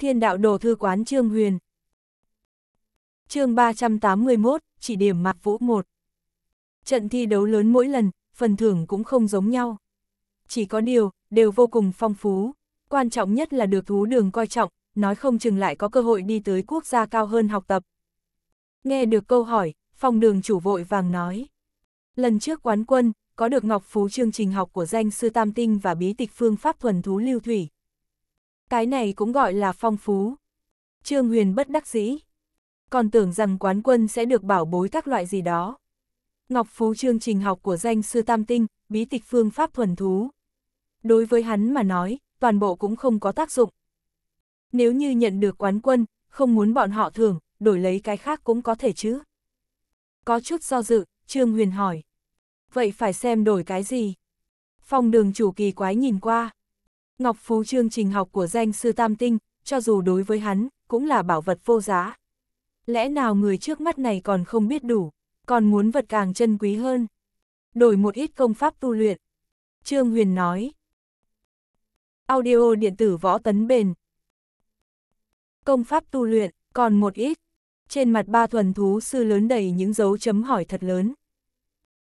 Thiên đạo đồ thư quán Trương Huyền. chương 381, chỉ điểm Mạc Vũ 1. Trận thi đấu lớn mỗi lần, phần thưởng cũng không giống nhau. Chỉ có điều, đều vô cùng phong phú. Quan trọng nhất là được thú đường coi trọng, nói không chừng lại có cơ hội đi tới quốc gia cao hơn học tập. Nghe được câu hỏi, phong đường chủ vội vàng nói. Lần trước quán quân, có được Ngọc Phú chương trình học của danh sư Tam Tinh và bí tịch phương pháp thuần thú lưu thủy, cái này cũng gọi là phong phú. Trương Huyền bất đắc dĩ. Còn tưởng rằng quán quân sẽ được bảo bối các loại gì đó. Ngọc Phú chương trình học của danh sư Tam Tinh, bí tịch phương pháp thuần thú. Đối với hắn mà nói, toàn bộ cũng không có tác dụng. Nếu như nhận được quán quân, không muốn bọn họ thưởng, đổi lấy cái khác cũng có thể chứ. Có chút do dự, Trương Huyền hỏi. Vậy phải xem đổi cái gì? phong đường chủ kỳ quái nhìn qua. Ngọc Phú chương trình học của danh sư Tam Tinh, cho dù đối với hắn, cũng là bảo vật vô giá. Lẽ nào người trước mắt này còn không biết đủ, còn muốn vật càng chân quý hơn. Đổi một ít công pháp tu luyện. Trương Huyền nói. Audio điện tử võ tấn bền. Công pháp tu luyện, còn một ít. Trên mặt ba thuần thú sư lớn đầy những dấu chấm hỏi thật lớn.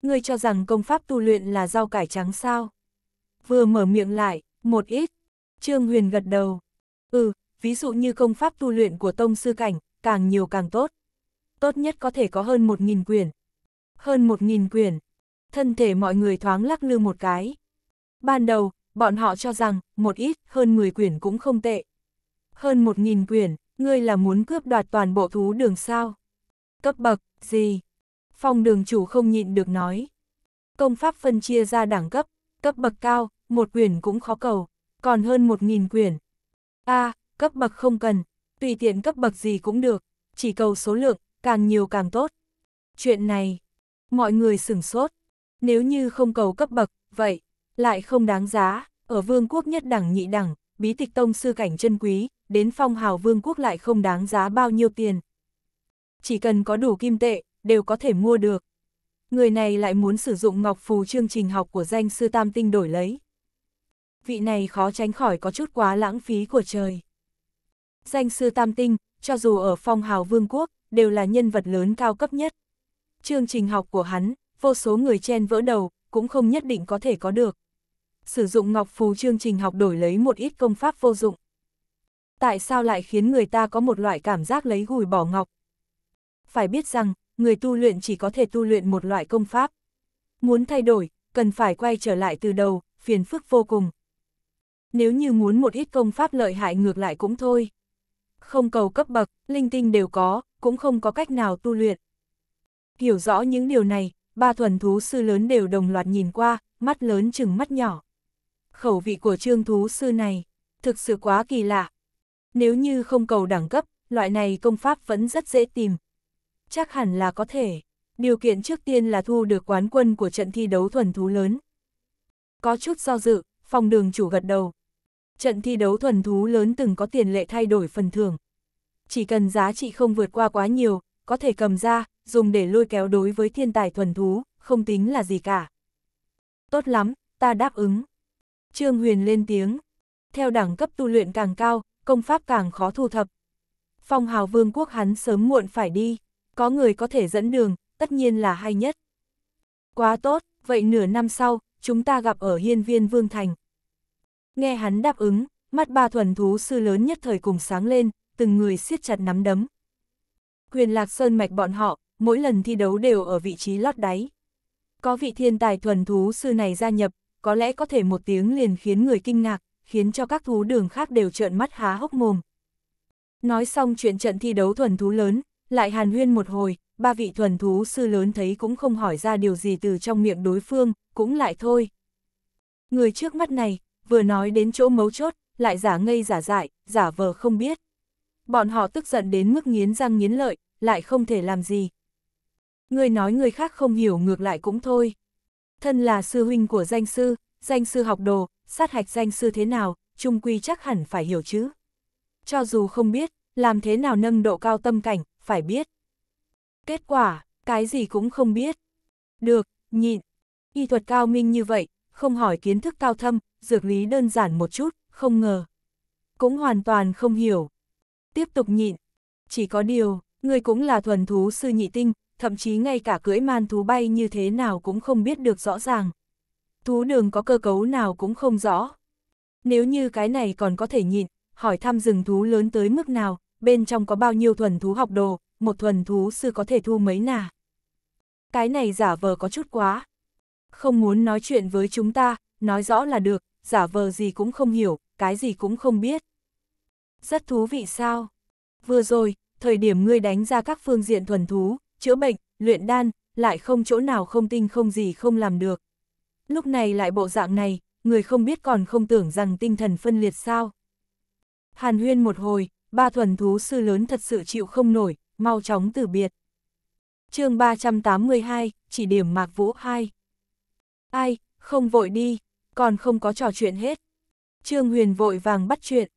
Ngươi cho rằng công pháp tu luyện là rau cải trắng sao? Vừa mở miệng lại, một ít. Trương Huyền gật đầu. Ừ, ví dụ như công pháp tu luyện của tông sư cảnh, càng nhiều càng tốt. Tốt nhất có thể có hơn một nghìn quyển. Hơn một nghìn quyển. Thân thể mọi người thoáng lắc lư một cái. Ban đầu, bọn họ cho rằng, một ít, hơn 10 quyển cũng không tệ. Hơn một nghìn quyển, ngươi là muốn cướp đoạt toàn bộ thú đường sao? Cấp bậc, gì? Phong đường chủ không nhịn được nói. Công pháp phân chia ra đẳng cấp, cấp bậc cao, một quyển cũng khó cầu, còn hơn một nghìn quyển. A, à, cấp bậc không cần, tùy tiện cấp bậc gì cũng được, chỉ cầu số lượng, càng nhiều càng tốt. Chuyện này, mọi người sửng sốt, nếu như không cầu cấp bậc, vậy, lại không đáng giá, ở vương quốc nhất đẳng nhị đẳng, bí tịch tông sư cảnh chân quý, đến phong hào vương quốc lại không đáng giá bao nhiêu tiền. Chỉ cần có đủ kim tệ, đều có thể mua được. Người này lại muốn sử dụng ngọc phù chương trình học của danh sư tam tinh đổi lấy vị này khó tránh khỏi có chút quá lãng phí của trời. Danh sư Tam Tinh, cho dù ở phong hào vương quốc, đều là nhân vật lớn cao cấp nhất. Chương trình học của hắn, vô số người chen vỡ đầu, cũng không nhất định có thể có được. Sử dụng ngọc phù chương trình học đổi lấy một ít công pháp vô dụng. Tại sao lại khiến người ta có một loại cảm giác lấy gùi bỏ ngọc? Phải biết rằng, người tu luyện chỉ có thể tu luyện một loại công pháp. Muốn thay đổi, cần phải quay trở lại từ đầu, phiền phức vô cùng, nếu như muốn một ít công pháp lợi hại ngược lại cũng thôi. Không cầu cấp bậc, linh tinh đều có, cũng không có cách nào tu luyện. Hiểu rõ những điều này, ba thuần thú sư lớn đều đồng loạt nhìn qua, mắt lớn chừng mắt nhỏ. Khẩu vị của trương thú sư này, thực sự quá kỳ lạ. Nếu như không cầu đẳng cấp, loại này công pháp vẫn rất dễ tìm. Chắc hẳn là có thể. Điều kiện trước tiên là thu được quán quân của trận thi đấu thuần thú lớn. Có chút do dự, phòng đường chủ gật đầu, trận thi đấu thuần thú lớn từng có tiền lệ thay đổi phần thưởng. Chỉ cần giá trị không vượt qua quá nhiều, có thể cầm ra, dùng để lôi kéo đối với thiên tài thuần thú, không tính là gì cả. Tốt lắm, ta đáp ứng. Trương Huyền lên tiếng. Theo đẳng cấp tu luyện càng cao, công pháp càng khó thu thập. Phong hào vương quốc hắn sớm muộn phải đi, có người có thể dẫn đường, tất nhiên là hay nhất. Quá tốt, vậy nửa năm sau, chúng ta gặp ở hiên viên Vương Thành. Nghe hắn đáp ứng, mắt ba thuần thú sư lớn nhất thời cùng sáng lên, từng người siết chặt nắm đấm. Quyền Lạc Sơn mạch bọn họ, mỗi lần thi đấu đều ở vị trí lót đáy. Có vị thiên tài thuần thú sư này gia nhập, có lẽ có thể một tiếng liền khiến người kinh ngạc, khiến cho các thú đường khác đều trợn mắt há hốc mồm. Nói xong chuyện trận thi đấu thuần thú lớn, lại hàn huyên một hồi, ba vị thuần thú sư lớn thấy cũng không hỏi ra điều gì từ trong miệng đối phương, cũng lại thôi. Người trước mắt này, vừa nói đến chỗ mấu chốt, lại giả ngây giả dại, giả vờ không biết. Bọn họ tức giận đến mức nghiến răng nghiến lợi, lại không thể làm gì. Người nói người khác không hiểu ngược lại cũng thôi. Thân là sư huynh của danh sư, danh sư học đồ, sát hạch danh sư thế nào, trung quy chắc hẳn phải hiểu chứ. Cho dù không biết, làm thế nào nâng độ cao tâm cảnh, phải biết. Kết quả, cái gì cũng không biết. Được, nhịn. Y thuật cao minh như vậy, không hỏi kiến thức cao thâm, dược lý đơn giản một chút, không ngờ. Cũng hoàn toàn không hiểu. Tiếp tục nhịn. Chỉ có điều, người cũng là thuần thú sư nhị tinh, thậm chí ngay cả cưỡi man thú bay như thế nào cũng không biết được rõ ràng. Thú đường có cơ cấu nào cũng không rõ. Nếu như cái này còn có thể nhịn, hỏi thăm rừng thú lớn tới mức nào, bên trong có bao nhiêu thuần thú học đồ, một thuần thú sư có thể thu mấy nà. Cái này giả vờ có chút quá, không muốn nói chuyện với chúng ta, nói rõ là được, giả vờ gì cũng không hiểu, cái gì cũng không biết. Rất thú vị sao? Vừa rồi, thời điểm ngươi đánh ra các phương diện thuần thú, chữa bệnh, luyện đan, lại không chỗ nào không tinh không gì không làm được. Lúc này lại bộ dạng này, người không biết còn không tưởng rằng tinh thần phân liệt sao. Hàn huyên một hồi, ba thuần thú sư lớn thật sự chịu không nổi, mau chóng từ biệt. chương 382, chỉ điểm Mạc Vũ 2 Ai, không vội đi, còn không có trò chuyện hết. Trương Huyền vội vàng bắt chuyện.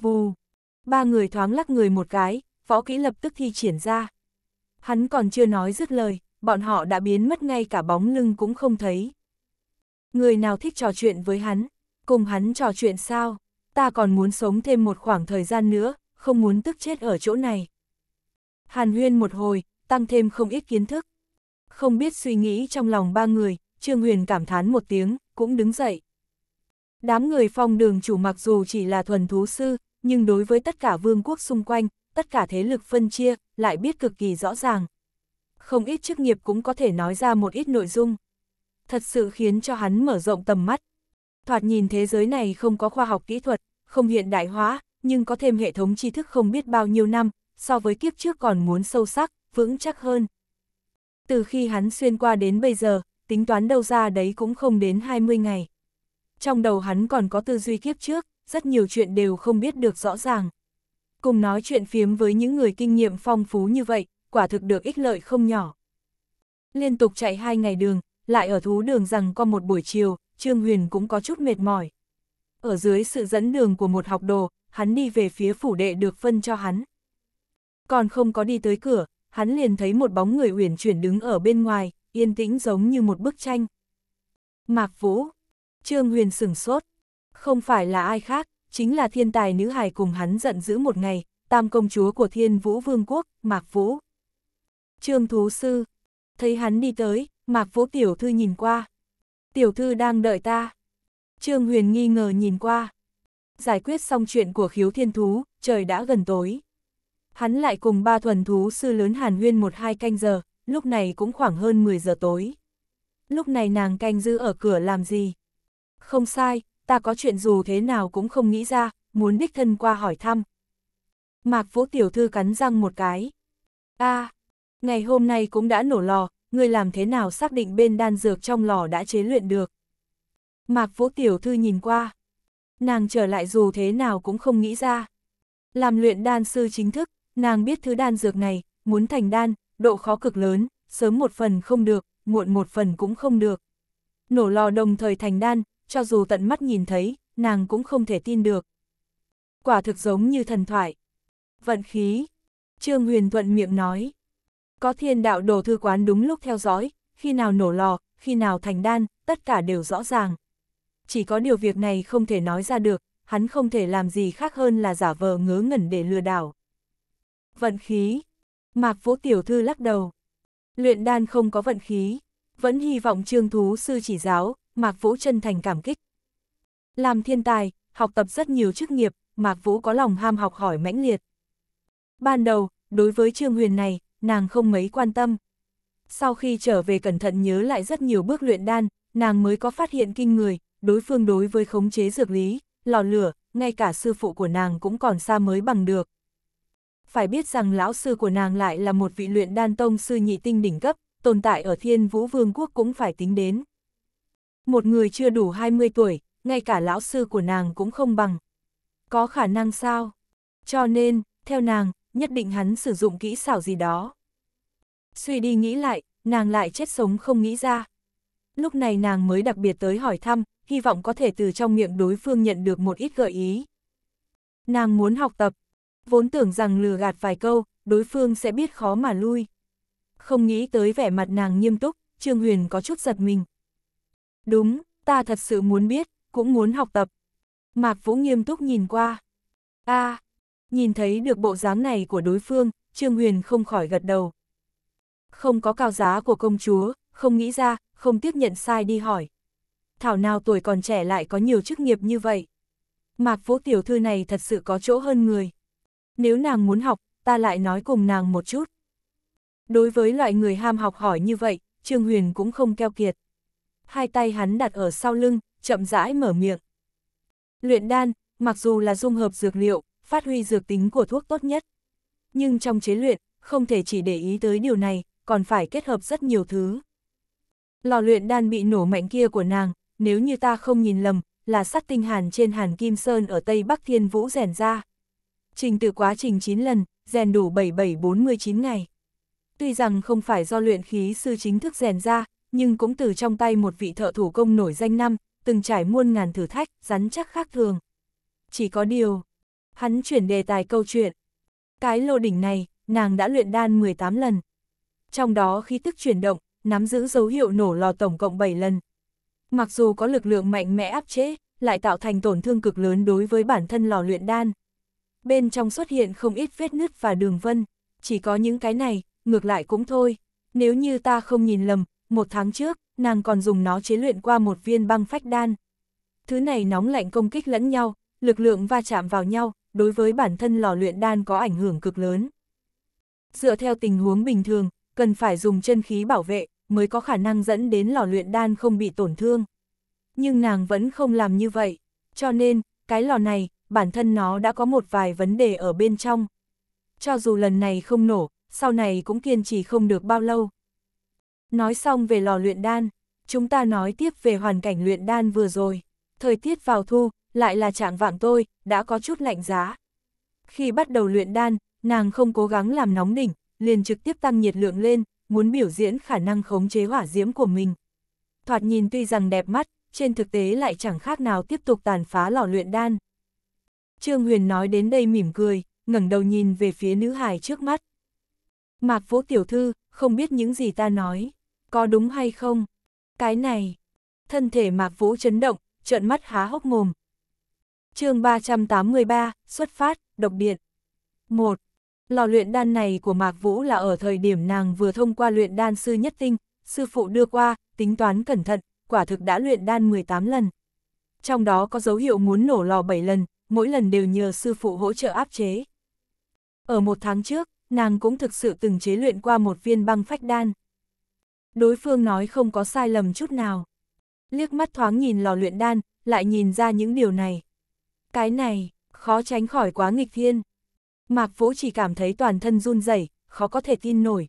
Vù, ba người thoáng lắc người một cái, võ kỹ lập tức thi triển ra. Hắn còn chưa nói dứt lời, bọn họ đã biến mất ngay cả bóng lưng cũng không thấy. Người nào thích trò chuyện với hắn, cùng hắn trò chuyện sao, ta còn muốn sống thêm một khoảng thời gian nữa, không muốn tức chết ở chỗ này. Hàn huyên một hồi, tăng thêm không ít kiến thức. Không biết suy nghĩ trong lòng ba người, Trương Huyền cảm thán một tiếng, cũng đứng dậy. Đám người phong đường chủ mặc dù chỉ là thuần thú sư, nhưng đối với tất cả vương quốc xung quanh, tất cả thế lực phân chia, lại biết cực kỳ rõ ràng. Không ít chức nghiệp cũng có thể nói ra một ít nội dung. Thật sự khiến cho hắn mở rộng tầm mắt. Thoạt nhìn thế giới này không có khoa học kỹ thuật, không hiện đại hóa, nhưng có thêm hệ thống tri thức không biết bao nhiêu năm, so với kiếp trước còn muốn sâu sắc, vững chắc hơn. Từ khi hắn xuyên qua đến bây giờ, tính toán đâu ra đấy cũng không đến 20 ngày. Trong đầu hắn còn có tư duy kiếp trước, rất nhiều chuyện đều không biết được rõ ràng. Cùng nói chuyện phiếm với những người kinh nghiệm phong phú như vậy, quả thực được ích lợi không nhỏ. Liên tục chạy hai ngày đường, lại ở thú đường rằng qua một buổi chiều, Trương Huyền cũng có chút mệt mỏi. Ở dưới sự dẫn đường của một học đồ, hắn đi về phía phủ đệ được phân cho hắn. Còn không có đi tới cửa, hắn liền thấy một bóng người uyển chuyển đứng ở bên ngoài, yên tĩnh giống như một bức tranh. Mạc Vũ, Trương Huyền sửng sốt, không phải là ai khác, chính là thiên tài nữ hài cùng hắn giận dữ một ngày, tam công chúa của thiên vũ vương quốc, Mạc Vũ. Trương Thú Sư, thấy hắn đi tới, Mạc Vũ tiểu thư nhìn qua. Tiểu thư đang đợi ta. Trương Huyền nghi ngờ nhìn qua. Giải quyết xong chuyện của khiếu thiên thú, trời đã gần tối. Hắn lại cùng ba thuần thú sư lớn hàn huyên một hai canh giờ, lúc này cũng khoảng hơn 10 giờ tối. Lúc này nàng canh giữ ở cửa làm gì? Không sai, ta có chuyện dù thế nào cũng không nghĩ ra, muốn đích thân qua hỏi thăm. Mạc Vũ Tiểu Thư cắn răng một cái. a à, ngày hôm nay cũng đã nổ lò, người làm thế nào xác định bên đan dược trong lò đã chế luyện được? Mạc Vũ Tiểu Thư nhìn qua. Nàng trở lại dù thế nào cũng không nghĩ ra. Làm luyện đan sư chính thức, nàng biết thứ đan dược này, muốn thành đan, độ khó cực lớn, sớm một phần không được, muộn một phần cũng không được. Nổ lò đồng thời thành đan, cho dù tận mắt nhìn thấy, nàng cũng không thể tin được. Quả thực giống như thần thoại. Vận khí. Trương Huyền Thuận miệng nói. Có thiên đạo đồ thư quán đúng lúc theo dõi, khi nào nổ lò, khi nào thành đan, tất cả đều rõ ràng. Chỉ có điều việc này không thể nói ra được, hắn không thể làm gì khác hơn là giả vờ ngớ ngẩn để lừa đảo. Vận khí. Mạc Vũ Tiểu Thư lắc đầu. Luyện đan không có vận khí, vẫn hy vọng trương thú sư chỉ giáo, Mạc Vũ chân thành cảm kích. Làm thiên tài, học tập rất nhiều chức nghiệp, Mạc Vũ có lòng ham học hỏi mãnh liệt. Ban đầu, đối với trương huyền này, nàng không mấy quan tâm. Sau khi trở về cẩn thận nhớ lại rất nhiều bước luyện đan, nàng mới có phát hiện kinh người, đối phương đối với khống chế dược lý, lò lửa, ngay cả sư phụ của nàng cũng còn xa mới bằng được phải biết rằng lão sư của nàng lại là một vị luyện đan tông sư nhị tinh đỉnh cấp, tồn tại ở thiên vũ vương quốc cũng phải tính đến. Một người chưa đủ 20 tuổi, ngay cả lão sư của nàng cũng không bằng. Có khả năng sao? Cho nên, theo nàng, nhất định hắn sử dụng kỹ xảo gì đó. Suy đi nghĩ lại, nàng lại chết sống không nghĩ ra. Lúc này nàng mới đặc biệt tới hỏi thăm, hy vọng có thể từ trong miệng đối phương nhận được một ít gợi ý. Nàng muốn học tập, vốn tưởng rằng lừa gạt vài câu, đối phương sẽ biết khó mà lui. Không nghĩ tới vẻ mặt nàng nghiêm túc, Trương Huyền có chút giật mình. Đúng, ta thật sự muốn biết, cũng muốn học tập. Mạc Vũ nghiêm túc nhìn qua. a à, nhìn thấy được bộ dáng này của đối phương, Trương Huyền không khỏi gật đầu. Không có cao giá của công chúa, không nghĩ ra, không tiếp nhận sai đi hỏi. Thảo nào tuổi còn trẻ lại có nhiều chức nghiệp như vậy. Mạc Vũ tiểu thư này thật sự có chỗ hơn người nếu nàng muốn học, ta lại nói cùng nàng một chút. Đối với loại người ham học hỏi như vậy, Trương Huyền cũng không keo kiệt. Hai tay hắn đặt ở sau lưng, chậm rãi mở miệng. Luyện đan, mặc dù là dung hợp dược liệu, phát huy dược tính của thuốc tốt nhất. Nhưng trong chế luyện, không thể chỉ để ý tới điều này, còn phải kết hợp rất nhiều thứ. Lò luyện đan bị nổ mạnh kia của nàng, nếu như ta không nhìn lầm, là sắt tinh hàn trên hàn kim sơn ở Tây Bắc Thiên Vũ rèn ra trình từ quá trình 9 lần, rèn đủ 7749 ngày. Tuy rằng không phải do luyện khí sư chính thức rèn ra, nhưng cũng từ trong tay một vị thợ thủ công nổi danh năm, từng trải muôn ngàn thử thách, rắn chắc khác thường. Chỉ có điều, hắn chuyển đề tài câu chuyện. Cái lô đỉnh này, nàng đã luyện đan 18 lần. Trong đó khi tức chuyển động, nắm giữ dấu hiệu nổ lò tổng cộng 7 lần. Mặc dù có lực lượng mạnh mẽ áp chế, lại tạo thành tổn thương cực lớn đối với bản thân lò luyện đan. Bên trong xuất hiện không ít vết nứt và đường vân, chỉ có những cái này, ngược lại cũng thôi. Nếu như ta không nhìn lầm, một tháng trước, nàng còn dùng nó chế luyện qua một viên băng phách đan. Thứ này nóng lạnh công kích lẫn nhau, lực lượng va chạm vào nhau, đối với bản thân lò luyện đan có ảnh hưởng cực lớn. Dựa theo tình huống bình thường, cần phải dùng chân khí bảo vệ, mới có khả năng dẫn đến lò luyện đan không bị tổn thương. Nhưng nàng vẫn không làm như vậy, cho nên, cái lò này, bản thân nó đã có một vài vấn đề ở bên trong. Cho dù lần này không nổ, sau này cũng kiên trì không được bao lâu. Nói xong về lò luyện đan, chúng ta nói tiếp về hoàn cảnh luyện đan vừa rồi. Thời tiết vào thu, lại là trạng vạng tôi, đã có chút lạnh giá. Khi bắt đầu luyện đan, nàng không cố gắng làm nóng đỉnh, liền trực tiếp tăng nhiệt lượng lên, muốn biểu diễn khả năng khống chế hỏa diễm của mình. Thoạt nhìn tuy rằng đẹp mắt, trên thực tế lại chẳng khác nào tiếp tục tàn phá lò luyện đan. Trương Huyền nói đến đây mỉm cười, ngẩng đầu nhìn về phía nữ hài trước mắt. Mạc Vũ tiểu thư, không biết những gì ta nói, có đúng hay không? Cái này. Thân thể Mạc Vũ chấn động, trợn mắt há hốc mồm. chương 383, xuất phát, độc điện. 1. Lò luyện đan này của Mạc Vũ là ở thời điểm nàng vừa thông qua luyện đan sư nhất tinh, sư phụ đưa qua, tính toán cẩn thận, quả thực đã luyện đan 18 lần. Trong đó có dấu hiệu muốn nổ lò 7 lần, mỗi lần đều nhờ sư phụ hỗ trợ áp chế. Ở một tháng trước, nàng cũng thực sự từng chế luyện qua một viên băng phách đan. Đối phương nói không có sai lầm chút nào. Liếc mắt thoáng nhìn lò luyện đan, lại nhìn ra những điều này. Cái này, khó tránh khỏi quá nghịch thiên. Mạc Vũ chỉ cảm thấy toàn thân run rẩy, khó có thể tin nổi.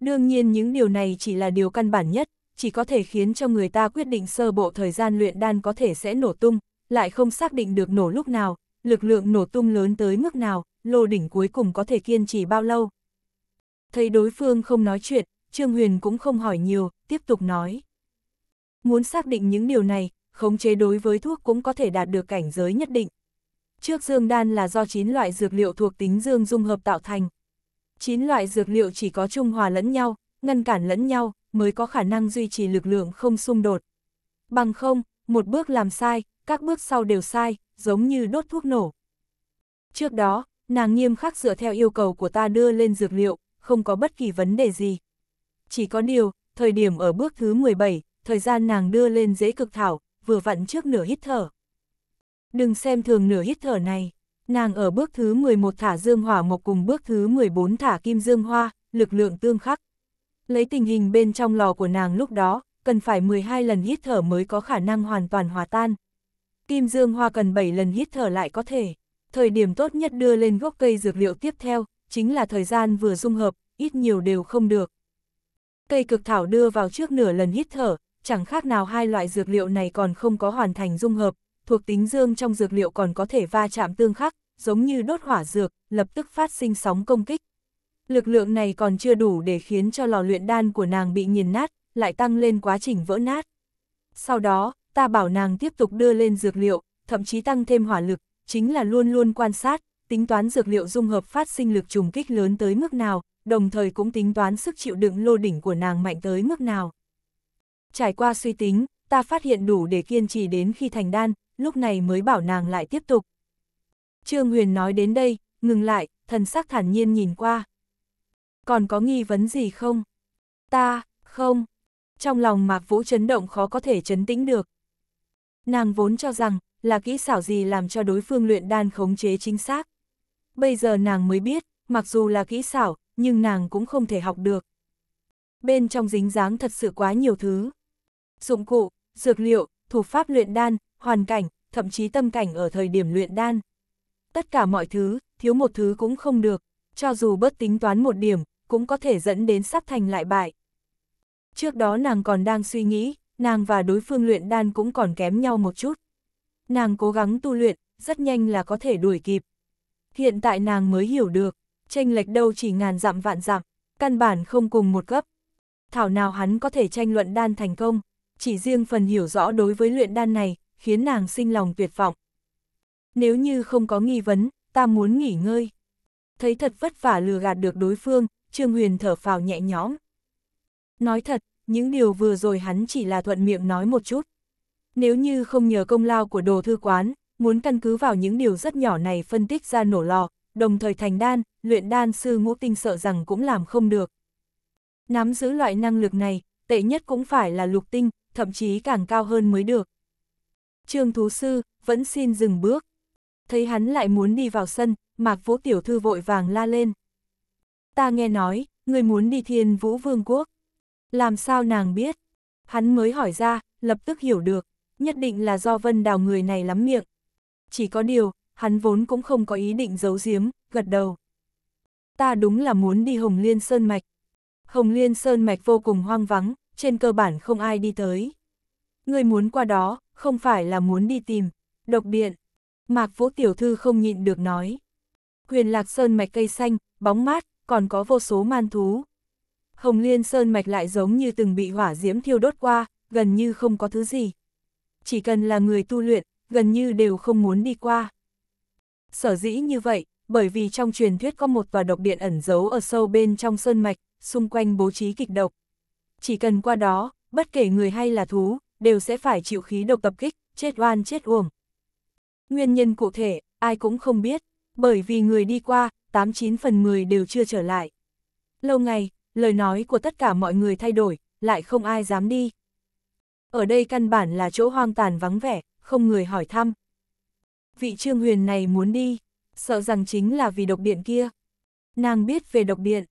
Đương nhiên những điều này chỉ là điều căn bản nhất, chỉ có thể khiến cho người ta quyết định sơ bộ thời gian luyện đan có thể sẽ nổ tung, lại không xác định được nổ lúc nào, lực lượng nổ tung lớn tới mức nào, lô đỉnh cuối cùng có thể kiên trì bao lâu. Thấy đối phương không nói chuyện, Trương Huyền cũng không hỏi nhiều, tiếp tục nói. Muốn xác định những điều này, khống chế đối với thuốc cũng có thể đạt được cảnh giới nhất định. Trước dương đan là do 9 loại dược liệu thuộc tính dương dung hợp tạo thành. 9 loại dược liệu chỉ có trung hòa lẫn nhau, ngăn cản lẫn nhau, mới có khả năng duy trì lực lượng không xung đột. Bằng không, một bước làm sai, các bước sau đều sai, giống như đốt thuốc nổ. Trước đó, nàng nghiêm khắc dựa theo yêu cầu của ta đưa lên dược liệu, không có bất kỳ vấn đề gì. Chỉ có điều, thời điểm ở bước thứ 17, thời gian nàng đưa lên dễ cực thảo, vừa vặn trước nửa hít thở. Đừng xem thường nửa hít thở này, nàng ở bước thứ 11 thả dương hỏa một cùng bước thứ 14 thả kim dương hoa, lực lượng tương khắc. Lấy tình hình bên trong lò của nàng lúc đó, cần phải 12 lần hít thở mới có khả năng hoàn toàn hòa tan. Kim Dương Hoa cần 7 lần hít thở lại có thể. Thời điểm tốt nhất đưa lên gốc cây dược liệu tiếp theo, chính là thời gian vừa dung hợp, ít nhiều đều không được. Cây cực thảo đưa vào trước nửa lần hít thở, chẳng khác nào hai loại dược liệu này còn không có hoàn thành dung hợp, thuộc tính dương trong dược liệu còn có thể va chạm tương khắc, giống như đốt hỏa dược, lập tức phát sinh sóng công kích. Lực lượng này còn chưa đủ để khiến cho lò luyện đan của nàng bị nghiền nát, lại tăng lên quá trình vỡ nát. Sau đó, ta bảo nàng tiếp tục đưa lên dược liệu, thậm chí tăng thêm hỏa lực, chính là luôn luôn quan sát, tính toán dược liệu dung hợp phát sinh lực trùng kích lớn tới mức nào, đồng thời cũng tính toán sức chịu đựng lô đỉnh của nàng mạnh tới mức nào. Trải qua suy tính, ta phát hiện đủ để kiên trì đến khi thành đan, lúc này mới bảo nàng lại tiếp tục. Trương Huyền nói đến đây, ngừng lại, thần sắc thản nhiên nhìn qua. Còn có nghi vấn gì không? Ta, không. Trong lòng Mạc Vũ chấn động khó có thể chấn tĩnh được. Nàng vốn cho rằng, là kỹ xảo gì làm cho đối phương luyện đan khống chế chính xác. Bây giờ nàng mới biết, mặc dù là kỹ xảo, nhưng nàng cũng không thể học được. Bên trong dính dáng thật sự quá nhiều thứ. Dụng cụ, dược liệu, thủ pháp luyện đan, hoàn cảnh, thậm chí tâm cảnh ở thời điểm luyện đan. Tất cả mọi thứ, thiếu một thứ cũng không được, cho dù bớt tính toán một điểm, cũng có thể dẫn đến sắp thành lại bại. Trước đó nàng còn đang suy nghĩ, nàng và đối phương luyện đan cũng còn kém nhau một chút. Nàng cố gắng tu luyện, rất nhanh là có thể đuổi kịp. Hiện tại nàng mới hiểu được, tranh lệch đâu chỉ ngàn dặm vạn dặm, căn bản không cùng một cấp. Thảo nào hắn có thể tranh luận đan thành công, chỉ riêng phần hiểu rõ đối với luyện đan này, khiến nàng sinh lòng tuyệt vọng. Nếu như không có nghi vấn, ta muốn nghỉ ngơi. Thấy thật vất vả lừa gạt được đối phương, Trương Huyền thở phào nhẹ nhõm. Nói thật, những điều vừa rồi hắn chỉ là thuận miệng nói một chút. Nếu như không nhờ công lao của đồ thư quán, muốn căn cứ vào những điều rất nhỏ này phân tích ra nổ lò, đồng thời thành đan, luyện đan sư ngũ tinh sợ rằng cũng làm không được. Nắm giữ loại năng lực này, tệ nhất cũng phải là lục tinh, thậm chí càng cao hơn mới được. Trương Thú Sư vẫn xin dừng bước. Thấy hắn lại muốn đi vào sân, Mạc Vũ Tiểu Thư vội vàng la lên. Ta nghe nói, người muốn đi thiên vũ vương quốc. Làm sao nàng biết? Hắn mới hỏi ra, lập tức hiểu được, nhất định là do Vân Đào người này lắm miệng. Chỉ có điều, hắn vốn cũng không có ý định giấu giếm, gật đầu. Ta đúng là muốn đi Hồng Liên Sơn Mạch. Hồng Liên Sơn Mạch vô cùng hoang vắng, trên cơ bản không ai đi tới. Người muốn qua đó, không phải là muốn đi tìm, độc biện. Mạc Vũ Tiểu Thư không nhịn được nói. Huyền Lạc Sơn Mạch cây xanh, bóng mát, còn có vô số man thú, Hồng Liên Sơn Mạch lại giống như từng bị hỏa diễm thiêu đốt qua, gần như không có thứ gì. Chỉ cần là người tu luyện, gần như đều không muốn đi qua. Sở dĩ như vậy, bởi vì trong truyền thuyết có một tòa độc điện ẩn giấu ở sâu bên trong sơn mạch, xung quanh bố trí kịch độc. Chỉ cần qua đó, bất kể người hay là thú, đều sẽ phải chịu khí độc tập kích, chết oan chết uổng. Nguyên nhân cụ thể, ai cũng không biết, bởi vì người đi qua, 89 phần 10 đều chưa trở lại. Lâu ngày, lời nói của tất cả mọi người thay đổi, lại không ai dám đi. Ở đây căn bản là chỗ hoang tàn vắng vẻ, không người hỏi thăm. Vị Trương Huyền này muốn đi, sợ rằng chính là vì độc điện kia. Nàng biết về độc điện.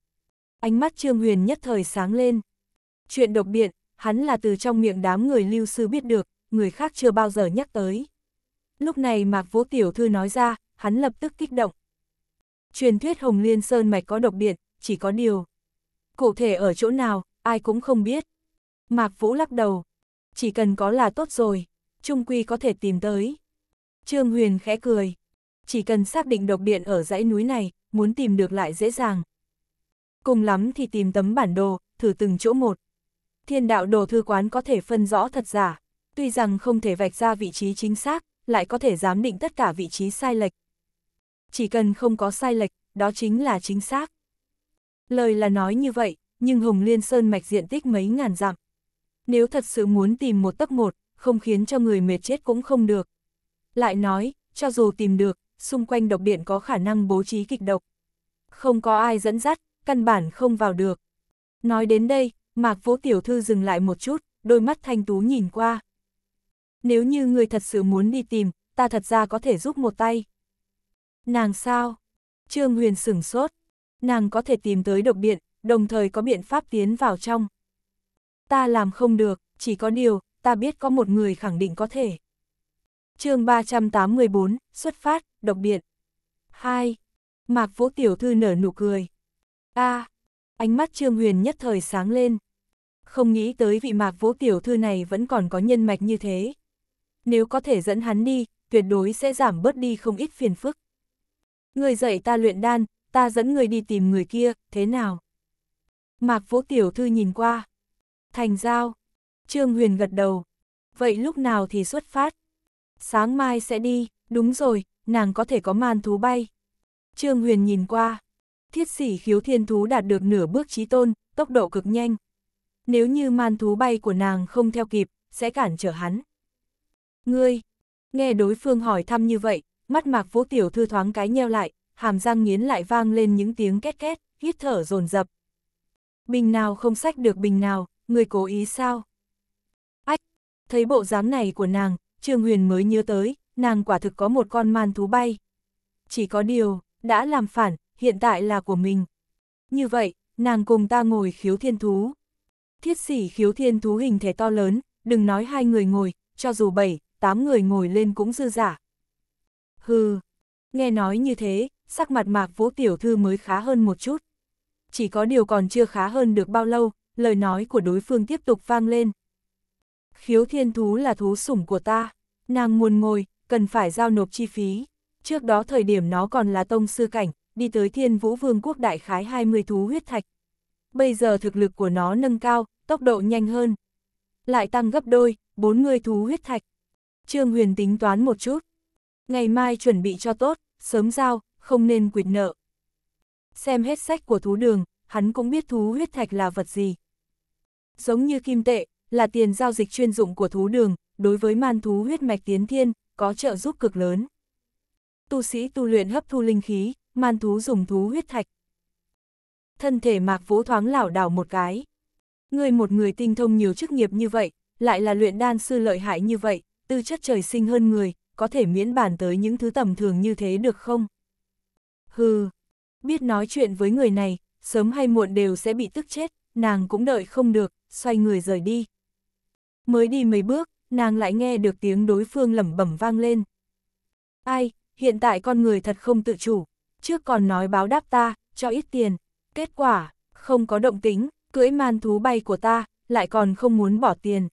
Ánh mắt Trương Huyền nhất thời sáng lên. Chuyện độc điện, hắn là từ trong miệng đám người lưu sư biết được, người khác chưa bao giờ nhắc tới. Lúc này Mạc Vũ Tiểu Thư nói ra, hắn lập tức kích động. Truyền thuyết Hồng Liên Sơn Mạch có độc điện, chỉ có điều. Cụ thể ở chỗ nào, ai cũng không biết. Mạc Vũ lắc đầu. Chỉ cần có là tốt rồi, Trung Quy có thể tìm tới. Trương Huyền khẽ cười. Chỉ cần xác định độc điện ở dãy núi này, muốn tìm được lại dễ dàng. Cùng lắm thì tìm tấm bản đồ, thử từng chỗ một. Thiên đạo đồ thư quán có thể phân rõ thật giả, tuy rằng không thể vạch ra vị trí chính xác, lại có thể giám định tất cả vị trí sai lệch. Chỉ cần không có sai lệch, đó chính là chính xác. Lời là nói như vậy, nhưng Hồng Liên Sơn mạch diện tích mấy ngàn dặm. Nếu thật sự muốn tìm một tấc một, không khiến cho người mệt chết cũng không được. Lại nói, cho dù tìm được, xung quanh độc điện có khả năng bố trí kịch độc. Không có ai dẫn dắt, căn bản không vào được. Nói đến đây, Mạc Vũ Tiểu Thư dừng lại một chút, đôi mắt thanh tú nhìn qua. Nếu như người thật sự muốn đi tìm, ta thật ra có thể giúp một tay. Nàng sao? Trương Huyền sửng sốt, nàng có thể tìm tới độc biện, đồng thời có biện pháp tiến vào trong. Ta làm không được, chỉ có điều, ta biết có một người khẳng định có thể. chương 384, xuất phát, độc biện. 2. Mạc Vũ Tiểu Thư nở nụ cười. a à, ánh mắt Trương Huyền nhất thời sáng lên. Không nghĩ tới vị Mạc Vũ Tiểu Thư này vẫn còn có nhân mạch như thế. Nếu có thể dẫn hắn đi, tuyệt đối sẽ giảm bớt đi không ít phiền phức. Người dạy ta luyện đan, ta dẫn người đi tìm người kia, thế nào? Mạc Vũ Tiểu Thư nhìn qua. Thành giao. Trương Huyền gật đầu. Vậy lúc nào thì xuất phát? Sáng mai sẽ đi, đúng rồi, nàng có thể có man thú bay. Trương Huyền nhìn qua. Thiết sĩ khiếu thiên thú đạt được nửa bước trí tôn, tốc độ cực nhanh. Nếu như man thú bay của nàng không theo kịp, sẽ cản trở hắn. Ngươi, nghe đối phương hỏi thăm như vậy, mắt mạc vũ tiểu thư thoáng cái nheo lại, hàm răng nghiến lại vang lên những tiếng két két, hít thở dồn dập. Bình nào không sách được bình nào, người cố ý sao? Ách, thấy bộ dáng này của nàng, Trương Huyền mới nhớ tới, nàng quả thực có một con man thú bay. Chỉ có điều, đã làm phản, hiện tại là của mình. Như vậy, nàng cùng ta ngồi khiếu thiên thú. Thiết sỉ khiếu thiên thú hình thể to lớn, đừng nói hai người ngồi, cho dù bảy, tám người ngồi lên cũng dư giả. Hừ, nghe nói như thế, sắc mặt mạc vũ tiểu thư mới khá hơn một chút. Chỉ có điều còn chưa khá hơn được bao lâu, lời nói của đối phương tiếp tục vang lên. Khiếu thiên thú là thú sủng của ta, nàng muôn ngồi, cần phải giao nộp chi phí. Trước đó thời điểm nó còn là tông sư cảnh, đi tới thiên vũ vương quốc đại khái 20 thú huyết thạch. Bây giờ thực lực của nó nâng cao, tốc độ nhanh hơn. Lại tăng gấp đôi, 40 thú huyết thạch. Trương Huyền tính toán một chút. Ngày mai chuẩn bị cho tốt, sớm giao, không nên quyệt nợ. Xem hết sách của thú đường, hắn cũng biết thú huyết thạch là vật gì. Giống như kim tệ, là tiền giao dịch chuyên dụng của thú đường, đối với man thú huyết mạch tiến thiên, có trợ giúp cực lớn. Tu sĩ tu luyện hấp thu linh khí, man thú dùng thú huyết thạch. Thân thể mạc vũ thoáng lảo đảo một cái. Người một người tinh thông nhiều chức nghiệp như vậy, lại là luyện đan sư lợi hại như vậy, tư chất trời sinh hơn người, có thể miễn bàn tới những thứ tầm thường như thế được không? Hừ, biết nói chuyện với người này, sớm hay muộn đều sẽ bị tức chết, nàng cũng đợi không được, xoay người rời đi. Mới đi mấy bước, nàng lại nghe được tiếng đối phương lẩm bẩm vang lên. Ai, hiện tại con người thật không tự chủ, trước còn nói báo đáp ta, cho ít tiền, kết quả, không có động tính, cưỡi man thú bay của ta, lại còn không muốn bỏ tiền.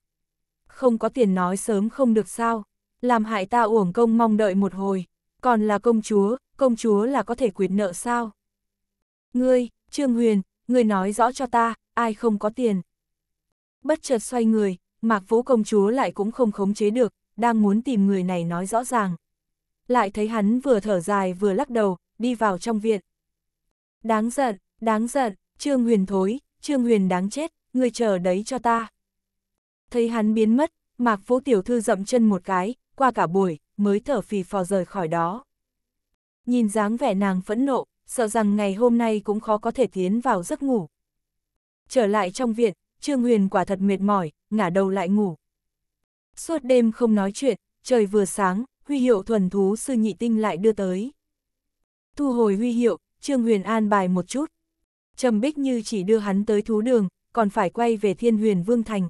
Không có tiền nói sớm không được sao, làm hại ta uổng công mong đợi một hồi. Còn là công chúa, công chúa là có thể quyệt nợ sao? Ngươi, Trương Huyền, ngươi nói rõ cho ta, ai không có tiền? Bất chợt xoay người, Mạc Vũ công chúa lại cũng không khống chế được, đang muốn tìm người này nói rõ ràng. Lại thấy hắn vừa thở dài vừa lắc đầu, đi vào trong viện. Đáng giận, đáng giận, Trương Huyền thối, Trương Huyền đáng chết, ngươi chờ đấy cho ta. Thấy hắn biến mất, Mạc Vũ tiểu thư dậm chân một cái, qua cả buổi, mới thở phì phò rời khỏi đó. Nhìn dáng vẻ nàng phẫn nộ, sợ rằng ngày hôm nay cũng khó có thể tiến vào giấc ngủ. Trở lại trong viện, Trương Huyền quả thật mệt mỏi, ngả đầu lại ngủ. Suốt đêm không nói chuyện, trời vừa sáng, huy hiệu thuần thú sư nhị tinh lại đưa tới. Thu hồi huy hiệu, Trương Huyền an bài một chút. Trầm Bích Như chỉ đưa hắn tới thú đường, còn phải quay về thiên huyền vương thành.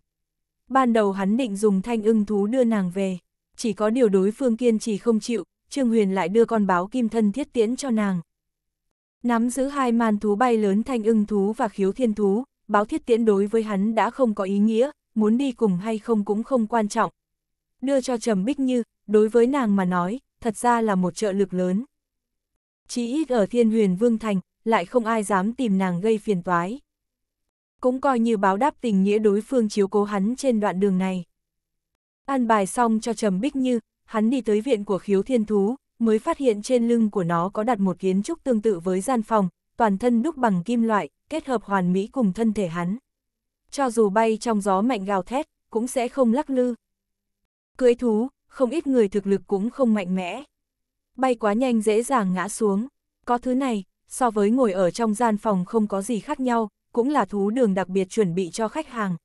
Ban đầu hắn định dùng thanh ưng thú đưa nàng về chỉ có điều đối phương kiên trì không chịu, Trương Huyền lại đưa con báo kim thân thiết tiễn cho nàng. Nắm giữ hai man thú bay lớn thanh ưng thú và khiếu thiên thú, báo thiết tiễn đối với hắn đã không có ý nghĩa, muốn đi cùng hay không cũng không quan trọng. Đưa cho Trầm Bích Như, đối với nàng mà nói, thật ra là một trợ lực lớn. Chỉ ít ở thiên huyền Vương Thành, lại không ai dám tìm nàng gây phiền toái. Cũng coi như báo đáp tình nghĩa đối phương chiếu cố hắn trên đoạn đường này. An bài xong cho Trầm Bích Như, hắn đi tới viện của khiếu thiên thú, mới phát hiện trên lưng của nó có đặt một kiến trúc tương tự với gian phòng, toàn thân đúc bằng kim loại, kết hợp hoàn mỹ cùng thân thể hắn. Cho dù bay trong gió mạnh gào thét, cũng sẽ không lắc lư. Cưới thú, không ít người thực lực cũng không mạnh mẽ. Bay quá nhanh dễ dàng ngã xuống. Có thứ này, so với ngồi ở trong gian phòng không có gì khác nhau, cũng là thú đường đặc biệt chuẩn bị cho khách hàng.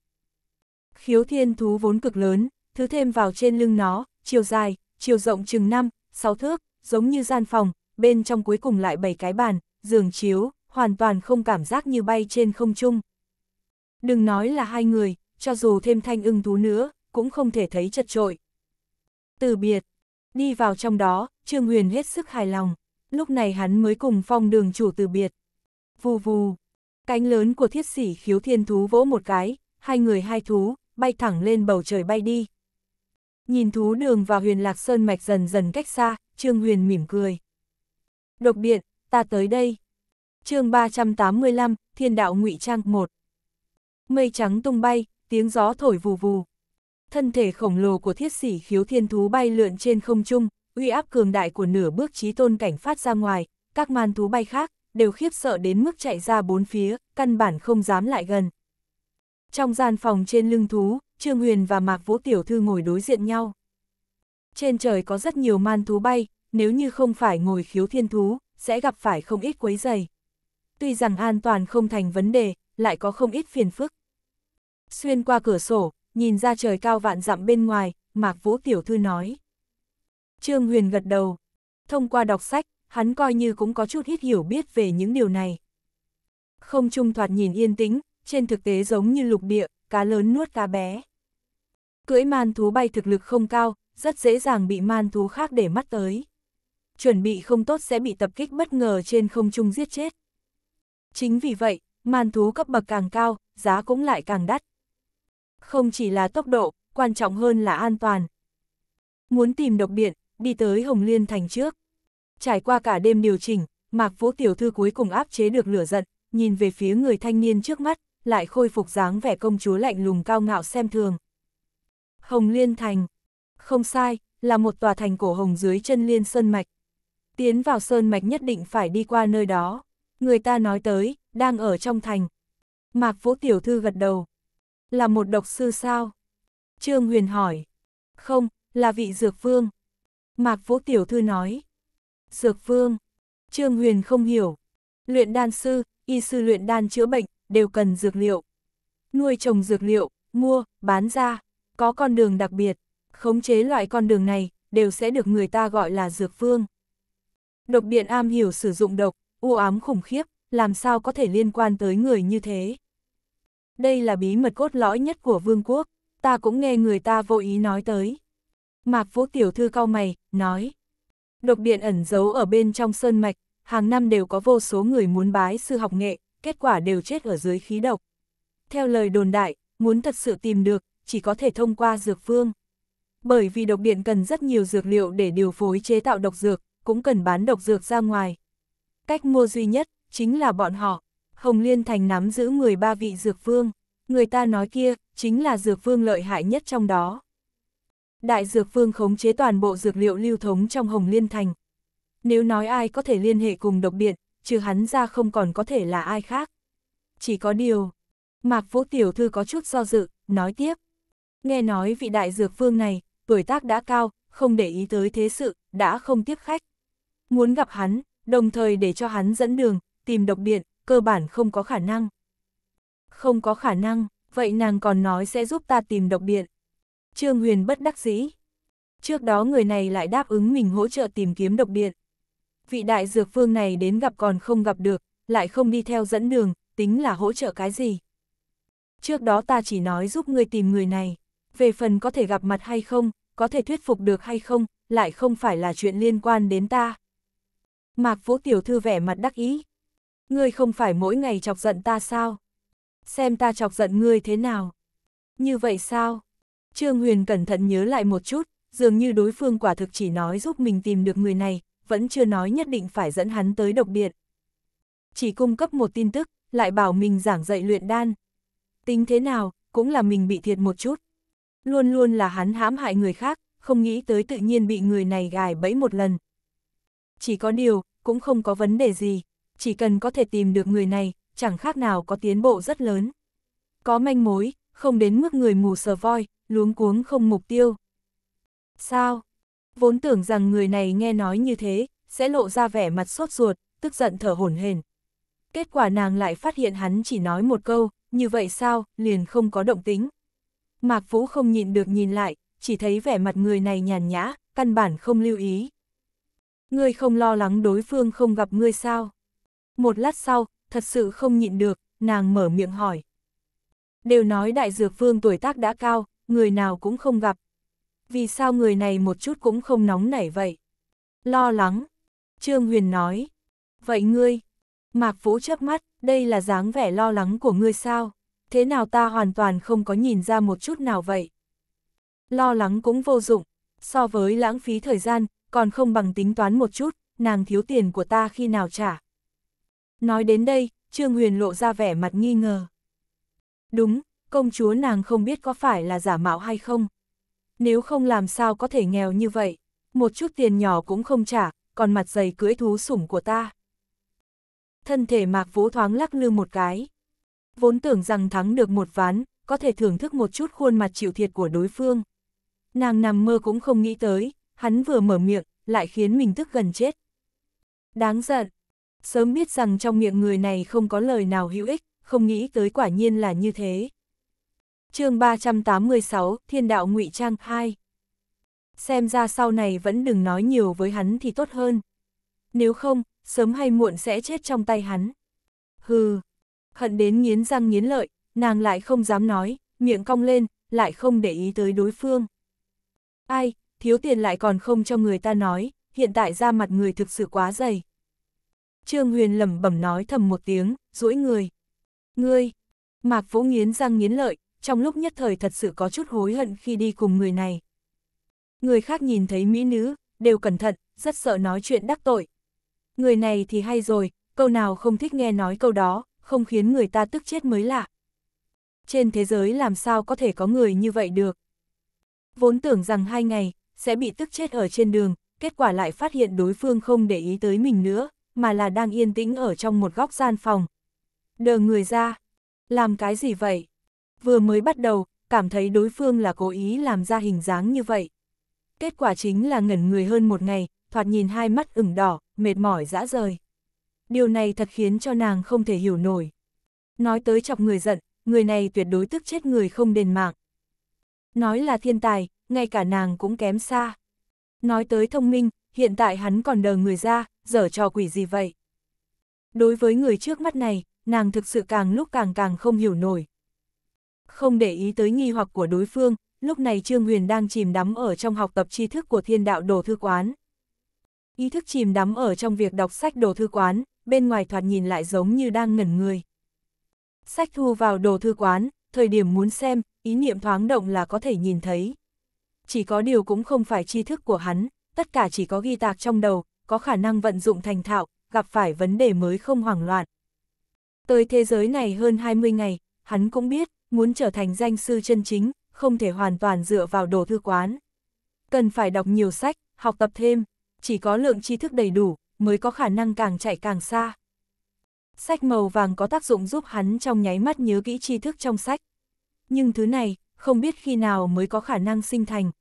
Khiếu thiên thú vốn cực lớn, thứ thêm vào trên lưng nó, chiều dài, chiều rộng chừng 5, 6 thước, giống như gian phòng, bên trong cuối cùng lại bảy cái bàn, giường chiếu, hoàn toàn không cảm giác như bay trên không trung. Đừng nói là hai người, cho dù thêm thanh ưng thú nữa, cũng không thể thấy chật trội. Từ biệt, đi vào trong đó, Trương Huyền hết sức hài lòng, lúc này hắn mới cùng phong đường chủ từ biệt. Vù vù, cánh lớn của thiết sỉ khiếu thiên thú vỗ một cái, hai người hai thú, bay thẳng lên bầu trời bay đi. Nhìn thú đường và huyền lạc sơn mạch dần dần cách xa, Trương Huyền mỉm cười. Độc biện, ta tới đây. chương 385, Thiên đạo ngụy Trang 1. Mây trắng tung bay, tiếng gió thổi vù vù. Thân thể khổng lồ của thiết sĩ khiếu thiên thú bay lượn trên không trung, uy áp cường đại của nửa bước trí tôn cảnh phát ra ngoài, các man thú bay khác, đều khiếp sợ đến mức chạy ra bốn phía, căn bản không dám lại gần. Trong gian phòng trên lưng thú, Trương Huyền và Mạc Vũ Tiểu Thư ngồi đối diện nhau. Trên trời có rất nhiều man thú bay, nếu như không phải ngồi khiếu thiên thú, sẽ gặp phải không ít quấy dày. Tuy rằng an toàn không thành vấn đề, lại có không ít phiền phức. Xuyên qua cửa sổ, nhìn ra trời cao vạn dặm bên ngoài, Mạc Vũ Tiểu Thư nói. Trương Huyền gật đầu. Thông qua đọc sách, hắn coi như cũng có chút ít hiểu biết về những điều này. Không trung thoạt nhìn yên tĩnh, trên thực tế giống như lục địa, cá lớn nuốt cá bé. Cưỡi man thú bay thực lực không cao, rất dễ dàng bị man thú khác để mắt tới. Chuẩn bị không tốt sẽ bị tập kích bất ngờ trên không trung giết chết. Chính vì vậy, man thú cấp bậc càng cao, giá cũng lại càng đắt. Không chỉ là tốc độ, quan trọng hơn là an toàn. Muốn tìm độc điện, đi tới Hồng Liên Thành trước. Trải qua cả đêm điều chỉnh, Mạc Vũ Tiểu Thư cuối cùng áp chế được lửa giận, nhìn về phía người thanh niên trước mắt, lại khôi phục dáng vẻ công chúa lạnh lùng cao ngạo xem thường. Hồng Liên Thành. Không sai, là một tòa thành cổ hồng dưới chân Liên Sơn Mạch. Tiến vào Sơn Mạch nhất định phải đi qua nơi đó. Người ta nói tới, đang ở trong thành. Mạc Vũ Tiểu Thư gật đầu. Là một độc sư sao? Trương Huyền hỏi. Không, là vị Dược Vương. Mạc Vũ Tiểu Thư nói. Dược Vương. Trương Huyền không hiểu. Luyện đan sư, y sư luyện đan chữa bệnh, đều cần dược liệu. Nuôi trồng dược liệu, mua, bán ra, có con đường đặc biệt, khống chế loại con đường này, đều sẽ được người ta gọi là dược phương. Độc điện am hiểu sử dụng độc, u ám khủng khiếp, làm sao có thể liên quan tới người như thế. Đây là bí mật cốt lõi nhất của vương quốc, ta cũng nghe người ta vô ý nói tới. Mạc Vũ Tiểu Thư cao mày, nói. Độc điện ẩn giấu ở bên trong sơn mạch, hàng năm đều có vô số người muốn bái sư học nghệ, kết quả đều chết ở dưới khí độc. Theo lời đồn đại, muốn thật sự tìm được, chỉ có thể thông qua dược phương. Bởi vì độc điện cần rất nhiều dược liệu để điều phối chế tạo độc dược, cũng cần bán độc dược ra ngoài. Cách mua duy nhất, chính là bọn họ. Hồng Liên Thành nắm giữ 13 vị dược phương, người ta nói kia, chính là dược phương lợi hại nhất trong đó. Đại dược phương khống chế toàn bộ dược liệu lưu thống trong Hồng Liên Thành. Nếu nói ai có thể liên hệ cùng độc điện, chứ hắn ra không còn có thể là ai khác. Chỉ có điều, Mạc Vũ Tiểu Thư có chút do dự, nói tiếp. Nghe nói vị đại dược vương này, tuổi tác đã cao, không để ý tới thế sự, đã không tiếp khách. Muốn gặp hắn, đồng thời để cho hắn dẫn đường, tìm độc điện, cơ bản không có khả năng. Không có khả năng, vậy nàng còn nói sẽ giúp ta tìm độc điện. Trương Huyền bất đắc dĩ. Trước đó người này lại đáp ứng mình hỗ trợ tìm kiếm độc điện vị đại dược phương này đến gặp còn không gặp được, lại không đi theo dẫn đường, tính là hỗ trợ cái gì. Trước đó ta chỉ nói giúp ngươi tìm người này, về phần có thể gặp mặt hay không, có thể thuyết phục được hay không, lại không phải là chuyện liên quan đến ta. Mạc Vũ Tiểu Thư vẻ mặt đắc ý. Ngươi không phải mỗi ngày chọc giận ta sao? Xem ta chọc giận ngươi thế nào? Như vậy sao? Trương Huyền cẩn thận nhớ lại một chút, dường như đối phương quả thực chỉ nói giúp mình tìm được người này, vẫn chưa nói nhất định phải dẫn hắn tới độc biệt Chỉ cung cấp một tin tức, lại bảo mình giảng dạy luyện đan. Tính thế nào, cũng là mình bị thiệt một chút. Luôn luôn là hắn hãm hại người khác, không nghĩ tới tự nhiên bị người này gài bẫy một lần. Chỉ có điều, cũng không có vấn đề gì, chỉ cần có thể tìm được người này, chẳng khác nào có tiến bộ rất lớn. Có manh mối, không đến mức người mù sờ voi, luống cuống không mục tiêu. Sao, Vốn tưởng rằng người này nghe nói như thế, sẽ lộ ra vẻ mặt sốt ruột, tức giận thở hổn hển. Kết quả nàng lại phát hiện hắn chỉ nói một câu, như vậy sao, liền không có động tính. Mạc Vũ không nhịn được nhìn lại, chỉ thấy vẻ mặt người này nhàn nhã, căn bản không lưu ý. Ngươi không lo lắng đối phương không gặp ngươi sao? Một lát sau, thật sự không nhịn được, nàng mở miệng hỏi. Đều nói đại dược vương tuổi tác đã cao, người nào cũng không gặp, vì sao người này một chút cũng không nóng nảy vậy? Lo lắng. Trương Huyền nói. Vậy ngươi? Mạc Vũ chớp mắt, đây là dáng vẻ lo lắng của ngươi sao? Thế nào ta hoàn toàn không có nhìn ra một chút nào vậy? Lo lắng cũng vô dụng, so với lãng phí thời gian, còn không bằng tính toán một chút, nàng thiếu tiền của ta khi nào trả. Nói đến đây, Trương Huyền lộ ra vẻ mặt nghi ngờ. Đúng, công chúa nàng không biết có phải là giả mạo hay không, nếu không làm sao có thể nghèo như vậy, một chút tiền nhỏ cũng không trả, còn mặt dày cưỡi thú sủng của ta. Thân thể Mạc Vũ thoáng lắc lư một cái. Vốn tưởng rằng thắng được một ván, có thể thưởng thức một chút khuôn mặt chịu thiệt của đối phương. Nàng nằm mơ cũng không nghĩ tới, hắn vừa mở miệng, lại khiến mình tức gần chết. Đáng giận, sớm biết rằng trong miệng người này không có lời nào hữu ích, không nghĩ tới quả nhiên là như thế chương 386, Thiên đạo ngụy Trang 2. Xem ra sau này vẫn đừng nói nhiều với hắn thì tốt hơn. Nếu không, sớm hay muộn sẽ chết trong tay hắn. Hừ, hận đến nghiến răng nghiến lợi, nàng lại không dám nói, miệng cong lên, lại không để ý tới đối phương. Ai, thiếu tiền lại còn không cho người ta nói, hiện tại ra mặt người thực sự quá dày. Trương Huyền lẩm bẩm nói thầm một tiếng, duỗi người. Ngươi, Mạc Vũ nghiến răng nghiến lợi, trong lúc nhất thời thật sự có chút hối hận khi đi cùng người này. Người khác nhìn thấy mỹ nữ, đều cẩn thận, rất sợ nói chuyện đắc tội. Người này thì hay rồi, câu nào không thích nghe nói câu đó, không khiến người ta tức chết mới lạ. Trên thế giới làm sao có thể có người như vậy được? Vốn tưởng rằng hai ngày, sẽ bị tức chết ở trên đường, kết quả lại phát hiện đối phương không để ý tới mình nữa, mà là đang yên tĩnh ở trong một góc gian phòng. Đờ người ra, làm cái gì vậy? vừa mới bắt đầu, cảm thấy đối phương là cố ý làm ra hình dáng như vậy. Kết quả chính là ngẩn người hơn một ngày, thoạt nhìn hai mắt ửng đỏ, mệt mỏi dã rời. Điều này thật khiến cho nàng không thể hiểu nổi. Nói tới chọc người giận, người này tuyệt đối tức chết người không đền mạng. Nói là thiên tài, ngay cả nàng cũng kém xa. Nói tới thông minh, hiện tại hắn còn đờ người ra, dở trò quỷ gì vậy? Đối với người trước mắt này, nàng thực sự càng lúc càng càng không hiểu nổi không để ý tới nghi hoặc của đối phương, lúc này Trương Huyền đang chìm đắm ở trong học tập tri thức của thiên đạo đồ thư quán. Ý thức chìm đắm ở trong việc đọc sách đồ thư quán, bên ngoài thoạt nhìn lại giống như đang ngẩn người. Sách thu vào đồ thư quán, thời điểm muốn xem, ý niệm thoáng động là có thể nhìn thấy. Chỉ có điều cũng không phải tri thức của hắn, tất cả chỉ có ghi tạc trong đầu, có khả năng vận dụng thành thạo, gặp phải vấn đề mới không hoảng loạn. Tới thế giới này hơn 20 ngày, hắn cũng biết, muốn trở thành danh sư chân chính, không thể hoàn toàn dựa vào đồ thư quán. Cần phải đọc nhiều sách, học tập thêm, chỉ có lượng tri thức đầy đủ, mới có khả năng càng chạy càng xa. Sách màu vàng có tác dụng giúp hắn trong nháy mắt nhớ kỹ tri thức trong sách. Nhưng thứ này, không biết khi nào mới có khả năng sinh thành.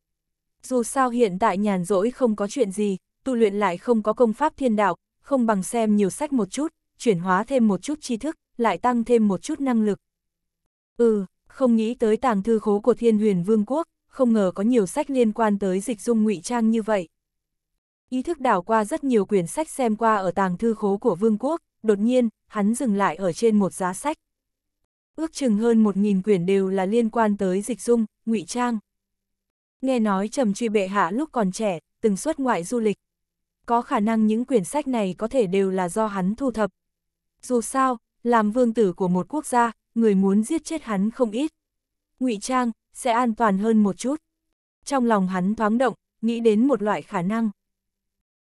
Dù sao hiện tại nhàn rỗi không có chuyện gì, tu luyện lại không có công pháp thiên đạo, không bằng xem nhiều sách một chút, chuyển hóa thêm một chút tri thức, lại tăng thêm một chút năng lực. Ừ, không nghĩ tới tàng thư khố của thiên huyền vương quốc, không ngờ có nhiều sách liên quan tới dịch dung ngụy trang như vậy. Ý thức đảo qua rất nhiều quyển sách xem qua ở tàng thư khố của vương quốc, đột nhiên, hắn dừng lại ở trên một giá sách. Ước chừng hơn một nghìn quyển đều là liên quan tới dịch dung, ngụy trang. Nghe nói trầm truy bệ hạ lúc còn trẻ, từng xuất ngoại du lịch. Có khả năng những quyển sách này có thể đều là do hắn thu thập. Dù sao, làm vương tử của một quốc gia, người muốn giết chết hắn không ít. ngụy trang, sẽ an toàn hơn một chút. Trong lòng hắn thoáng động, nghĩ đến một loại khả năng.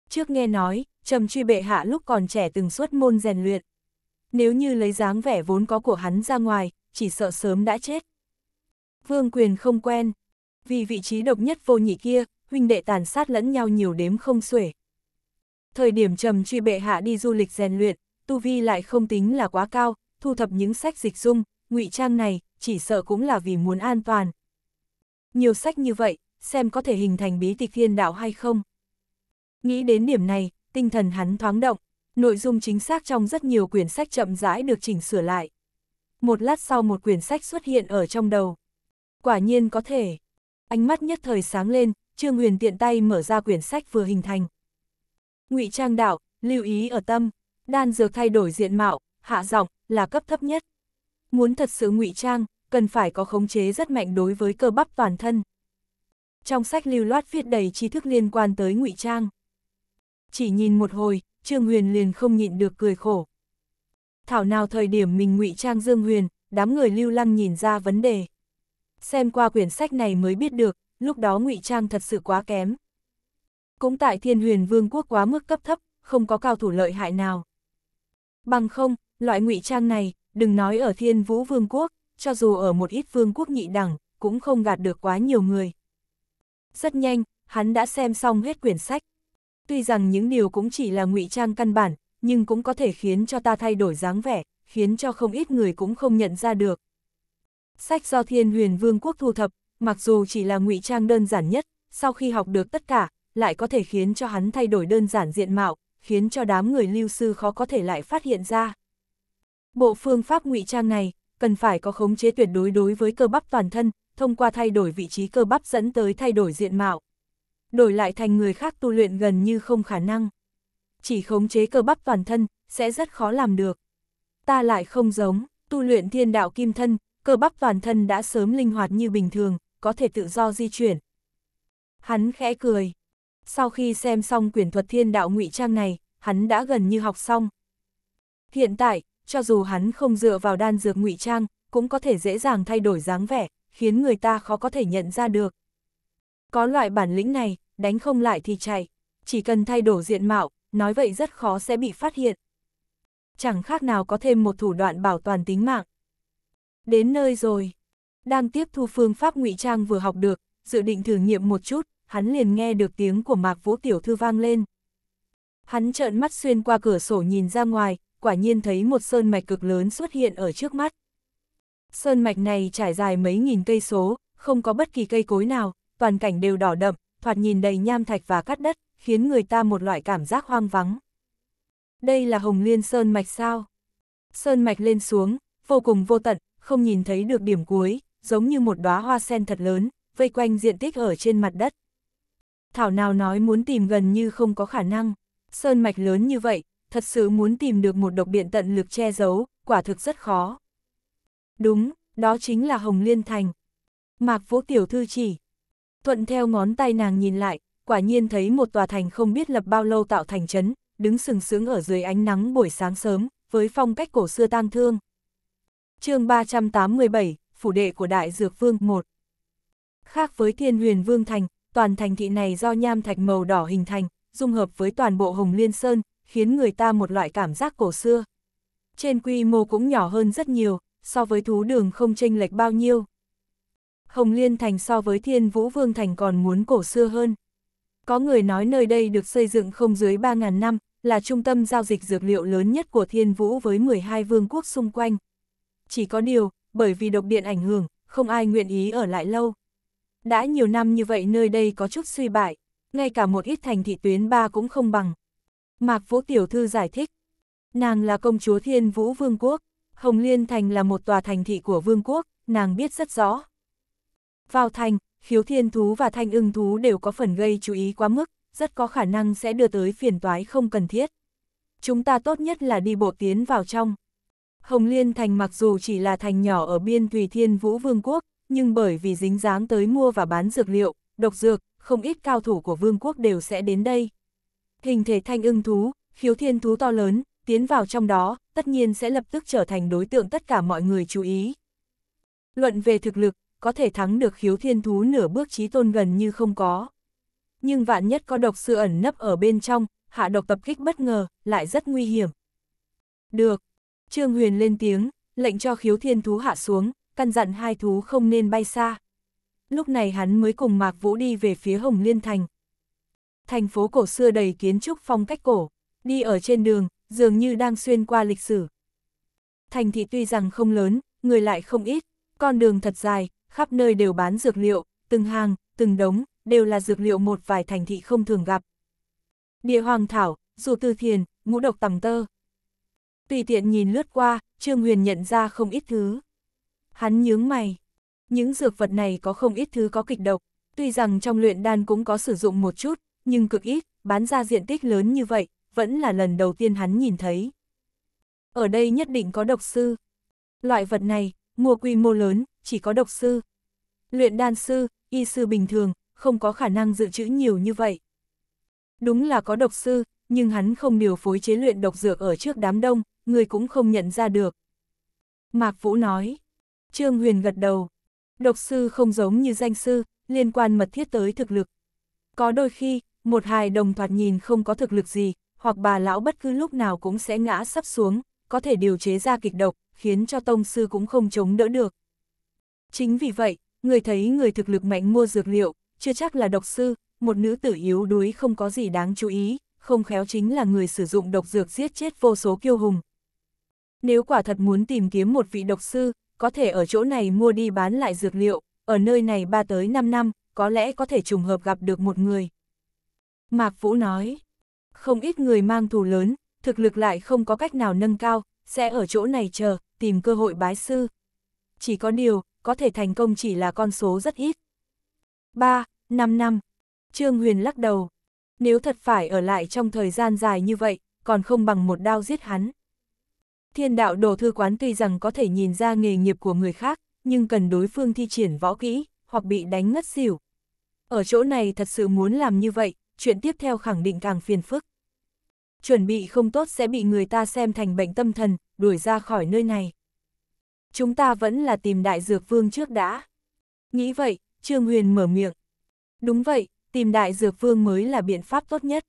Trước nghe nói, trầm truy bệ hạ lúc còn trẻ từng xuất môn rèn luyện. Nếu như lấy dáng vẻ vốn có của hắn ra ngoài, chỉ sợ sớm đã chết. Vương quyền không quen. Vì vị trí độc nhất vô nhị kia, huynh đệ tàn sát lẫn nhau nhiều đếm không xuể. Thời điểm trầm truy bệ hạ đi du lịch rèn luyện, tu vi lại không tính là quá cao, thu thập những sách dịch dung, ngụy trang này, chỉ sợ cũng là vì muốn an toàn. Nhiều sách như vậy, xem có thể hình thành bí tịch thiên đạo hay không. Nghĩ đến điểm này, tinh thần hắn thoáng động, nội dung chính xác trong rất nhiều quyển sách chậm rãi được chỉnh sửa lại. Một lát sau một quyển sách xuất hiện ở trong đầu. Quả nhiên có thể. Ánh mắt nhất thời sáng lên, Trương Huyền tiện tay mở ra quyển sách vừa hình thành. Ngụy Trang Đạo, lưu ý ở tâm, đan dược thay đổi diện mạo, hạ giọng, là cấp thấp nhất. Muốn thật sự ngụy trang, cần phải có khống chế rất mạnh đối với cơ bắp toàn thân. Trong sách lưu loát viết đầy tri thức liên quan tới ngụy trang. Chỉ nhìn một hồi, Trương Huyền liền không nhịn được cười khổ. Thảo nào thời điểm mình ngụy trang Dương Huyền, đám người lưu lăng nhìn ra vấn đề. Xem qua quyển sách này mới biết được, lúc đó ngụy trang thật sự quá kém. Cũng tại thiên huyền vương quốc quá mức cấp thấp, không có cao thủ lợi hại nào. Bằng không, Loại ngụy trang này, đừng nói ở thiên vũ vương quốc, cho dù ở một ít vương quốc nhị đẳng, cũng không gạt được quá nhiều người. Rất nhanh, hắn đã xem xong hết quyển sách. Tuy rằng những điều cũng chỉ là ngụy trang căn bản, nhưng cũng có thể khiến cho ta thay đổi dáng vẻ, khiến cho không ít người cũng không nhận ra được. Sách do Thiên Huyền Vương quốc thu thập, mặc dù chỉ là ngụy trang đơn giản nhất, sau khi học được tất cả, lại có thể khiến cho hắn thay đổi đơn giản diện mạo, khiến cho đám người lưu sư khó có thể lại phát hiện ra. Bộ phương pháp ngụy trang này, cần phải có khống chế tuyệt đối đối với cơ bắp toàn thân, thông qua thay đổi vị trí cơ bắp dẫn tới thay đổi diện mạo. Đổi lại thành người khác tu luyện gần như không khả năng. Chỉ khống chế cơ bắp toàn thân, sẽ rất khó làm được. Ta lại không giống, tu luyện thiên đạo kim thân, cơ bắp toàn thân đã sớm linh hoạt như bình thường, có thể tự do di chuyển. Hắn khẽ cười. Sau khi xem xong quyển thuật thiên đạo ngụy trang này, hắn đã gần như học xong. Hiện tại, cho dù hắn không dựa vào đan dược ngụy trang, cũng có thể dễ dàng thay đổi dáng vẻ, khiến người ta khó có thể nhận ra được. Có loại bản lĩnh này, đánh không lại thì chạy, chỉ cần thay đổi diện mạo, nói vậy rất khó sẽ bị phát hiện. Chẳng khác nào có thêm một thủ đoạn bảo toàn tính mạng. Đến nơi rồi, đang tiếp thu phương pháp ngụy trang vừa học được, dự định thử nghiệm một chút, hắn liền nghe được tiếng của Mạc Vũ Tiểu Thư vang lên. Hắn trợn mắt xuyên qua cửa sổ nhìn ra ngoài, quả nhiên thấy một sơn mạch cực lớn xuất hiện ở trước mắt. Sơn mạch này trải dài mấy nghìn cây số, không có bất kỳ cây cối nào, toàn cảnh đều đỏ đậm, thoạt nhìn đầy nham thạch và cát đất, khiến người ta một loại cảm giác hoang vắng. Đây là Hồng Liên Sơn Mạch sao? Sơn Mạch lên xuống, vô cùng vô tận, không nhìn thấy được điểm cuối, giống như một đóa hoa sen thật lớn, vây quanh diện tích ở trên mặt đất. Thảo nào nói muốn tìm gần như không có khả năng, Sơn Mạch lớn như vậy, thật sự muốn tìm được một độc biện tận lực che giấu, quả thực rất khó. Đúng, đó chính là Hồng Liên Thành. Mạc Vũ Tiểu Thư chỉ. Thuận theo ngón tay nàng nhìn lại, quả nhiên thấy một tòa thành không biết lập bao lâu tạo thành chấn đứng sừng sững ở dưới ánh nắng buổi sáng sớm, với phong cách cổ xưa tang thương. chương 387, Phủ đệ của Đại Dược Vương 1 Khác với Thiên Huyền Vương Thành, toàn thành thị này do nham thạch màu đỏ hình thành, dung hợp với toàn bộ Hồng Liên Sơn, khiến người ta một loại cảm giác cổ xưa. Trên quy mô cũng nhỏ hơn rất nhiều, so với thú đường không chênh lệch bao nhiêu. Hồng Liên Thành so với Thiên Vũ Vương Thành còn muốn cổ xưa hơn. Có người nói nơi đây được xây dựng không dưới 3.000 năm, là trung tâm giao dịch dược liệu lớn nhất của Thiên Vũ với 12 vương quốc xung quanh. Chỉ có điều, bởi vì độc điện ảnh hưởng, không ai nguyện ý ở lại lâu. Đã nhiều năm như vậy nơi đây có chút suy bại, ngay cả một ít thành thị tuyến ba cũng không bằng. Mạc Vũ Tiểu Thư giải thích. Nàng là công chúa Thiên Vũ Vương quốc, Hồng Liên Thành là một tòa thành thị của Vương quốc, nàng biết rất rõ. Vào thành, khiếu thiên thú và thanh ưng thú đều có phần gây chú ý quá mức, rất có khả năng sẽ đưa tới phiền toái không cần thiết. Chúng ta tốt nhất là đi bộ tiến vào trong. Hồng Liên Thành mặc dù chỉ là thành nhỏ ở biên Thùy Thiên Vũ Vương quốc, nhưng bởi vì dính dáng tới mua và bán dược liệu, độc dược, không ít cao thủ của Vương quốc đều sẽ đến đây, Hình thể thanh ưng thú, khiếu thiên thú to lớn, tiến vào trong đó, tất nhiên sẽ lập tức trở thành đối tượng tất cả mọi người chú ý. Luận về thực lực, có thể thắng được khiếu thiên thú nửa bước trí tôn gần như không có. Nhưng vạn nhất có độc sư ẩn nấp ở bên trong, hạ độc tập kích bất ngờ, lại rất nguy hiểm. Được, Trương Huyền lên tiếng, lệnh cho khiếu thiên thú hạ xuống, căn dặn hai thú không nên bay xa. Lúc này hắn mới cùng Mạc Vũ đi về phía Hồng Liên Thành thành phố cổ xưa đầy kiến trúc phong cách cổ, đi ở trên đường, dường như đang xuyên qua lịch sử. Thành thị tuy rằng không lớn, người lại không ít, con đường thật dài, khắp nơi đều bán dược liệu, từng hàng, từng đống, đều là dược liệu một vài thành thị không thường gặp. Địa hoàng thảo, dù tư thiền, ngũ độc tầm tơ. Tùy tiện nhìn lướt qua, Trương Huyền nhận ra không ít thứ. Hắn nhướng mày. Những dược vật này có không ít thứ có kịch độc, tuy rằng trong luyện đan cũng có sử dụng một chút, nhưng cực ít, bán ra diện tích lớn như vậy, vẫn là lần đầu tiên hắn nhìn thấy. Ở đây nhất định có độc sư. Loại vật này, mua quy mô lớn, chỉ có độc sư. Luyện đan sư, y sư bình thường, không có khả năng dự trữ nhiều như vậy. Đúng là có độc sư, nhưng hắn không điều phối chế luyện độc dược ở trước đám đông, người cũng không nhận ra được. Mạc Vũ nói. Trương Huyền gật đầu. Độc sư không giống như danh sư, liên quan mật thiết tới thực lực. Có đôi khi, một hài đồng thoạt nhìn không có thực lực gì, hoặc bà lão bất cứ lúc nào cũng sẽ ngã sắp xuống, có thể điều chế ra kịch độc, khiến cho tông sư cũng không chống đỡ được. Chính vì vậy, người thấy người thực lực mạnh mua dược liệu, chưa chắc là độc sư, một nữ tử yếu đuối không có gì đáng chú ý, không khéo chính là người sử dụng độc dược giết chết vô số kiêu hùng. Nếu quả thật muốn tìm kiếm một vị độc sư, có thể ở chỗ này mua đi bán lại dược liệu, ở nơi này ba tới 5 năm, có lẽ có thể trùng hợp gặp được một người. Mạc Vũ nói, không ít người mang thù lớn, thực lực lại không có cách nào nâng cao, sẽ ở chỗ này chờ, tìm cơ hội bái sư. Chỉ có điều, có thể thành công chỉ là con số rất ít. 3. 5 năm. Trương Huyền lắc đầu. Nếu thật phải ở lại trong thời gian dài như vậy, còn không bằng một đao giết hắn. Thiên đạo đồ thư quán tuy rằng có thể nhìn ra nghề nghiệp của người khác, nhưng cần đối phương thi triển võ kỹ, hoặc bị đánh ngất xỉu. Ở chỗ này thật sự muốn làm như vậy, chuyện tiếp theo khẳng định càng phiền phức. Chuẩn bị không tốt sẽ bị người ta xem thành bệnh tâm thần, đuổi ra khỏi nơi này. Chúng ta vẫn là tìm đại dược vương trước đã. Nghĩ vậy, Trương Huyền mở miệng. Đúng vậy, tìm đại dược vương mới là biện pháp tốt nhất.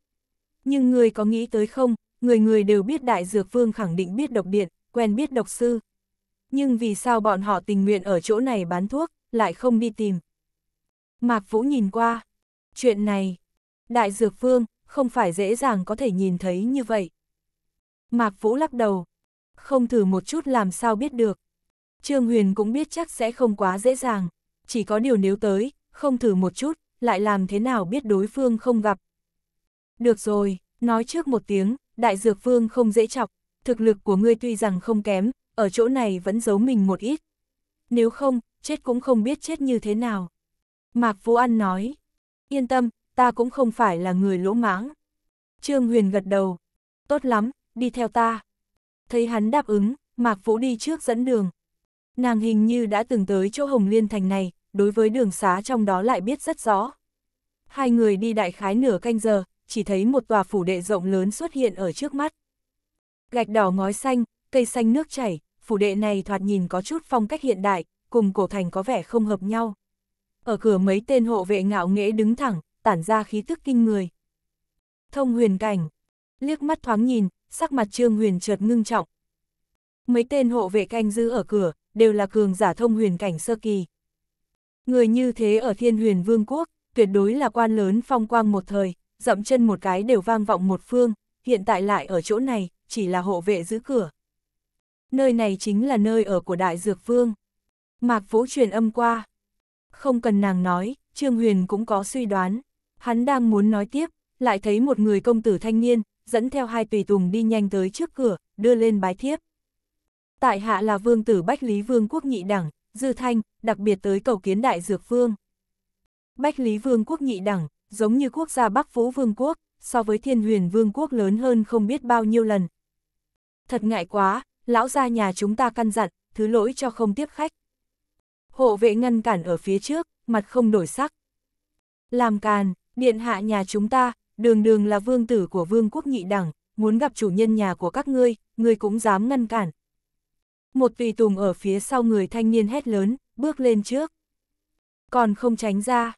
Nhưng người có nghĩ tới không, người người đều biết đại dược vương khẳng định biết độc điện, quen biết độc sư. Nhưng vì sao bọn họ tình nguyện ở chỗ này bán thuốc, lại không đi tìm. Mạc Vũ nhìn qua. Chuyện này, Đại Dược Vương, không phải dễ dàng có thể nhìn thấy như vậy. Mạc Vũ lắc đầu. Không thử một chút làm sao biết được. Trương Huyền cũng biết chắc sẽ không quá dễ dàng. Chỉ có điều nếu tới, không thử một chút, lại làm thế nào biết đối phương không gặp. Được rồi, nói trước một tiếng, Đại Dược Vương không dễ chọc. Thực lực của ngươi tuy rằng không kém, ở chỗ này vẫn giấu mình một ít. Nếu không, chết cũng không biết chết như thế nào. Mạc Vũ An nói, yên tâm, ta cũng không phải là người lỗ mãng. Trương Huyền gật đầu, tốt lắm, đi theo ta. Thấy hắn đáp ứng, Mạc Vũ đi trước dẫn đường. Nàng hình như đã từng tới chỗ Hồng Liên Thành này, đối với đường xá trong đó lại biết rất rõ. Hai người đi đại khái nửa canh giờ, chỉ thấy một tòa phủ đệ rộng lớn xuất hiện ở trước mắt. Gạch đỏ ngói xanh, cây xanh nước chảy, phủ đệ này thoạt nhìn có chút phong cách hiện đại, cùng cổ thành có vẻ không hợp nhau. Ở cửa mấy tên hộ vệ ngạo nghễ đứng thẳng, tản ra khí tức kinh người. Thông huyền cảnh, liếc mắt thoáng nhìn, sắc mặt Trương Huyền chợt ngưng trọng. Mấy tên hộ vệ canh giữ ở cửa, đều là cường giả thông huyền cảnh sơ kỳ. Người như thế ở thiên huyền vương quốc, tuyệt đối là quan lớn phong quang một thời, dậm chân một cái đều vang vọng một phương, hiện tại lại ở chỗ này, chỉ là hộ vệ giữ cửa. Nơi này chính là nơi ở của Đại Dược Vương. Mạc Vũ truyền âm qua. Không cần nàng nói, Trương Huyền cũng có suy đoán. Hắn đang muốn nói tiếp, lại thấy một người công tử thanh niên, dẫn theo hai tùy tùng đi nhanh tới trước cửa, đưa lên bái thiếp. Tại hạ là vương tử Bách Lý Vương quốc nhị đẳng, Dư Thanh, đặc biệt tới cầu kiến đại dược vương. Bách Lý Vương quốc nhị đẳng, giống như quốc gia Bắc Phú Vương quốc, so với thiên huyền vương quốc lớn hơn không biết bao nhiêu lần. Thật ngại quá, lão gia nhà chúng ta căn dặn, thứ lỗi cho không tiếp khách. Hộ vệ ngăn cản ở phía trước, mặt không đổi sắc. Làm càn, Điện hạ nhà chúng ta, đường đường là vương tử của vương quốc nhị đẳng, muốn gặp chủ nhân nhà của các ngươi, ngươi cũng dám ngăn cản. Một tùy tùng ở phía sau người thanh niên hét lớn, bước lên trước. Còn không tránh ra,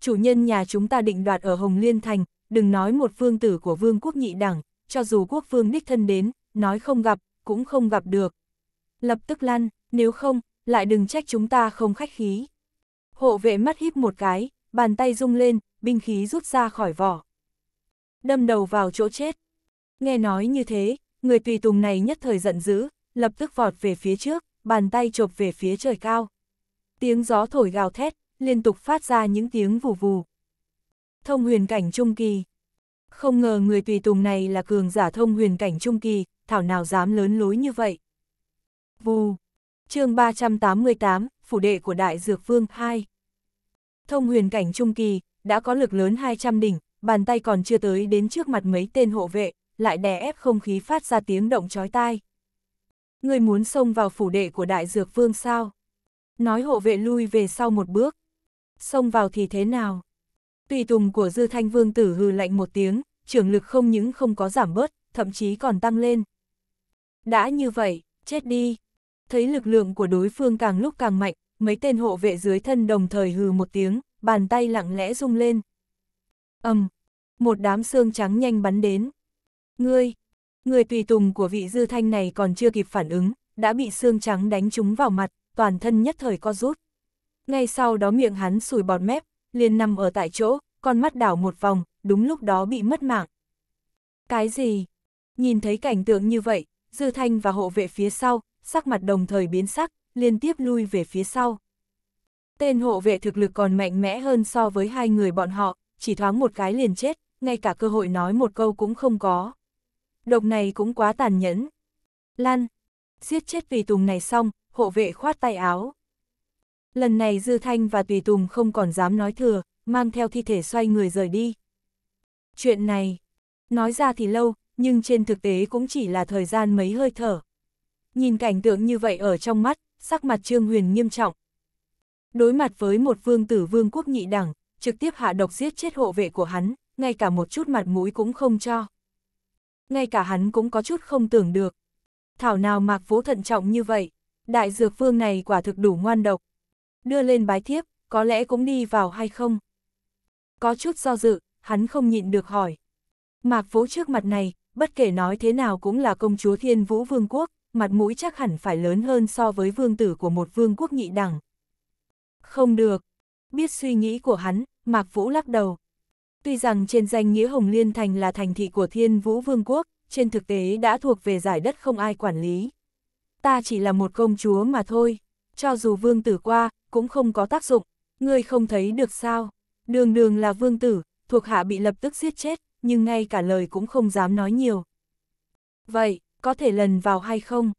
chủ nhân nhà chúng ta định đoạt ở Hồng Liên Thành, đừng nói một vương tử của vương quốc nhị đẳng, cho dù quốc vương đích thân đến, nói không gặp, cũng không gặp được. Lập tức lăn, nếu không, lại đừng trách chúng ta không khách khí. Hộ vệ mắt híp một cái, bàn tay rung lên, binh khí rút ra khỏi vỏ. Đâm đầu vào chỗ chết. Nghe nói như thế, người tùy tùng này nhất thời giận dữ, lập tức vọt về phía trước, bàn tay chộp về phía trời cao. Tiếng gió thổi gào thét, liên tục phát ra những tiếng vù vù. Thông huyền cảnh trung kỳ. Không ngờ người tùy tùng này là cường giả thông huyền cảnh trung kỳ, thảo nào dám lớn lối như vậy. Vù. chương 388, phủ đệ của Đại Dược Vương 2. Thông huyền cảnh trung kỳ, đã có lực lớn 200 đỉnh, bàn tay còn chưa tới đến trước mặt mấy tên hộ vệ, lại đè ép không khí phát ra tiếng động chói tai. Người muốn xông vào phủ đệ của đại dược vương sao? Nói hộ vệ lui về sau một bước. Xông vào thì thế nào? Tùy tùng của dư thanh vương tử hư lạnh một tiếng, trưởng lực không những không có giảm bớt, thậm chí còn tăng lên. Đã như vậy, chết đi. Thấy lực lượng của đối phương càng lúc càng mạnh, mấy tên hộ vệ dưới thân đồng thời hừ một tiếng, bàn tay lặng lẽ rung lên. ầm, um, một đám xương trắng nhanh bắn đến. Ngươi, người tùy tùng của vị dư thanh này còn chưa kịp phản ứng, đã bị xương trắng đánh trúng vào mặt, toàn thân nhất thời co rút. Ngay sau đó miệng hắn sùi bọt mép, liền nằm ở tại chỗ, con mắt đảo một vòng, đúng lúc đó bị mất mạng. Cái gì? Nhìn thấy cảnh tượng như vậy, Dư Thanh và hộ vệ phía sau, sắc mặt đồng thời biến sắc, liên tiếp lui về phía sau. Tên hộ vệ thực lực còn mạnh mẽ hơn so với hai người bọn họ, chỉ thoáng một cái liền chết, ngay cả cơ hội nói một câu cũng không có. Độc này cũng quá tàn nhẫn. Lan, giết chết tùy tùng này xong, hộ vệ khoát tay áo. Lần này Dư Thanh và tùy tùng không còn dám nói thừa, mang theo thi thể xoay người rời đi. Chuyện này, nói ra thì lâu, nhưng trên thực tế cũng chỉ là thời gian mấy hơi thở. Nhìn cảnh tượng như vậy ở trong mắt, sắc mặt Trương Huyền nghiêm trọng, Đối mặt với một vương tử vương quốc nhị đẳng, trực tiếp hạ độc giết chết hộ vệ của hắn, ngay cả một chút mặt mũi cũng không cho. Ngay cả hắn cũng có chút không tưởng được. Thảo nào Mạc Vũ thận trọng như vậy, đại dược vương này quả thực đủ ngoan độc. Đưa lên bái thiếp, có lẽ cũng đi vào hay không? Có chút do dự, hắn không nhịn được hỏi. Mạc Vũ trước mặt này, bất kể nói thế nào cũng là công chúa thiên vũ vương quốc, mặt mũi chắc hẳn phải lớn hơn so với vương tử của một vương quốc nhị đẳng, không được. Biết suy nghĩ của hắn, Mạc Vũ lắc đầu. Tuy rằng trên danh nghĩa Hồng Liên Thành là thành thị của Thiên Vũ Vương quốc, trên thực tế đã thuộc về giải đất không ai quản lý. Ta chỉ là một công chúa mà thôi, cho dù vương tử qua, cũng không có tác dụng, ngươi không thấy được sao. Đường đường là vương tử, thuộc hạ bị lập tức giết chết, nhưng ngay cả lời cũng không dám nói nhiều. Vậy, có thể lần vào hay không?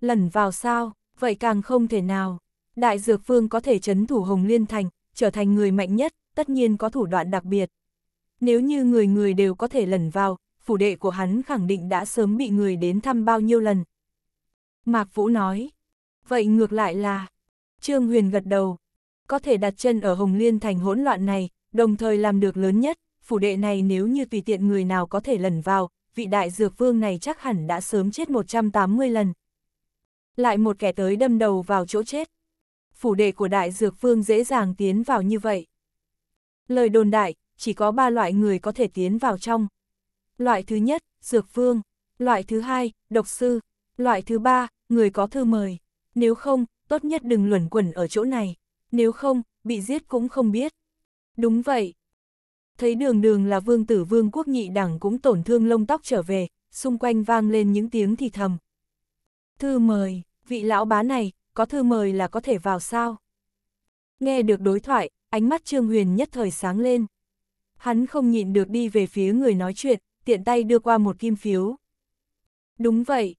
Lần vào sao, vậy càng không thể nào. Đại Dược Vương có thể chấn thủ Hồng Liên Thành, trở thành người mạnh nhất, tất nhiên có thủ đoạn đặc biệt. Nếu như người người đều có thể lẩn vào, phủ đệ của hắn khẳng định đã sớm bị người đến thăm bao nhiêu lần. Mạc Vũ nói, vậy ngược lại là, Trương Huyền gật đầu, có thể đặt chân ở Hồng Liên Thành hỗn loạn này, đồng thời làm được lớn nhất, phủ đệ này nếu như tùy tiện người nào có thể lẩn vào, vị đại dược vương này chắc hẳn đã sớm chết 180 lần. Lại một kẻ tới đâm đầu vào chỗ chết, phủ đệ của đại dược vương dễ dàng tiến vào như vậy. Lời đồn đại, chỉ có ba loại người có thể tiến vào trong. Loại thứ nhất, dược vương. Loại thứ hai, độc sư. Loại thứ ba, người có thư mời. Nếu không, tốt nhất đừng luẩn quẩn ở chỗ này. Nếu không, bị giết cũng không biết. Đúng vậy. Thấy đường đường là vương tử vương quốc nhị đẳng cũng tổn thương lông tóc trở về, xung quanh vang lên những tiếng thì thầm. Thư mời, vị lão bá này, có thư mời là có thể vào sao? Nghe được đối thoại, ánh mắt Trương Huyền nhất thời sáng lên. Hắn không nhịn được đi về phía người nói chuyện, tiện tay đưa qua một kim phiếu. Đúng vậy.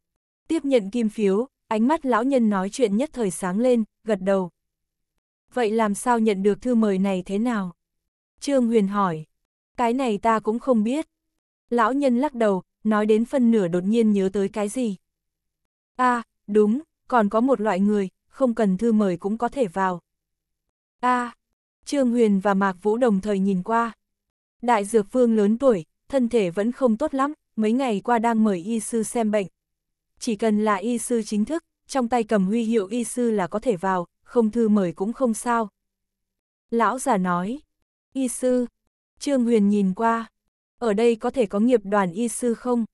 Tiếp nhận kim phiếu, ánh mắt lão nhân nói chuyện nhất thời sáng lên, gật đầu. Vậy làm sao nhận được thư mời này thế nào? Trương Huyền hỏi. Cái này ta cũng không biết. Lão nhân lắc đầu, nói đến phân nửa đột nhiên nhớ tới cái gì. a à, đúng, còn có một loại người, không cần thư mời cũng có thể vào. A, à, Trương Huyền và Mạc Vũ đồng thời nhìn qua. Đại dược vương lớn tuổi, thân thể vẫn không tốt lắm, mấy ngày qua đang mời y sư xem bệnh. Chỉ cần là y sư chính thức, trong tay cầm huy hiệu y sư là có thể vào, không thư mời cũng không sao. Lão già nói, y sư, Trương Huyền nhìn qua, ở đây có thể có nghiệp đoàn y sư không?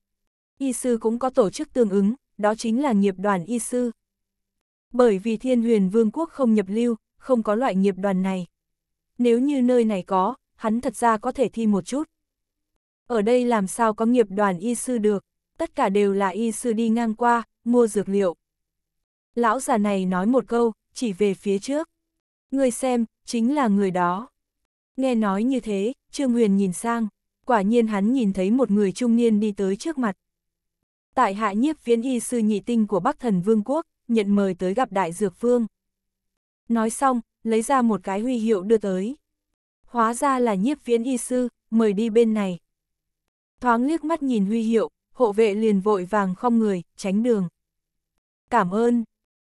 Y sư cũng có tổ chức tương ứng, đó chính là nghiệp đoàn y sư. Bởi vì thiên huyền vương quốc không nhập lưu, không có loại nghiệp đoàn này. Nếu như nơi này có, hắn thật ra có thể thi một chút. Ở đây làm sao có nghiệp đoàn y sư được, tất cả đều là y sư đi ngang qua, mua dược liệu. Lão già này nói một câu, chỉ về phía trước. Người xem, chính là người đó. Nghe nói như thế, Trương Huyền nhìn sang, quả nhiên hắn nhìn thấy một người trung niên đi tới trước mặt. Tại hạ nhiếp viễn y sư nhị tinh của Bắc Thần Vương Quốc, nhận mời tới gặp Đại Dược phương Nói xong, lấy ra một cái huy hiệu đưa tới. Hóa ra là nhiếp viễn y sư, mời đi bên này. Thoáng liếc mắt nhìn huy hiệu, hộ vệ liền vội vàng không người, tránh đường. Cảm ơn.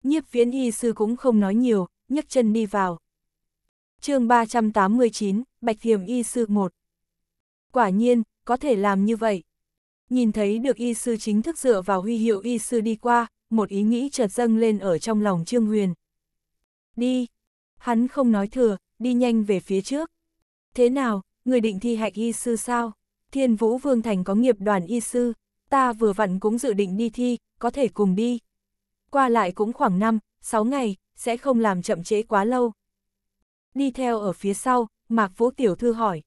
Nhiếp viễn y sư cũng không nói nhiều, nhấc chân đi vào. chương 389, Bạch Thiểm y sư 1. Quả nhiên, có thể làm như vậy. Nhìn thấy được y sư chính thức dựa vào huy hiệu y sư đi qua, một ý nghĩ chợt dâng lên ở trong lòng Trương Huyền. Đi! Hắn không nói thừa, đi nhanh về phía trước. Thế nào, người định thi hạch y sư sao? Thiên Vũ Vương Thành có nghiệp đoàn y sư, ta vừa vặn cũng dự định đi thi, có thể cùng đi. Qua lại cũng khoảng 5, 6 ngày, sẽ không làm chậm trễ quá lâu. Đi theo ở phía sau, Mạc Vũ Tiểu Thư hỏi.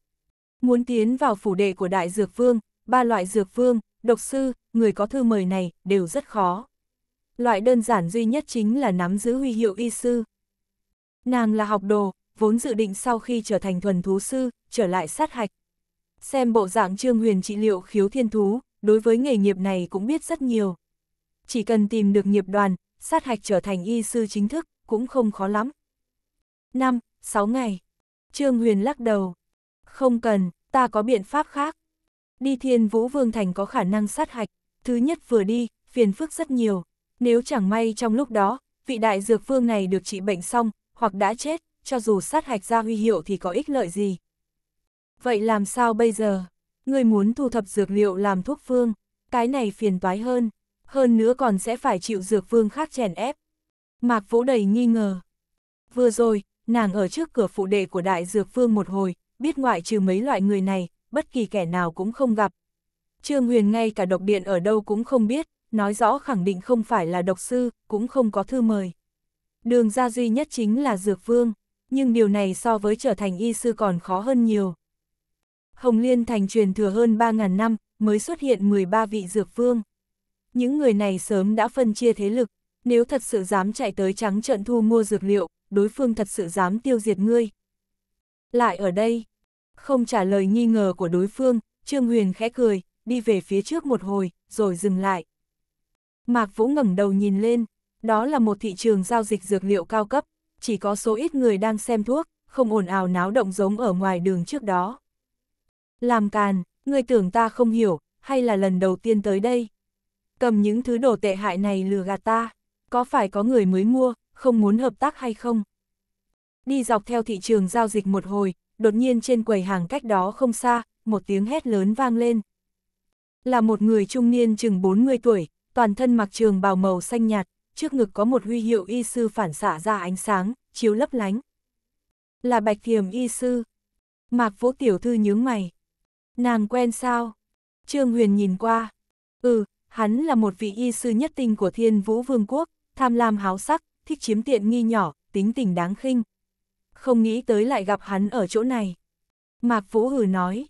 Muốn tiến vào phủ đệ của Đại Dược Vương, ba loại Dược Vương, độc sư, người có thư mời này, đều rất khó loại đơn giản duy nhất chính là nắm giữ huy hiệu y sư. Nàng là học đồ, vốn dự định sau khi trở thành thuần thú sư, trở lại sát hạch. Xem bộ dạng trương huyền trị liệu khiếu thiên thú, đối với nghề nghiệp này cũng biết rất nhiều. Chỉ cần tìm được nghiệp đoàn, sát hạch trở thành y sư chính thức, cũng không khó lắm. 5. 6 ngày. Trương Huyền lắc đầu. Không cần, ta có biện pháp khác. Đi thiên vũ vương thành có khả năng sát hạch, thứ nhất vừa đi, phiền phức rất nhiều, nếu chẳng may trong lúc đó, vị đại dược phương này được trị bệnh xong, hoặc đã chết, cho dù sát hạch ra huy hiệu thì có ích lợi gì. Vậy làm sao bây giờ? Người muốn thu thập dược liệu làm thuốc phương, cái này phiền toái hơn, hơn nữa còn sẽ phải chịu dược phương khác chèn ép. Mạc Vũ đầy nghi ngờ. Vừa rồi, nàng ở trước cửa phụ đệ của đại dược phương một hồi, biết ngoại trừ mấy loại người này, bất kỳ kẻ nào cũng không gặp. Trương Huyền ngay cả độc điện ở đâu cũng không biết, nói rõ khẳng định không phải là độc sư, cũng không có thư mời. Đường ra duy nhất chính là Dược Vương, nhưng điều này so với trở thành y sư còn khó hơn nhiều. Hồng Liên Thành truyền thừa hơn 3.000 năm, mới xuất hiện 13 vị Dược Vương. Những người này sớm đã phân chia thế lực, nếu thật sự dám chạy tới trắng trận thu mua dược liệu, đối phương thật sự dám tiêu diệt ngươi. Lại ở đây, không trả lời nghi ngờ của đối phương, Trương Huyền khẽ cười, đi về phía trước một hồi, rồi dừng lại. Mạc Vũ ngẩng đầu nhìn lên, đó là một thị trường giao dịch dược liệu cao cấp, chỉ có số ít người đang xem thuốc, không ồn ào náo động giống ở ngoài đường trước đó. Làm càn, người tưởng ta không hiểu, hay là lần đầu tiên tới đây? Cầm những thứ đồ tệ hại này lừa gạt ta, có phải có người mới mua, không muốn hợp tác hay không? Đi dọc theo thị trường giao dịch một hồi, đột nhiên trên quầy hàng cách đó không xa, một tiếng hét lớn vang lên. Là một người trung niên chừng 40 tuổi, toàn thân mặc trường bào màu xanh nhạt, trước ngực có một huy hiệu y sư phản xạ ra ánh sáng, chiếu lấp lánh. Là bạch thiềm y sư. Mạc Vũ Tiểu Thư nhướng mày. Nàng quen sao? Trương Huyền nhìn qua. Ừ, hắn là một vị y sư nhất tinh của thiên vũ vương quốc, tham lam háo sắc, thích chiếm tiện nghi nhỏ, tính tình đáng khinh. Không nghĩ tới lại gặp hắn ở chỗ này. Mạc Vũ hử nói.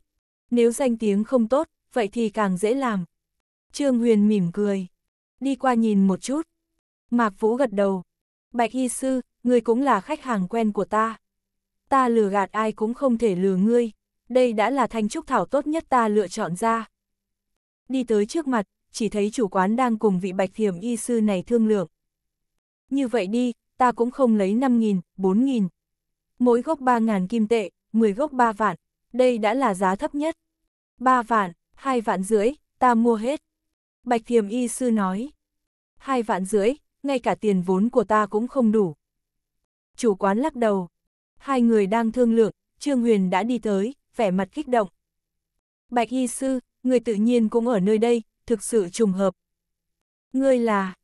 Nếu danh tiếng không tốt, vậy thì càng dễ làm. Trương Huyền mỉm cười đi qua nhìn một chút. Mạc Vũ gật đầu. Bạch Y Sư, người cũng là khách hàng quen của ta. Ta lừa gạt ai cũng không thể lừa ngươi. Đây đã là thanh trúc thảo tốt nhất ta lựa chọn ra. Đi tới trước mặt, chỉ thấy chủ quán đang cùng vị bạch thiểm y sư này thương lượng. Như vậy đi, ta cũng không lấy 5.000, 4.000. Mỗi gốc 3.000 kim tệ, 10 gốc 3 vạn, đây đã là giá thấp nhất. 3 vạn, 2 vạn rưỡi, ta mua hết. Bạch Thiềm Y Sư nói. Hai vạn rưỡi, ngay cả tiền vốn của ta cũng không đủ. Chủ quán lắc đầu. Hai người đang thương lượng, Trương Huyền đã đi tới, vẻ mặt kích động. Bạch Y Sư, người tự nhiên cũng ở nơi đây, thực sự trùng hợp. Ngươi là...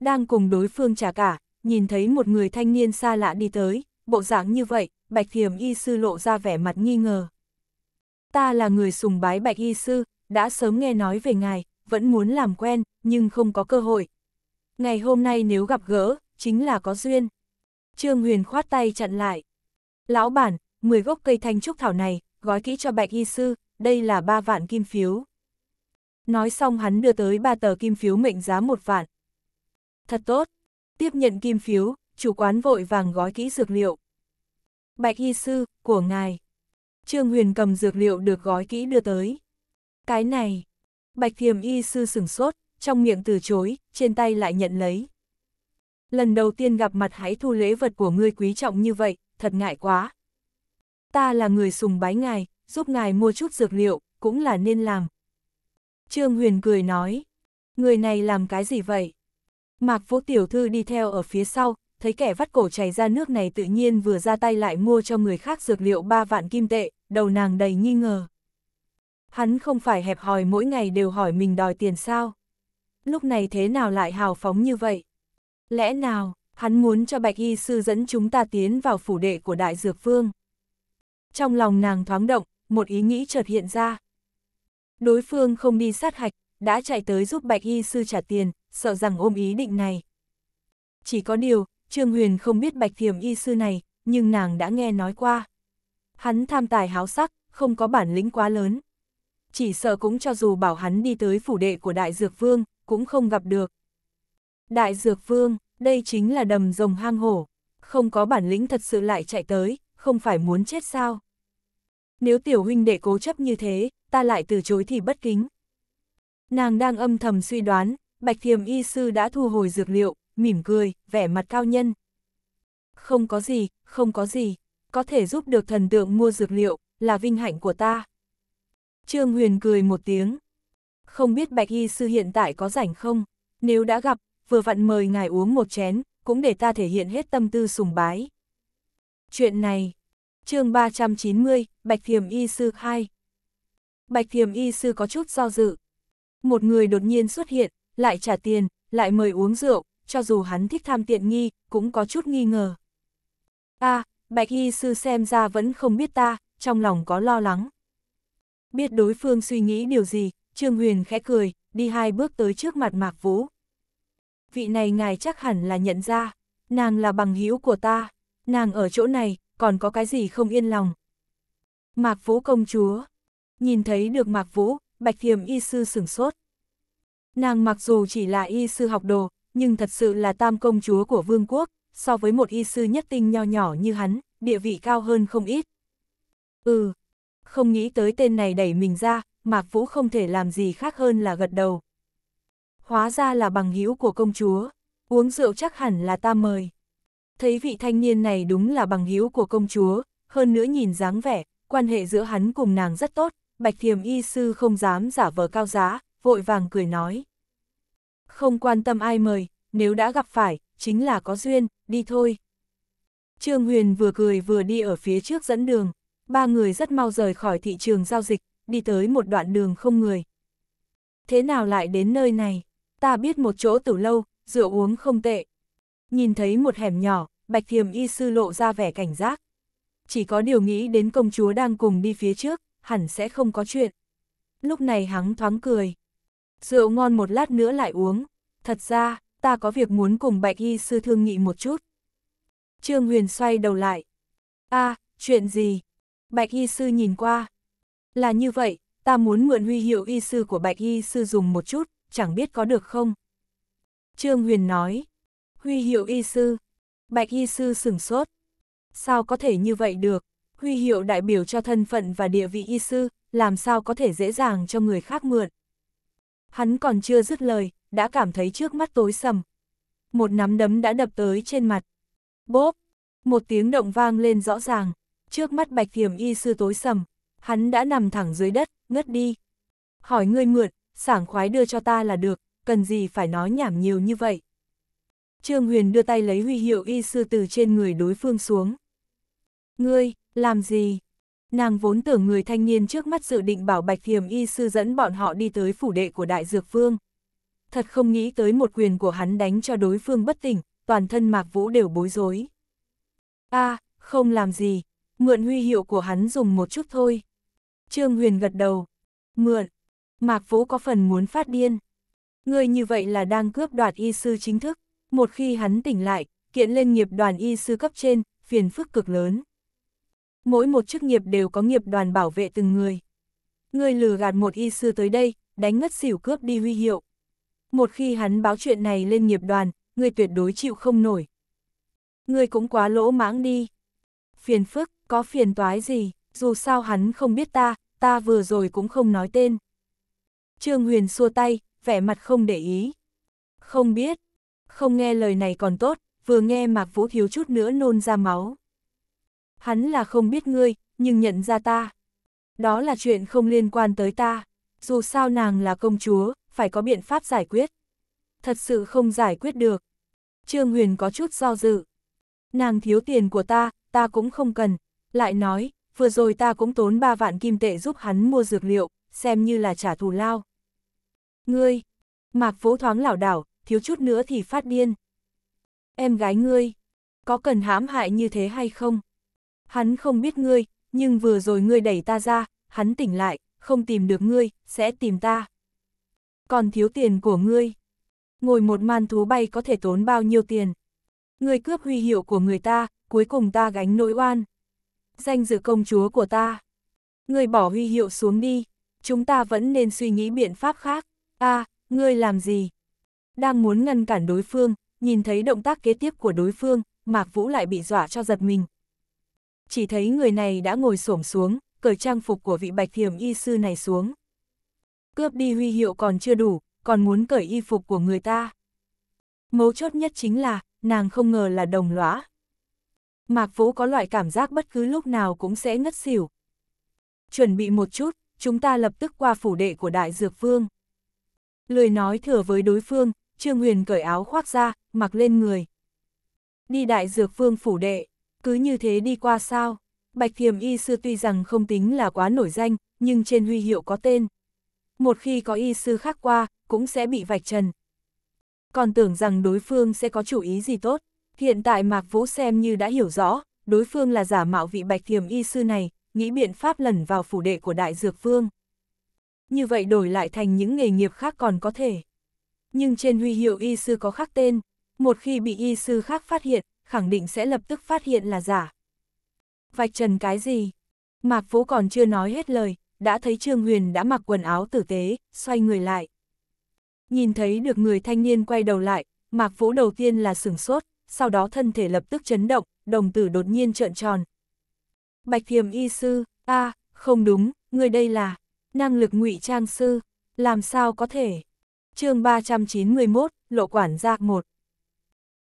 Đang cùng đối phương trả cả, nhìn thấy một người thanh niên xa lạ đi tới, bộ dạng như vậy, Bạch Thiềm Y Sư lộ ra vẻ mặt nghi ngờ. Ta là người sùng bái Bạch Y Sư, đã sớm nghe nói về ngài, vẫn muốn làm quen, nhưng không có cơ hội. Ngày hôm nay nếu gặp gỡ, chính là có duyên. Trương Huyền khoát tay chặn lại. Lão bản, 10 gốc cây thanh trúc thảo này, gói kỹ cho bạch y sư, đây là 3 vạn kim phiếu. Nói xong hắn đưa tới ba tờ kim phiếu mệnh giá một vạn. Thật tốt. Tiếp nhận kim phiếu, chủ quán vội vàng gói kỹ dược liệu. Bạch y sư, của ngài. Trương Huyền cầm dược liệu được gói kỹ đưa tới. Cái này, Bạch Thiềm y sư sửng sốt, trong miệng từ chối, trên tay lại nhận lấy. Lần đầu tiên gặp mặt hãy thu lễ vật của ngươi quý trọng như vậy, thật ngại quá. Ta là người sùng bái ngài, giúp ngài mua chút dược liệu, cũng là nên làm. Trương Huyền cười nói, người này làm cái gì vậy? Mạc Vũ Tiểu Thư đi theo ở phía sau, thấy kẻ vắt cổ chảy ra nước này tự nhiên vừa ra tay lại mua cho người khác dược liệu ba vạn kim tệ, đầu nàng đầy nghi ngờ. Hắn không phải hẹp hòi mỗi ngày đều hỏi mình đòi tiền sao. Lúc này thế nào lại hào phóng như vậy? Lẽ nào, hắn muốn cho Bạch Y Sư dẫn chúng ta tiến vào phủ đệ của Đại Dược Vương? Trong lòng nàng thoáng động, một ý nghĩ chợt hiện ra. Đối phương không đi sát hạch, đã chạy tới giúp Bạch Y Sư trả tiền, sợ rằng ôm ý định này. Chỉ có điều, Trương Huyền không biết Bạch Thiểm Y Sư này, nhưng nàng đã nghe nói qua. Hắn tham tài háo sắc, không có bản lĩnh quá lớn, chỉ sợ cũng cho dù bảo hắn đi tới phủ đệ của Đại Dược Vương, cũng không gặp được. Đại Dược Vương, đây chính là đầm rồng hang hổ, không có bản lĩnh thật sự lại chạy tới, không phải muốn chết sao. Nếu tiểu huynh đệ cố chấp như thế, ta lại từ chối thì bất kính. Nàng đang âm thầm suy đoán, Bạch Thiềm Y Sư đã thu hồi dược liệu, mỉm cười, vẻ mặt cao nhân. Không có gì, không có gì, có thể giúp được thần tượng mua dược liệu, là vinh hạnh của ta. Trương Huyền cười một tiếng. Không biết Bạch Y Sư hiện tại có rảnh không? Nếu đã gặp, vừa vặn mời ngài uống một chén, cũng để ta thể hiện hết tâm tư sùng bái. Chuyện này, chương 390, Bạch Thiềm Y Sư 2. Bạch Thiềm Y Sư có chút do dự. Một người đột nhiên xuất hiện, lại trả tiền, lại mời uống rượu, cho dù hắn thích tham tiện nghi, cũng có chút nghi ngờ. à, Bạch Y Sư xem ra vẫn không biết ta, trong lòng có lo lắng. Biết đối phương suy nghĩ điều gì, Trương Huyền khẽ cười, đi hai bước tới trước mặt Mạc Vũ. Vị này ngài chắc hẳn là nhận ra, nàng là bằng hữu của ta, nàng ở chỗ này, còn có cái gì không yên lòng. Mạc Vũ công chúa, nhìn thấy được Mạc Vũ, Bạch Thiềm y sư sửng sốt. Nàng mặc dù chỉ là y sư học đồ, nhưng thật sự là tam công chúa của vương quốc, so với một y sư nhất tinh nho nhỏ như hắn, địa vị cao hơn không ít. Ừ, không nghĩ tới tên này đẩy mình ra, Mạc Vũ không thể làm gì khác hơn là gật đầu. Hóa ra là bằng hữu của công chúa, uống rượu chắc hẳn là ta mời. Thấy vị thanh niên này đúng là bằng hữu của công chúa, hơn nữa nhìn dáng vẻ, quan hệ giữa hắn cùng nàng rất tốt, Bạch Thiềm y sư không dám giả vờ cao giá, vội vàng cười nói. Không quan tâm ai mời, nếu đã gặp phải, chính là có duyên, đi thôi. Trương Huyền vừa cười vừa đi ở phía trước dẫn đường, ba người rất mau rời khỏi thị trường giao dịch, đi tới một đoạn đường không người. Thế nào lại đến nơi này? Ta biết một chỗ tử lâu, rượu uống không tệ. Nhìn thấy một hẻm nhỏ, Bạch Thiềm y sư lộ ra vẻ cảnh giác. Chỉ có điều nghĩ đến công chúa đang cùng đi phía trước, hẳn sẽ không có chuyện. Lúc này hắn thoáng cười. Rượu ngon một lát nữa lại uống. Thật ra, ta có việc muốn cùng Bạch y sư thương nghị một chút. Trương Huyền xoay đầu lại. a à, chuyện gì? Bạch Y Sư nhìn qua. Là như vậy, ta muốn mượn huy hiệu Y Sư của Bạch Y Sư dùng một chút, chẳng biết có được không? Trương Huyền nói. Huy hiệu Y Sư. Bạch Y Sư sửng sốt. Sao có thể như vậy được? Huy hiệu đại biểu cho thân phận và địa vị Y Sư, làm sao có thể dễ dàng cho người khác mượn? Hắn còn chưa dứt lời, đã cảm thấy trước mắt tối sầm. Một nắm đấm đã đập tới trên mặt. Bốp! Một tiếng động vang lên rõ ràng, Trước mắt bạch thiểm y sư tối sầm, hắn đã nằm thẳng dưới đất, ngất đi. Hỏi ngươi mượn, sảng khoái đưa cho ta là được, cần gì phải nói nhảm nhiều như vậy. Trương Huyền đưa tay lấy huy hiệu y sư từ trên người đối phương xuống. Ngươi, làm gì? Nàng vốn tưởng người thanh niên trước mắt dự định bảo Bạch Thiểm y sư dẫn bọn họ đi tới phủ đệ của Đại Dược Vương. Thật không nghĩ tới một quyền của hắn đánh cho đối phương bất tỉnh, toàn thân Mạc Vũ đều bối rối. a à, không làm gì, Mượn huy hiệu của hắn dùng một chút thôi. Trương Huyền gật đầu. Mượn. Mạc Vũ có phần muốn phát điên. Người như vậy là đang cướp đoạt y sư chính thức. Một khi hắn tỉnh lại, kiện lên nghiệp đoàn y sư cấp trên, phiền phức cực lớn. Mỗi một chức nghiệp đều có nghiệp đoàn bảo vệ từng người. Người lừa gạt một y sư tới đây, đánh ngất xỉu cướp đi huy hiệu. Một khi hắn báo chuyện này lên nghiệp đoàn, người tuyệt đối chịu không nổi. Người cũng quá lỗ mãng đi. Phiền phức, có phiền toái gì, dù sao hắn không biết ta, ta vừa rồi cũng không nói tên. Trương Huyền xua tay, vẻ mặt không để ý. Không biết, không nghe lời này còn tốt, vừa nghe Mạc Vũ Hiếu chút nữa nôn ra máu. Hắn là không biết ngươi, nhưng nhận ra ta. Đó là chuyện không liên quan tới ta, dù sao nàng là công chúa, phải có biện pháp giải quyết. Thật sự không giải quyết được. Trương Huyền có chút do dự. Nàng thiếu tiền của ta, ta cũng không cần, lại nói, vừa rồi ta cũng tốn 3 vạn kim tệ giúp hắn mua dược liệu, xem như là trả thù lao. Ngươi, Mạc Vũ thoáng lảo đảo, thiếu chút nữa thì phát điên. Em gái ngươi, có cần hãm hại như thế hay không? Hắn không biết ngươi, nhưng vừa rồi ngươi đẩy ta ra, hắn tỉnh lại, không tìm được ngươi, sẽ tìm ta. Còn thiếu tiền của ngươi, ngồi một man thú bay có thể tốn bao nhiêu tiền? Ngươi cướp huy hiệu của người ta, cuối cùng ta gánh nỗi oan danh dự công chúa của ta. Ngươi bỏ huy hiệu xuống đi, chúng ta vẫn nên suy nghĩ biện pháp khác. a à, ngươi làm gì? Đang muốn ngăn cản đối phương, nhìn thấy động tác kế tiếp của đối phương, Mạc Vũ lại bị dọa cho giật mình. Chỉ thấy người này đã ngồi xổm xuống, cởi trang phục của vị bạch thiểm y sư này xuống. Cướp đi huy hiệu còn chưa đủ, còn muốn cởi y phục của người ta. Mấu chốt nhất chính là, nàng không ngờ là đồng lõa, Mạc Vũ có loại cảm giác bất cứ lúc nào cũng sẽ ngất xỉu. Chuẩn bị một chút, chúng ta lập tức qua phủ đệ của Đại Dược Vương. Lời nói thừa với đối phương, Trương Huyền cởi áo khoác ra, mặc lên người. Đi Đại Dược Vương phủ đệ, cứ như thế đi qua sao? Bạch Thiềm Y Sư tuy rằng không tính là quá nổi danh, nhưng trên huy hiệu có tên. Một khi có Y Sư khác qua, cũng sẽ bị vạch trần. Còn tưởng rằng đối phương sẽ có chủ ý gì tốt. Hiện tại Mạc Vũ xem như đã hiểu rõ, đối phương là giả mạo vị bạch thiềm y sư này, nghĩ biện pháp lẩn vào phủ đệ của Đại Dược Vương. Như vậy đổi lại thành những nghề nghiệp khác còn có thể. Nhưng trên huy hiệu y sư có khác tên, một khi bị y sư khác phát hiện, khẳng định sẽ lập tức phát hiện là giả. Vạch trần cái gì? Mạc Vũ còn chưa nói hết lời, đã thấy Trương Huyền đã mặc quần áo tử tế, xoay người lại. Nhìn thấy được người thanh niên quay đầu lại, Mạc Vũ đầu tiên là sửng sốt, sau đó thân thể lập tức chấn động, đồng tử đột nhiên trợn tròn. Bạch thiềm y sư, a à, không đúng, người đây là, năng lực ngụy trang sư, làm sao có thể. chương 391, lộ quản giác một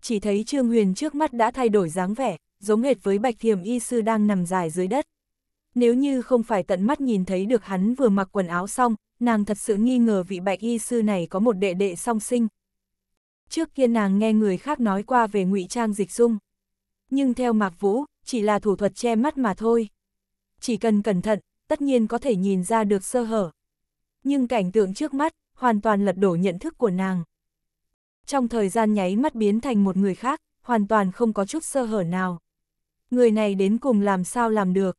Chỉ thấy Trương Huyền trước mắt đã thay đổi dáng vẻ, giống hệt với bạch thiềm y sư đang nằm dài dưới đất. Nếu như không phải tận mắt nhìn thấy được hắn vừa mặc quần áo xong, nàng thật sự nghi ngờ vị bạch y sư này có một đệ đệ song sinh, trước kia nàng nghe người khác nói qua về ngụy trang dịch dung. Nhưng theo Mạc Vũ, chỉ là thủ thuật che mắt mà thôi. Chỉ cần cẩn thận, tất nhiên có thể nhìn ra được sơ hở. Nhưng cảnh tượng trước mắt, hoàn toàn lật đổ nhận thức của nàng. Trong thời gian nháy mắt biến thành một người khác, hoàn toàn không có chút sơ hở nào. Người này đến cùng làm sao làm được?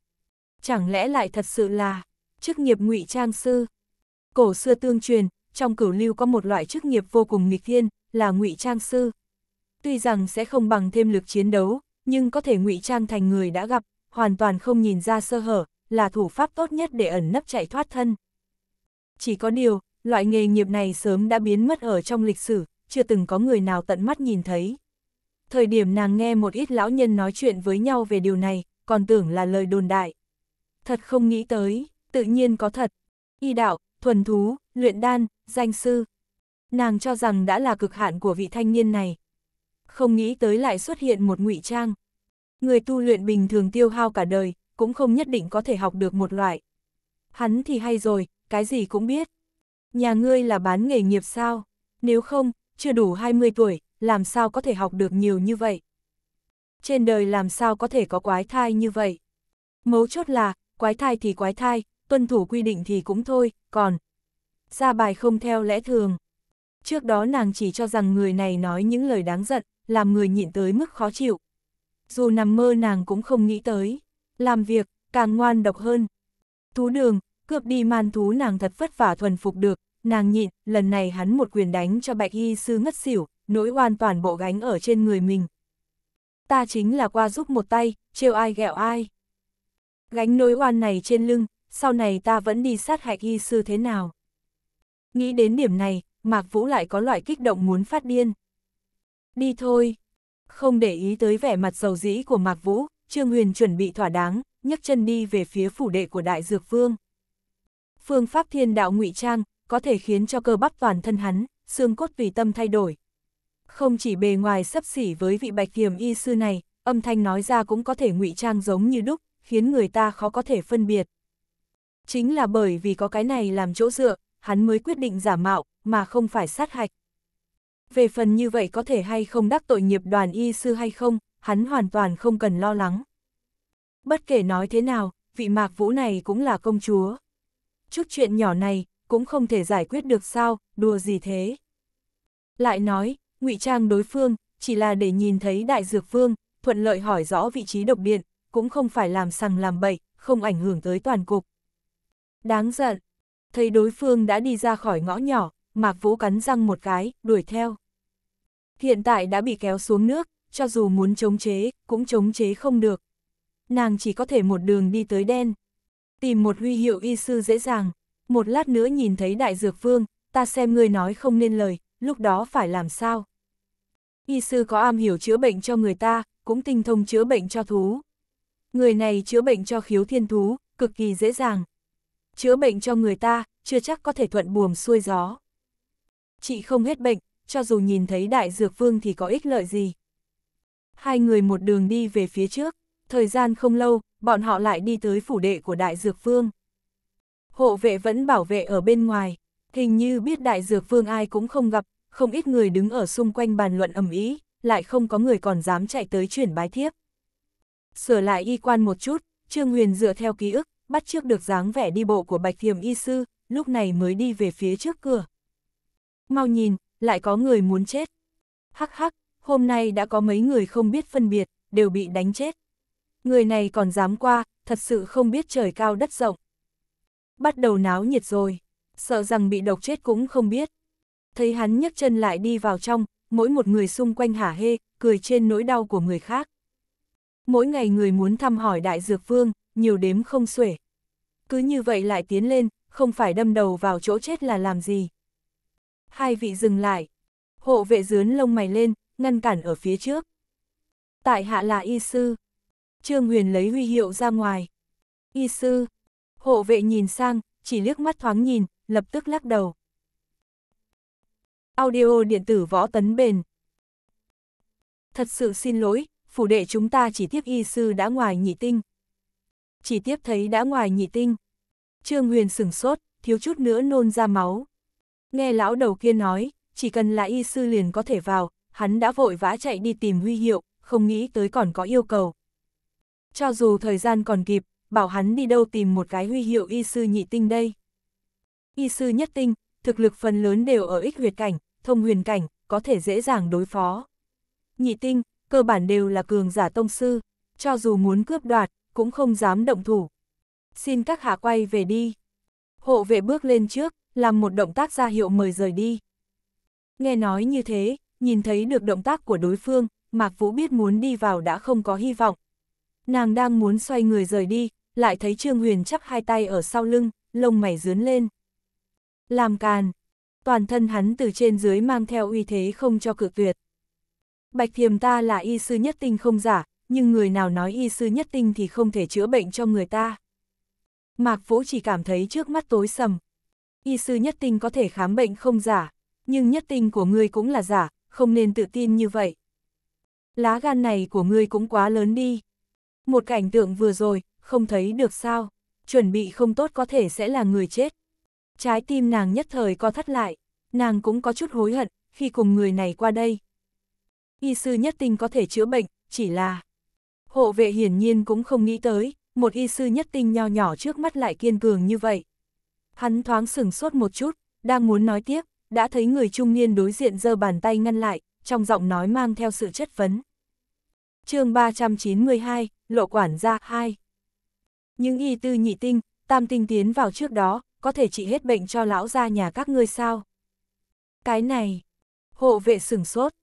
Chẳng lẽ lại thật sự là chức nghiệp ngụy trang sư? Cổ xưa tương truyền, trong cửu lưu có một loại chức nghiệp vô cùng nghịch thiên, là ngụy trang sư. Tuy rằng sẽ không bằng thêm lực chiến đấu, nhưng có thể ngụy trang thành người đã gặp, hoàn toàn không nhìn ra sơ hở, là thủ pháp tốt nhất để ẩn nấp chạy thoát thân. Chỉ có điều, loại nghề nghiệp này sớm đã biến mất ở trong lịch sử, chưa từng có người nào tận mắt nhìn thấy. Thời điểm nàng nghe một ít lão nhân nói chuyện với nhau về điều này, còn tưởng là lời đồn đại. Thật không nghĩ tới, tự nhiên có thật. Y đạo, thuần thú, luyện đan, danh sư, nàng cho rằng đã là cực hạn của vị thanh niên này. Không nghĩ tới lại xuất hiện một ngụy trang. Người tu luyện bình thường tiêu hao cả đời, cũng không nhất định có thể học được một loại. Hắn thì hay rồi, cái gì cũng biết. Nhà ngươi là bán nghề nghiệp sao? Nếu không, chưa đủ 20 tuổi, làm sao có thể học được nhiều như vậy? Trên đời làm sao có thể có quái thai như vậy? Mấu chốt là, quái thai thì quái thai, tuân thủ quy định thì cũng thôi, còn ra bài không theo lẽ thường. Trước đó nàng chỉ cho rằng người này nói những lời đáng giận, làm người nhịn tới mức khó chịu. Dù nằm mơ nàng cũng không nghĩ tới. Làm việc, càng ngoan độc hơn. Thú đường, cướp đi man thú nàng thật vất vả thuần phục được, nàng nhịn, lần này hắn một quyền đánh cho bạch y sư ngất xỉu, nỗi hoàn toàn bộ gánh ở trên người mình. Ta chính là qua giúp một tay, trêu ai ghẹo ai. Gánh nỗi oan này trên lưng, sau này ta vẫn đi sát hạch y sư thế nào. Nghĩ đến điểm này, Mạc Vũ lại có loại kích động muốn phát điên. Đi thôi. Không để ý tới vẻ mặt dầu dĩ của Mạc Vũ, Trương Huyền chuẩn bị thỏa đáng, nhấc chân đi về phía phủ đệ của Đại Dược Vương. Phương pháp thiên đạo ngụy trang có thể khiến cho cơ bắp toàn thân hắn, xương cốt tùy tâm thay đổi. Không chỉ bề ngoài sấp xỉ với vị bạch kiềm y sư này, âm thanh nói ra cũng có thể ngụy trang giống như đúc, khiến người ta khó có thể phân biệt. Chính là bởi vì có cái này làm chỗ dựa, hắn mới quyết định giả mạo, mà không phải sát hạch. Về phần như vậy có thể hay không đắc tội nghiệp đoàn y sư hay không, hắn hoàn toàn không cần lo lắng. Bất kể nói thế nào, vị mạc vũ này cũng là công chúa. Chút chuyện nhỏ này, cũng không thể giải quyết được sao, đùa gì thế. Lại nói, ngụy trang đối phương, chỉ là để nhìn thấy đại dược phương thuận lợi hỏi rõ vị trí độc điện, cũng không phải làm sằng làm bậy, không ảnh hưởng tới toàn cục. Đáng giận, thấy đối phương đã đi ra khỏi ngõ nhỏ, Mạc Vũ cắn răng một cái, đuổi theo. Hiện tại đã bị kéo xuống nước, cho dù muốn chống chế, cũng chống chế không được. Nàng chỉ có thể một đường đi tới đen. Tìm một huy hiệu y sư dễ dàng, một lát nữa nhìn thấy đại dược vương, ta xem người nói không nên lời, lúc đó phải làm sao. Y sư có am hiểu chữa bệnh cho người ta, cũng tinh thông chữa bệnh cho thú. Người này chữa bệnh cho khiếu thiên thú, cực kỳ dễ dàng chữa bệnh cho người ta, chưa chắc có thể thuận buồm xuôi gió. Chị không hết bệnh, cho dù nhìn thấy đại dược vương thì có ích lợi gì. Hai người một đường đi về phía trước, thời gian không lâu, bọn họ lại đi tới phủ đệ của đại dược vương. Hộ vệ vẫn bảo vệ ở bên ngoài, hình như biết đại dược vương ai cũng không gặp, không ít người đứng ở xung quanh bàn luận ầm ĩ, lại không có người còn dám chạy tới chuyển bái thiếp. Sửa lại y quan một chút, Trương Huyền dựa theo ký ức, bắt trước được dáng vẻ đi bộ của bạch thiểm y sư, lúc này mới đi về phía trước cửa. Mau nhìn, lại có người muốn chết. Hắc hắc, hôm nay đã có mấy người không biết phân biệt, đều bị đánh chết. Người này còn dám qua, thật sự không biết trời cao đất rộng. Bắt đầu náo nhiệt rồi, sợ rằng bị độc chết cũng không biết. Thấy hắn nhấc chân lại đi vào trong, mỗi một người xung quanh hả hê, cười trên nỗi đau của người khác. Mỗi ngày người muốn thăm hỏi đại dược vương, nhiều đếm không xuể cứ như vậy lại tiến lên, không phải đâm đầu vào chỗ chết là làm gì. Hai vị dừng lại, hộ vệ dướn lông mày lên, ngăn cản ở phía trước. Tại hạ là y sư. Trương Huyền lấy huy hiệu ra ngoài. Y sư. Hộ vệ nhìn sang, chỉ liếc mắt thoáng nhìn, lập tức lắc đầu. Audio điện tử võ tấn bền. Thật sự xin lỗi, phủ đệ chúng ta chỉ tiếp y sư đã ngoài nhị tinh. Chỉ tiếp thấy đã ngoài nhị tinh. Trương Huyền sửng sốt, thiếu chút nữa nôn ra máu. Nghe lão đầu kia nói, chỉ cần là y sư liền có thể vào, hắn đã vội vã chạy đi tìm huy hiệu, không nghĩ tới còn có yêu cầu. Cho dù thời gian còn kịp, bảo hắn đi đâu tìm một cái huy hiệu y sư nhị tinh đây. Y sư nhất tinh, thực lực phần lớn đều ở ích huyệt cảnh, thông huyền cảnh, có thể dễ dàng đối phó. Nhị tinh, cơ bản đều là cường giả tông sư, cho dù muốn cướp đoạt, cũng không dám động thủ xin các hạ quay về đi. Hộ vệ bước lên trước, làm một động tác ra hiệu mời rời đi. Nghe nói như thế, nhìn thấy được động tác của đối phương, Mạc Vũ biết muốn đi vào đã không có hy vọng. Nàng đang muốn xoay người rời đi, lại thấy Trương Huyền chắp hai tay ở sau lưng, lông mày dướn lên. Làm càn, toàn thân hắn từ trên dưới mang theo uy thế không cho cự tuyệt. Bạch thiềm ta là y sư nhất tinh không giả, nhưng người nào nói y sư nhất tinh thì không thể chữa bệnh cho người ta. Mạc Vũ chỉ cảm thấy trước mắt tối sầm. Y sư nhất tinh có thể khám bệnh không giả, nhưng nhất tinh của ngươi cũng là giả, không nên tự tin như vậy. Lá gan này của ngươi cũng quá lớn đi. Một cảnh tượng vừa rồi, không thấy được sao, chuẩn bị không tốt có thể sẽ là người chết. Trái tim nàng nhất thời co thắt lại, nàng cũng có chút hối hận khi cùng người này qua đây. Y sư nhất tinh có thể chữa bệnh, chỉ là... Hộ vệ hiển nhiên cũng không nghĩ tới, một y sư nhất tinh nho nhỏ trước mắt lại kiên cường như vậy. Hắn thoáng sừng sốt một chút, đang muốn nói tiếp, đã thấy người trung niên đối diện giơ bàn tay ngăn lại, trong giọng nói mang theo sự chất vấn. chương 392, Lộ Quản gia 2 Những y tư nhị tinh, tam tinh tiến vào trước đó, có thể trị hết bệnh cho lão ra nhà các ngươi sao? Cái này, hộ vệ sừng sốt,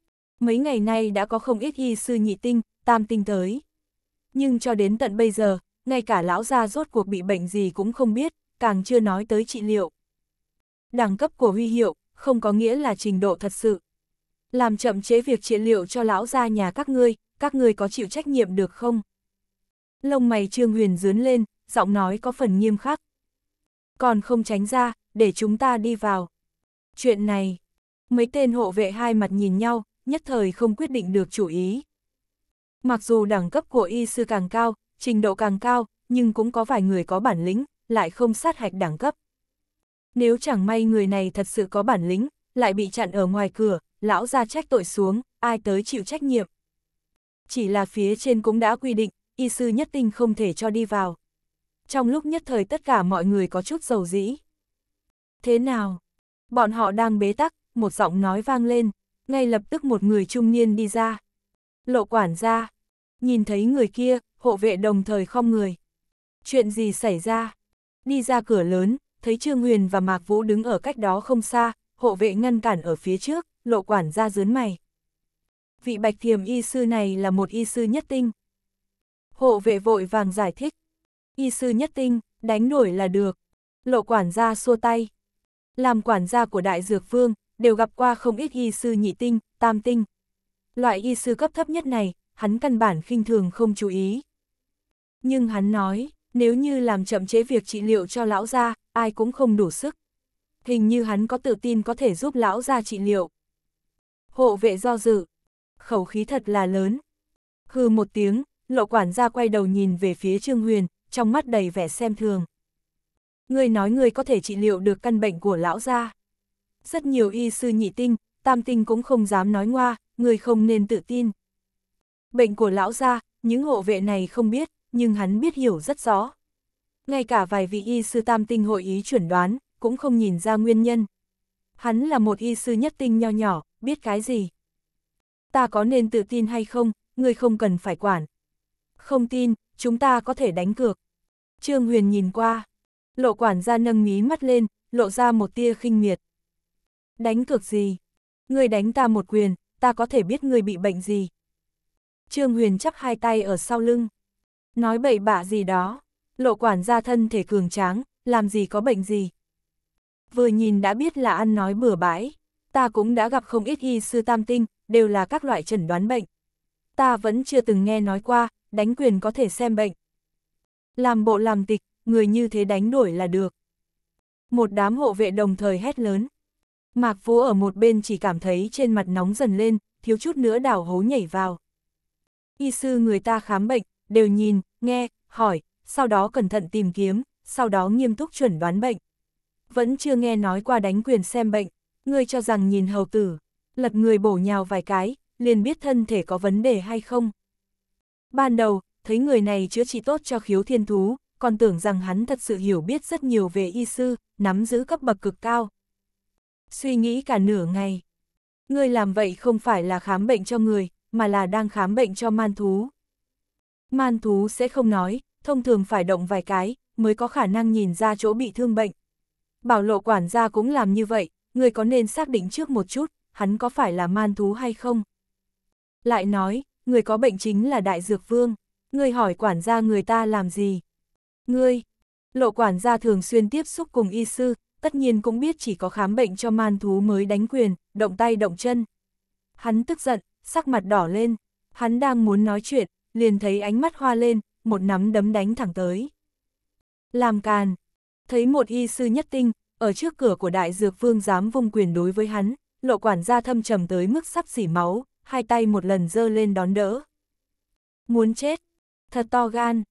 mấy ngày nay đã có không ít y sư nhị tinh, tam tinh tới. Nhưng cho đến tận bây giờ, ngay cả lão gia rốt cuộc bị bệnh gì cũng không biết, càng chưa nói tới trị liệu. Đẳng cấp của huy hiệu, không có nghĩa là trình độ thật sự. Làm chậm chế việc trị liệu cho lão gia nhà các ngươi, các ngươi có chịu trách nhiệm được không? Lông mày Trương Huyền dướn lên, giọng nói có phần nghiêm khắc. Còn không tránh ra, để chúng ta đi vào. Chuyện này, mấy tên hộ vệ hai mặt nhìn nhau, nhất thời không quyết định được chủ ý. Mặc dù đẳng cấp của y sư càng cao, trình độ càng cao, nhưng cũng có vài người có bản lĩnh, lại không sát hạch đẳng cấp. Nếu chẳng may người này thật sự có bản lĩnh, lại bị chặn ở ngoài cửa, lão ra trách tội xuống, ai tới chịu trách nhiệm. Chỉ là phía trên cũng đã quy định, y sư nhất tinh không thể cho đi vào. Trong lúc nhất thời tất cả mọi người có chút dầu dĩ. Thế nào? Bọn họ đang bế tắc, một giọng nói vang lên, ngay lập tức một người trung niên đi ra. Lộ quản ra, nhìn thấy người kia, hộ vệ đồng thời không người. Chuyện gì xảy ra? Đi ra cửa lớn, thấy Trương Huyền và Mạc Vũ đứng ở cách đó không xa, hộ vệ ngăn cản ở phía trước, lộ quản ra dướn mày. Vị bạch thiềm y sư này là một y sư nhất tinh. Hộ vệ vội vàng giải thích. Y sư nhất tinh, đánh đuổi là được. Lộ quản gia xua tay. Làm quản gia của Đại Dược Vương, đều gặp qua không ít y sư nhị tinh, tam tinh. Loại y sư cấp thấp nhất này, hắn căn bản khinh thường không chú ý. Nhưng hắn nói, nếu như làm chậm chế việc trị liệu cho lão gia, ai cũng không đủ sức. Hình như hắn có tự tin có thể giúp lão gia trị liệu. Hộ vệ do dự. Khẩu khí thật là lớn. Hừ một tiếng, lộ quản gia quay đầu nhìn về phía Trương Huyền, trong mắt đầy vẻ xem thường. Người nói người có thể trị liệu được căn bệnh của lão gia. Rất nhiều y sư nhị tinh, tam tinh cũng không dám nói ngoa, người không nên tự tin. Bệnh của lão gia, những hộ vệ này không biết, nhưng hắn biết hiểu rất rõ. Ngay cả vài vị y sư tam tinh hội ý chuẩn đoán, cũng không nhìn ra nguyên nhân. Hắn là một y sư nhất tinh nho nhỏ, biết cái gì. Ta có nên tự tin hay không, người không cần phải quản. Không tin, chúng ta có thể đánh cược. Trương Huyền nhìn qua, lộ quản gia nâng mí mắt lên, lộ ra một tia khinh miệt. Đánh cược gì? Người đánh ta một quyền, ta có thể biết người bị bệnh gì. Trương Huyền chắp hai tay ở sau lưng. Nói bậy bạ gì đó, lộ quản gia thân thể cường tráng, làm gì có bệnh gì. Vừa nhìn đã biết là ăn nói bừa bãi, ta cũng đã gặp không ít y sư tam tinh, đều là các loại chẩn đoán bệnh. Ta vẫn chưa từng nghe nói qua, đánh quyền có thể xem bệnh. Làm bộ làm tịch, người như thế đánh đuổi là được. Một đám hộ vệ đồng thời hét lớn. Mạc Vũ ở một bên chỉ cảm thấy trên mặt nóng dần lên, thiếu chút nữa đảo hố nhảy vào. Y sư người ta khám bệnh, đều nhìn, nghe, hỏi, sau đó cẩn thận tìm kiếm, sau đó nghiêm túc chuẩn đoán bệnh. Vẫn chưa nghe nói qua đánh quyền xem bệnh, ngươi cho rằng nhìn hầu tử, lật người bổ nhào vài cái, liền biết thân thể có vấn đề hay không. Ban đầu, thấy người này chữa trị tốt cho khiếu thiên thú, còn tưởng rằng hắn thật sự hiểu biết rất nhiều về y sư, nắm giữ cấp bậc cực cao. Suy nghĩ cả nửa ngày. Ngươi làm vậy không phải là khám bệnh cho người, mà là đang khám bệnh cho man thú. Man thú sẽ không nói, thông thường phải động vài cái, mới có khả năng nhìn ra chỗ bị thương bệnh. Bảo lộ quản gia cũng làm như vậy, người có nên xác định trước một chút, hắn có phải là man thú hay không? Lại nói, người có bệnh chính là đại dược vương, người hỏi quản gia người ta làm gì? Ngươi, lộ quản gia thường xuyên tiếp xúc cùng y sư, tất nhiên cũng biết chỉ có khám bệnh cho man thú mới đánh quyền, động tay động chân. Hắn tức giận, sắc mặt đỏ lên, hắn đang muốn nói chuyện, liền thấy ánh mắt hoa lên, một nắm đấm đánh thẳng tới. Làm càn, thấy một y sư nhất tinh, ở trước cửa của đại dược vương dám vung quyền đối với hắn, lộ quản gia thâm trầm tới mức sắp xỉ máu, hai tay một lần dơ lên đón đỡ. Muốn chết, thật to gan.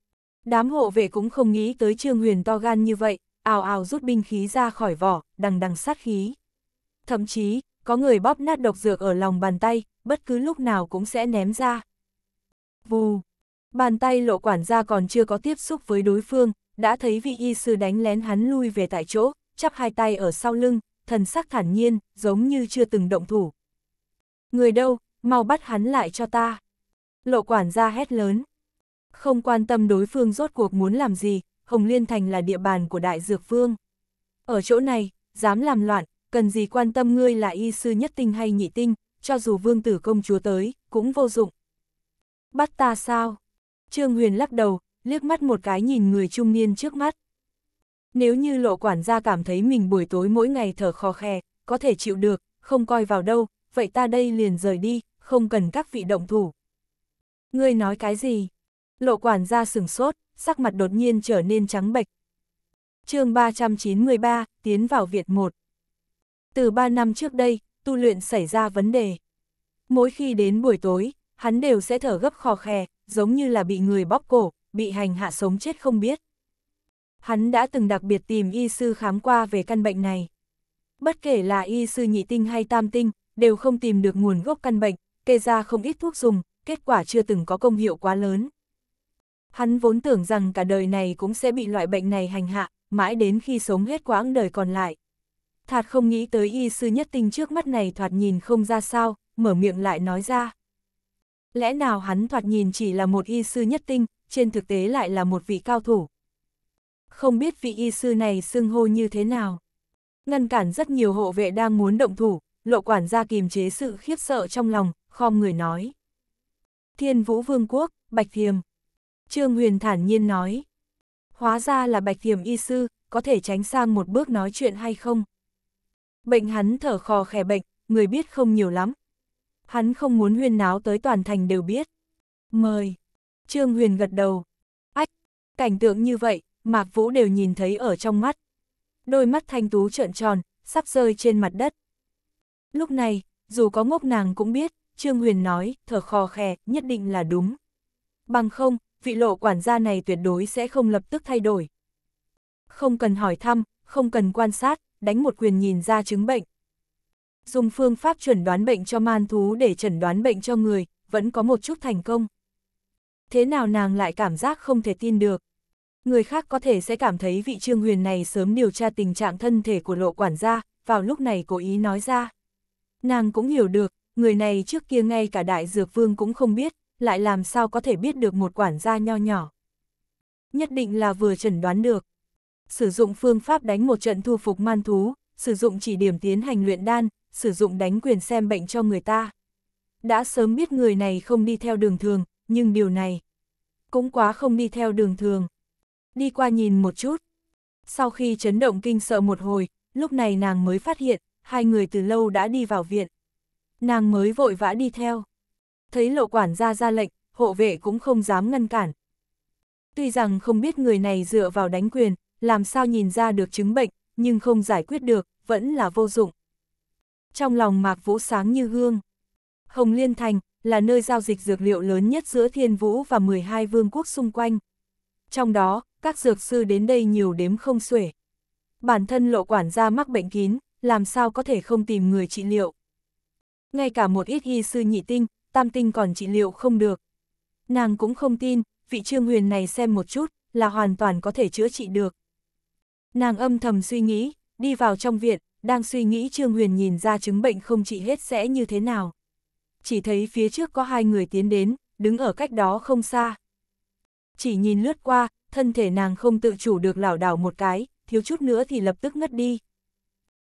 Đám hộ vệ cũng không nghĩ tới Trương Huyền to gan như vậy, ào ào rút binh khí ra khỏi vỏ, đằng đằng sát khí. Thậm chí, có người bóp nát độc dược ở lòng bàn tay, bất cứ lúc nào cũng sẽ ném ra. Vù, bàn tay lộ quản gia còn chưa có tiếp xúc với đối phương, đã thấy vị y sư đánh lén hắn lui về tại chỗ, chắp hai tay ở sau lưng, thần sắc thản nhiên, giống như chưa từng động thủ. Người đâu, mau bắt hắn lại cho ta. Lộ quản gia hét lớn. Không quan tâm đối phương rốt cuộc muốn làm gì, Hồng Liên Thành là địa bàn của Đại Dược Vương. Ở chỗ này, dám làm loạn, cần gì quan tâm ngươi là y sư nhất tinh hay nhị tinh, cho dù vương tử công chúa tới, cũng vô dụng. Bắt ta sao? Trương Huyền lắc đầu, liếc mắt một cái nhìn người trung niên trước mắt. Nếu như lộ quản gia cảm thấy mình buổi tối mỗi ngày thở khó khè, có thể chịu được, không coi vào đâu, vậy ta đây liền rời đi, không cần các vị động thủ. Ngươi nói cái gì? Lộ quản gia sừng sốt, sắc mặt đột nhiên trở nên trắng bệch. chương 393, tiến vào Việt 1. Từ 3 năm trước đây, tu luyện xảy ra vấn đề. Mỗi khi đến buổi tối, hắn đều sẽ thở gấp khò khè, giống như là bị người bóp cổ, bị hành hạ sống chết không biết. Hắn đã từng đặc biệt tìm y sư khám qua về căn bệnh này. Bất kể là y sư nhị tinh hay tam tinh, đều không tìm được nguồn gốc căn bệnh, kê ra không ít thuốc dùng, kết quả chưa từng có công hiệu quá lớn. Hắn vốn tưởng rằng cả đời này cũng sẽ bị loại bệnh này hành hạ, mãi đến khi sống hết quãng đời còn lại. Thạt không nghĩ tới y sư nhất tinh trước mắt này thoạt nhìn không ra sao, mở miệng lại nói ra. Lẽ nào hắn thoạt nhìn chỉ là một y sư nhất tinh, trên thực tế lại là một vị cao thủ. Không biết vị y sư này xưng hô như thế nào. Ngăn cản rất nhiều hộ vệ đang muốn động thủ, lộ quản gia kìm chế sự khiếp sợ trong lòng, khom người nói. Thiên Vũ Vương Quốc, Bạch Thiềm. Trương Huyền thản nhiên nói. Hóa ra là Bạch Thiềm y sư, có thể tránh sang một bước nói chuyện hay không? Bệnh hắn thở khò khè bệnh, người biết không nhiều lắm, hắn không muốn huyên náo tới toàn thành đều biết. Mời. Trương Huyền gật đầu. Ách, cảnh tượng như vậy, Mạc Vũ đều nhìn thấy ở trong mắt. Đôi mắt thanh tú trợn tròn, sắp rơi trên mặt đất. Lúc này, dù có ngốc nàng cũng biết, Trương Huyền nói, thở khò khè, nhất định là đúng. Bằng không, vị lộ quản gia này tuyệt đối sẽ không lập tức thay đổi. Không cần hỏi thăm, không cần quan sát, đánh một quyền nhìn ra chứng bệnh dùng phương pháp chuẩn đoán bệnh cho man thú để chẩn đoán bệnh cho người, vẫn có một chút thành công. Thế nào nàng lại cảm giác không thể tin được? Người khác có thể sẽ cảm thấy vị trương huyền này sớm điều tra tình trạng thân thể của lộ quản gia, vào lúc này cố ý nói ra. Nàng cũng hiểu được, người này trước kia ngay cả đại dược vương cũng không biết, lại làm sao có thể biết được một quản gia nho nhỏ. Nhất định là vừa chẩn đoán được. Sử dụng phương pháp đánh một trận thu phục man thú, sử dụng chỉ điểm tiến hành luyện đan, sử dụng đánh quyền xem bệnh cho người ta. Đã sớm biết người này không đi theo đường thường, nhưng điều này cũng quá không đi theo đường thường. Đi qua nhìn một chút. Sau khi chấn động kinh sợ một hồi, lúc này nàng mới phát hiện, hai người từ lâu đã đi vào viện. Nàng mới vội vã đi theo. Thấy lộ quản gia ra lệnh, hộ vệ cũng không dám ngăn cản. Tuy rằng không biết người này dựa vào đánh quyền, làm sao nhìn ra được chứng bệnh, nhưng không giải quyết được, vẫn là vô dụng trong lòng Mạc Vũ sáng như gương. Hồng Liên Thành là nơi giao dịch dược liệu lớn nhất giữa Thiên Vũ và 12 vương quốc xung quanh. Trong đó, các dược sư đến đây nhiều đếm không xuể. Bản thân lộ quản gia mắc bệnh kín, làm sao có thể không tìm người trị liệu. Ngay cả một ít y sư nhị tinh, tam tinh còn trị liệu không được. Nàng cũng không tin, vị trương huyền này xem một chút, là hoàn toàn có thể chữa trị được. Nàng âm thầm suy nghĩ, đi vào trong viện, đang suy nghĩ Trương Huyền nhìn ra chứng bệnh không trị hết sẽ như thế nào. Chỉ thấy phía trước có hai người tiến đến, đứng ở cách đó không xa. Chỉ nhìn lướt qua, thân thể nàng không tự chủ được lảo đảo một cái, thiếu chút nữa thì lập tức ngất đi.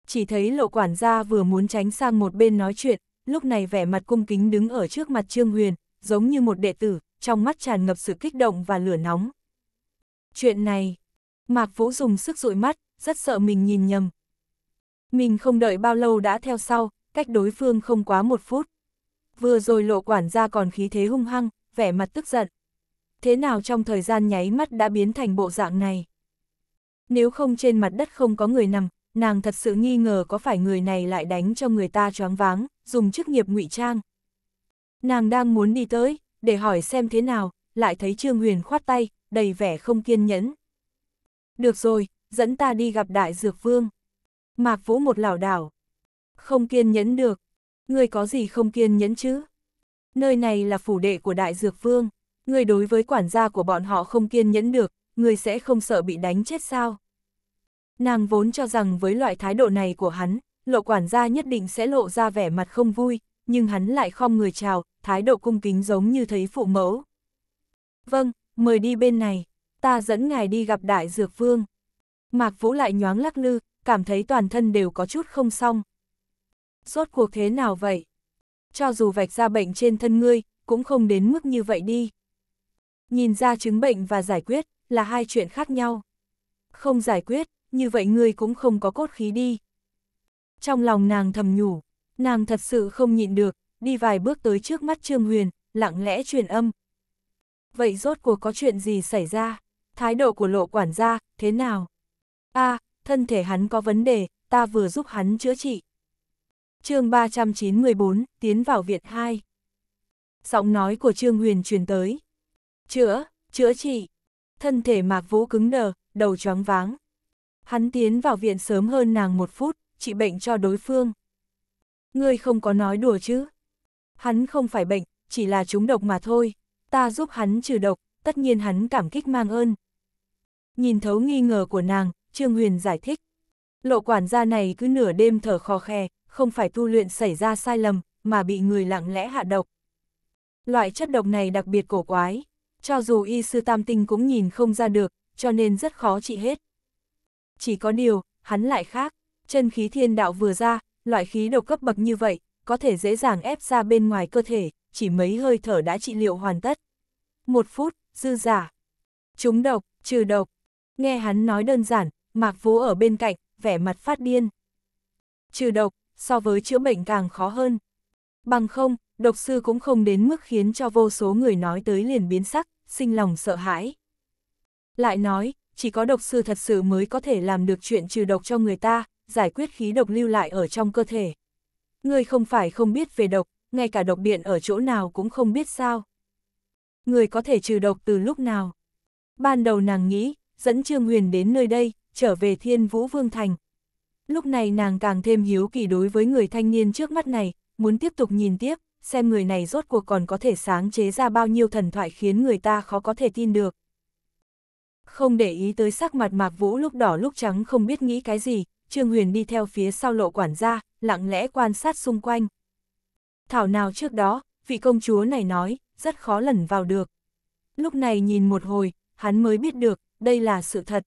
Chỉ thấy lộ quản gia vừa muốn tránh sang một bên nói chuyện, lúc này vẻ mặt cung kính đứng ở trước mặt Trương Huyền, giống như một đệ tử, trong mắt tràn ngập sự kích động và lửa nóng. Chuyện này, Mạc Vũ dùng sức dụi mắt, rất sợ mình nhìn nhầm, mình không đợi bao lâu đã theo sau, cách đối phương không quá một phút. Vừa rồi lộ quản gia còn khí thế hung hăng, vẻ mặt tức giận. Thế nào trong thời gian nháy mắt đã biến thành bộ dạng này? Nếu không trên mặt đất không có người nằm, nàng thật sự nghi ngờ có phải người này lại đánh cho người ta choáng váng, dùng chức nghiệp ngụy trang. Nàng đang muốn đi tới, để hỏi xem thế nào, lại thấy Trương Huyền khoát tay, đầy vẻ không kiên nhẫn. Được rồi, dẫn ta đi gặp Đại Dược Vương. Mạc Vũ một lảo đảo. Không kiên nhẫn được. Ngươi có gì không kiên nhẫn chứ? Nơi này là phủ đệ của Đại Dược Vương. Ngươi đối với quản gia của bọn họ không kiên nhẫn được, ngươi sẽ không sợ bị đánh chết sao? Nàng vốn cho rằng với loại thái độ này của hắn, lộ quản gia nhất định sẽ lộ ra vẻ mặt không vui, nhưng hắn lại không người chào, thái độ cung kính giống như thấy phụ mẫu. Vâng, mời đi bên này, ta dẫn ngài đi gặp Đại Dược Vương. Mạc Vũ lại nhoáng lắc lư, cảm thấy toàn thân đều có chút không xong. Rốt cuộc thế nào vậy? Cho dù vạch ra bệnh trên thân ngươi, cũng không đến mức như vậy đi. Nhìn ra chứng bệnh và giải quyết là hai chuyện khác nhau. Không giải quyết, như vậy ngươi cũng không có cốt khí đi. Trong lòng nàng thầm nhủ, nàng thật sự không nhịn được, đi vài bước tới trước mắt Trương Huyền, lặng lẽ truyền âm. Vậy rốt cuộc có chuyện gì xảy ra? Thái độ của lộ quản gia, thế nào? a à, thân thể hắn có vấn đề, ta vừa giúp hắn chữa trị. chương 394, tiến vào viện 2. Giọng nói của Trương Huyền truyền tới. Chữa, chữa trị. Thân thể Mạc Vũ cứng đờ, đầu choáng váng. Hắn tiến vào viện sớm hơn nàng một phút, trị bệnh cho đối phương. Ngươi không có nói đùa chứ? Hắn không phải bệnh, chỉ là trúng độc mà thôi. Ta giúp hắn trừ độc, tất nhiên hắn cảm kích mang ơn. Nhìn thấu nghi ngờ của nàng, Trương Huyền giải thích. Lộ quản gia này cứ nửa đêm thở khò khe, không phải tu luyện xảy ra sai lầm, mà bị người lặng lẽ hạ độc. Loại chất độc này đặc biệt cổ quái, cho dù y sư tam tinh cũng nhìn không ra được, cho nên rất khó trị hết. Chỉ có điều, hắn lại khác, chân khí thiên đạo vừa ra, loại khí độc cấp bậc như vậy, có thể dễ dàng ép ra bên ngoài cơ thể, chỉ mấy hơi thở đã trị liệu hoàn tất. Một phút, dư giả. Chúng độc, trừ độc. Nghe hắn nói đơn giản, Mạc Vũ ở bên cạnh, vẻ mặt phát điên. Trừ độc, so với chữa bệnh càng khó hơn. Bằng không, độc sư cũng không đến mức khiến cho vô số người nói tới liền biến sắc, sinh lòng sợ hãi. Lại nói, chỉ có độc sư thật sự mới có thể làm được chuyện trừ độc cho người ta, giải quyết khí độc lưu lại ở trong cơ thể. Người không phải không biết về độc, ngay cả độc điện ở chỗ nào cũng không biết sao. Người có thể trừ độc từ lúc nào. Ban đầu nàng nghĩ, dẫn Trương Huyền đến nơi đây, trở về Thiên Vũ Vương Thành. Lúc này nàng càng thêm hiếu kỳ đối với người thanh niên trước mắt này, muốn tiếp tục nhìn tiếp, xem người này rốt cuộc còn có thể sáng chế ra bao nhiêu thần thoại khiến người ta khó có thể tin được. Không để ý tới sắc mặt Mạc Vũ lúc đỏ lúc trắng không biết nghĩ cái gì, Trương Huyền đi theo phía sau lộ quản gia, lặng lẽ quan sát xung quanh. Thảo nào trước đó, vị công chúa này nói, rất khó lẩn vào được. Lúc này nhìn một hồi, hắn mới biết được, đây là sự thật.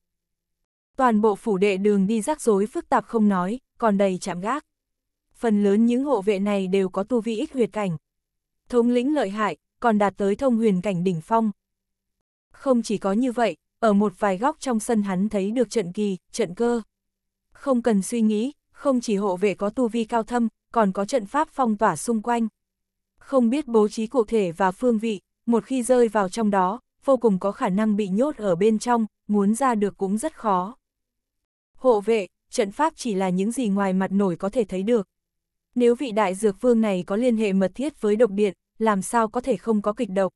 Toàn bộ phủ đệ đường đi rắc rối phức tạp không nói, còn đầy chạm gác. Phần lớn những hộ vệ này đều có tu vi ít huyệt cảnh. Thống lĩnh lợi hại, còn đạt tới thông huyền cảnh đỉnh phong. Không chỉ có như vậy, ở một vài góc trong sân hắn thấy được trận kỳ, trận cơ. Không cần suy nghĩ, không chỉ hộ vệ có tu vi cao thâm, còn có trận pháp phong tỏa xung quanh. Không biết bố trí cụ thể và phương vị, một khi rơi vào trong đó, vô cùng có khả năng bị nhốt ở bên trong, muốn ra được cũng rất khó. Hộ vệ, trận pháp chỉ là những gì ngoài mặt nổi có thể thấy được. Nếu vị đại dược vương này có liên hệ mật thiết với độc điện, làm sao có thể không có kịch độc.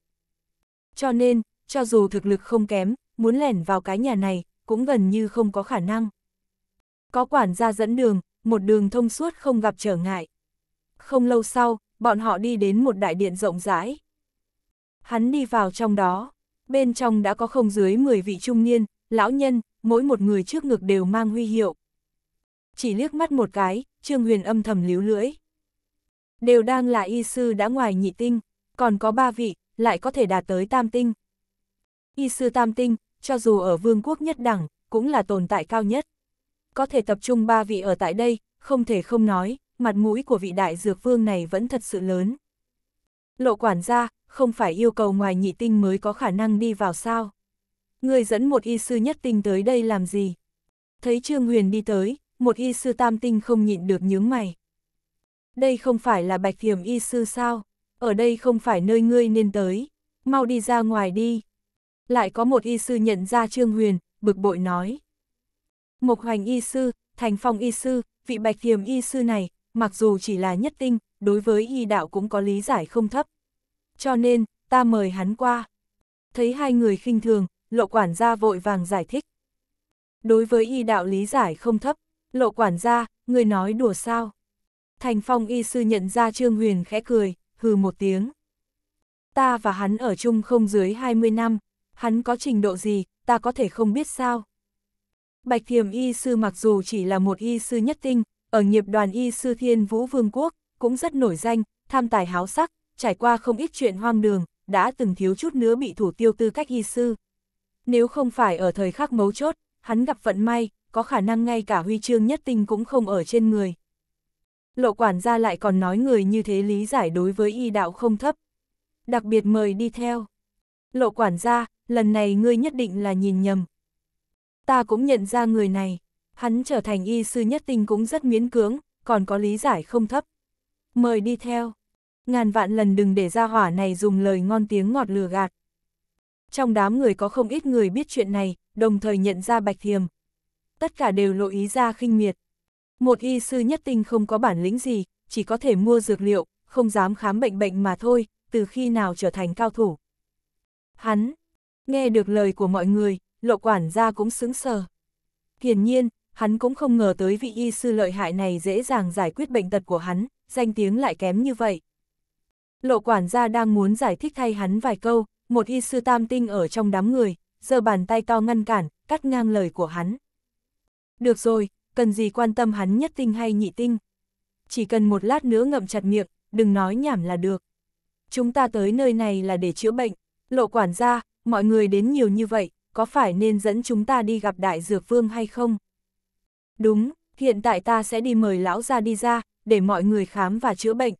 Cho nên, cho dù thực lực không kém, muốn lẻn vào cái nhà này, cũng gần như không có khả năng. Có quản gia dẫn đường, một đường thông suốt không gặp trở ngại. Không lâu sau, bọn họ đi đến một đại điện rộng rãi. Hắn đi vào trong đó bên trong đã có không dưới 10 vị trung niên, lão nhân, mỗi một người trước ngực đều mang huy hiệu. Chỉ liếc mắt một cái, Trương Huyền âm thầm líu lưỡi. Đều đang là y sư đã ngoài nhị tinh, còn có ba vị, lại có thể đạt tới tam tinh. Y sư tam tinh, cho dù ở vương quốc nhất đẳng, cũng là tồn tại cao nhất. Có thể tập trung ba vị ở tại đây, không thể không nói, mặt mũi của vị đại dược vương này vẫn thật sự lớn lộ quản gia, không phải yêu cầu ngoài nhị tinh mới có khả năng đi vào sao. Người dẫn một y sư nhất tinh tới đây làm gì? Thấy Trương Huyền đi tới, một y sư tam tinh không nhịn được nhướng mày. Đây không phải là bạch thiểm y sư sao? Ở đây không phải nơi ngươi nên tới. Mau đi ra ngoài đi. Lại có một y sư nhận ra Trương Huyền, bực bội nói. Mộc hoành y sư, thành phong y sư, vị bạch thiểm y sư này, mặc dù chỉ là nhất tinh, đối với y đạo cũng có lý giải không thấp. Cho nên, ta mời hắn qua. Thấy hai người khinh thường, lộ quản gia vội vàng giải thích. Đối với y đạo lý giải không thấp, lộ quản gia, người nói đùa sao. Thành phong y sư nhận ra Trương Huyền khẽ cười, hừ một tiếng. Ta và hắn ở chung không dưới 20 năm, hắn có trình độ gì, ta có thể không biết sao. Bạch Thiềm y sư mặc dù chỉ là một y sư nhất tinh, ở nghiệp đoàn y sư thiên vũ vương quốc, cũng rất nổi danh, tham tài háo sắc, trải qua không ít chuyện hoang đường, đã từng thiếu chút nữa bị thủ tiêu tư cách y sư. Nếu không phải ở thời khắc mấu chốt, hắn gặp vận may, có khả năng ngay cả huy chương nhất tinh cũng không ở trên người. Lộ quản gia lại còn nói người như thế lý giải đối với y đạo không thấp. Đặc biệt mời đi theo. Lộ quản gia, lần này ngươi nhất định là nhìn nhầm. Ta cũng nhận ra người này, hắn trở thành y sư nhất tinh cũng rất miễn cưỡng, còn có lý giải không thấp mời đi theo. Ngàn vạn lần đừng để ra hỏa này dùng lời ngon tiếng ngọt lừa gạt. Trong đám người có không ít người biết chuyện này, đồng thời nhận ra Bạch Thiềm. Tất cả đều lộ ý ra khinh miệt. Một y sư nhất tinh không có bản lĩnh gì, chỉ có thể mua dược liệu, không dám khám bệnh bệnh mà thôi, từ khi nào trở thành cao thủ. Hắn, nghe được lời của mọi người, lộ quản gia cũng sững sờ. Hiển nhiên, hắn cũng không ngờ tới vị y sư lợi hại này dễ dàng giải quyết bệnh tật của hắn, danh tiếng lại kém như vậy. Lộ quản gia đang muốn giải thích thay hắn vài câu, một y sư tam tinh ở trong đám người, giờ bàn tay to ngăn cản, cắt ngang lời của hắn. Được rồi, cần gì quan tâm hắn nhất tinh hay nhị tinh. Chỉ cần một lát nữa ngậm chặt miệng, đừng nói nhảm là được. Chúng ta tới nơi này là để chữa bệnh, lộ quản gia, mọi người đến nhiều như vậy, có phải nên dẫn chúng ta đi gặp đại dược vương hay không? Đúng, hiện tại ta sẽ đi mời lão ra đi ra, để mọi người khám và chữa bệnh.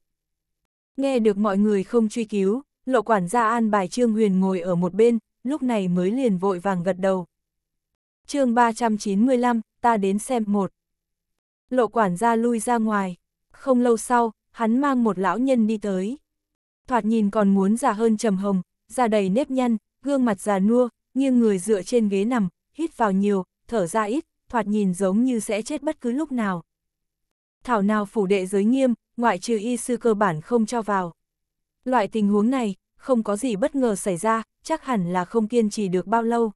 Nghe được mọi người không truy cứu, lộ quản gia an bài Trương Huyền ngồi ở một bên, lúc này mới liền vội vàng gật đầu. chương 395, ta đến xem một. Lộ quản gia lui ra ngoài, không lâu sau, hắn mang một lão nhân đi tới. Thoạt nhìn còn muốn già hơn trầm hồng, da đầy nếp nhăn, gương mặt già nua, nghiêng người dựa trên ghế nằm, hít vào nhiều, thở ra ít, thoạt nhìn giống như sẽ chết bất cứ lúc nào. Thảo nào phủ đệ giới nghiêm, ngoại trừ y sư cơ bản không cho vào. Loại tình huống này, không có gì bất ngờ xảy ra, chắc hẳn là không kiên trì được bao lâu.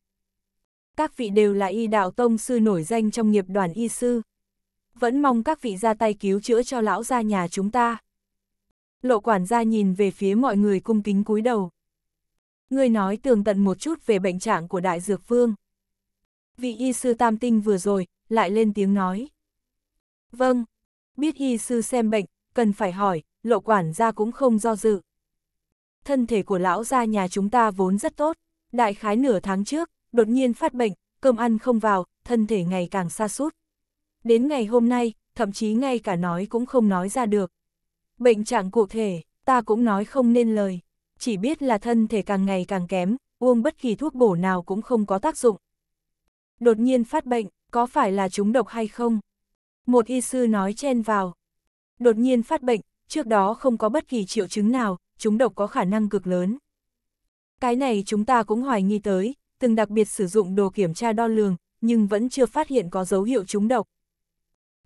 Các vị đều là y đạo tông sư nổi danh trong nghiệp đoàn y sư. Vẫn mong các vị ra tay cứu chữa cho lão gia nhà chúng ta. Lộ quản gia nhìn về phía mọi người cung kính cúi đầu. Người nói tường tận một chút về bệnh trạng của đại dược phương vị y sư tam tinh vừa rồi, lại lên tiếng nói. Vâng, biết y sư xem bệnh, cần phải hỏi, lộ quản gia cũng không do dự. Thân thể của lão gia nhà chúng ta vốn rất tốt, đại khái nửa tháng trước, đột nhiên phát bệnh, cơm ăn không vào, thân thể ngày càng xa sút Đến ngày hôm nay, thậm chí ngay cả nói cũng không nói ra được. Bệnh trạng cụ thể, ta cũng nói không nên lời, chỉ biết là thân thể càng ngày càng kém, uống bất kỳ thuốc bổ nào cũng không có tác dụng đột nhiên phát bệnh, có phải là chúng độc hay không? Một y sư nói chen vào. Đột nhiên phát bệnh, trước đó không có bất kỳ triệu chứng nào, chúng độc có khả năng cực lớn. Cái này chúng ta cũng hoài nghi tới, từng đặc biệt sử dụng đồ kiểm tra đo lường, nhưng vẫn chưa phát hiện có dấu hiệu chúng độc.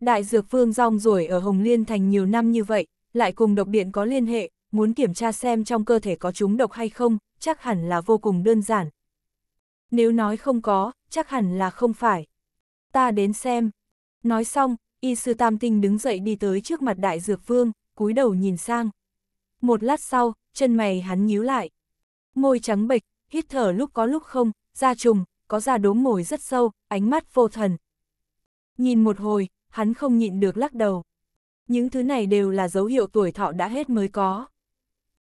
Đại dược vương rong rồi ở Hồng Liên Thành nhiều năm như vậy, lại cùng độc điện có liên hệ, muốn kiểm tra xem trong cơ thể có chúng độc hay không, chắc hẳn là vô cùng đơn giản, nếu nói không có, chắc hẳn là không phải. Ta đến xem. Nói xong, y sư tam tinh đứng dậy đi tới trước mặt đại dược vương, cúi đầu nhìn sang. Một lát sau, chân mày hắn nhíu lại. Môi trắng bệch, hít thở lúc có lúc không, da trùng, có da đốm mồi rất sâu, ánh mắt vô thần. Nhìn một hồi, hắn không nhịn được lắc đầu. Những thứ này đều là dấu hiệu tuổi thọ đã hết mới có.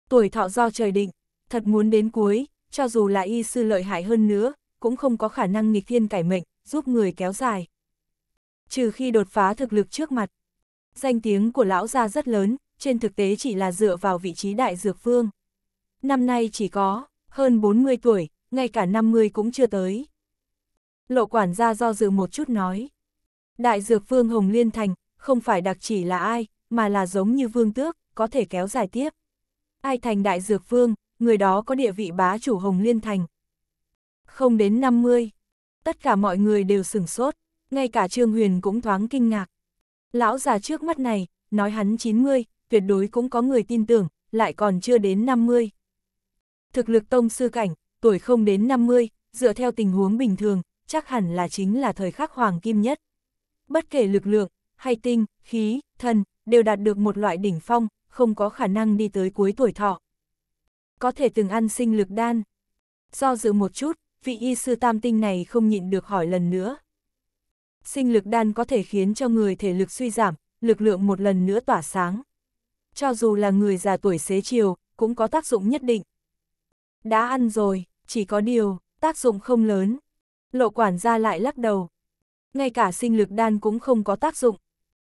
Tuổi thọ do trời định, thật muốn đến cuối, cho dù là y sư lợi hại hơn nữa, cũng không có khả năng nghịch thiên cải mệnh, giúp người kéo dài. Trừ khi đột phá thực lực trước mặt. Danh tiếng của lão gia rất lớn, trên thực tế chỉ là dựa vào vị trí đại dược vương. Năm nay chỉ có, hơn 40 tuổi, ngay cả 50 cũng chưa tới. Lộ quản gia do dự một chút nói. Đại dược vương Hồng Liên Thành, không phải đặc chỉ là ai, mà là giống như vương tước, có thể kéo dài tiếp. Ai thành đại dược vương, người đó có địa vị bá chủ Hồng Liên Thành. Không đến 50, tất cả mọi người đều sửng sốt, ngay cả Trương Huyền cũng thoáng kinh ngạc. Lão già trước mắt này, nói hắn 90, tuyệt đối cũng có người tin tưởng, lại còn chưa đến 50. Thực lực tông sư cảnh, tuổi không đến 50, dựa theo tình huống bình thường, chắc hẳn là chính là thời khắc hoàng kim nhất. Bất kể lực lượng, hay tinh, khí, thần, đều đạt được một loại đỉnh phong, không có khả năng đi tới cuối tuổi thọ có thể từng ăn sinh lực đan. Do dự một chút, vị y sư tam tinh này không nhịn được hỏi lần nữa. Sinh lực đan có thể khiến cho người thể lực suy giảm, lực lượng một lần nữa tỏa sáng. Cho dù là người già tuổi xế chiều, cũng có tác dụng nhất định. Đã ăn rồi, chỉ có điều, tác dụng không lớn. Lộ quản gia lại lắc đầu. Ngay cả sinh lực đan cũng không có tác dụng.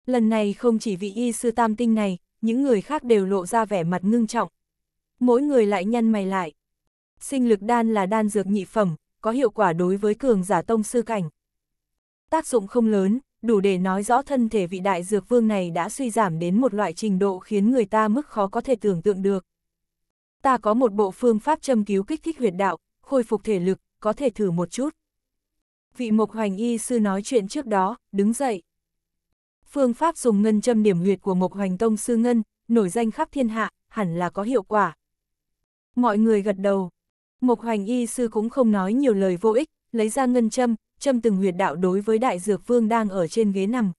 Lần này không chỉ vị y sư tam tinh này, những người khác đều lộ ra vẻ mặt ngưng trọng mỗi người lại nhăn mày lại. Sinh lực đan là đan dược nhị phẩm, có hiệu quả đối với cường giả tông sư cảnh. Tác dụng không lớn, đủ để nói rõ thân thể vị đại dược vương này đã suy giảm đến một loại trình độ khiến người ta mức khó có thể tưởng tượng được. Ta có một bộ phương pháp châm cứu kích thích huyệt đạo, khôi phục thể lực, có thể thử một chút. Vị mộc hoành y sư nói chuyện trước đó, đứng dậy. Phương pháp dùng ngân châm điểm huyệt của mộc hoành tông sư ngân, nổi danh khắp thiên hạ, hẳn là có hiệu quả, Mọi người gật đầu. Mộc hoành y sư cũng không nói nhiều lời vô ích, lấy ra ngân châm, châm từng huyệt đạo đối với đại dược vương đang ở trên ghế nằm.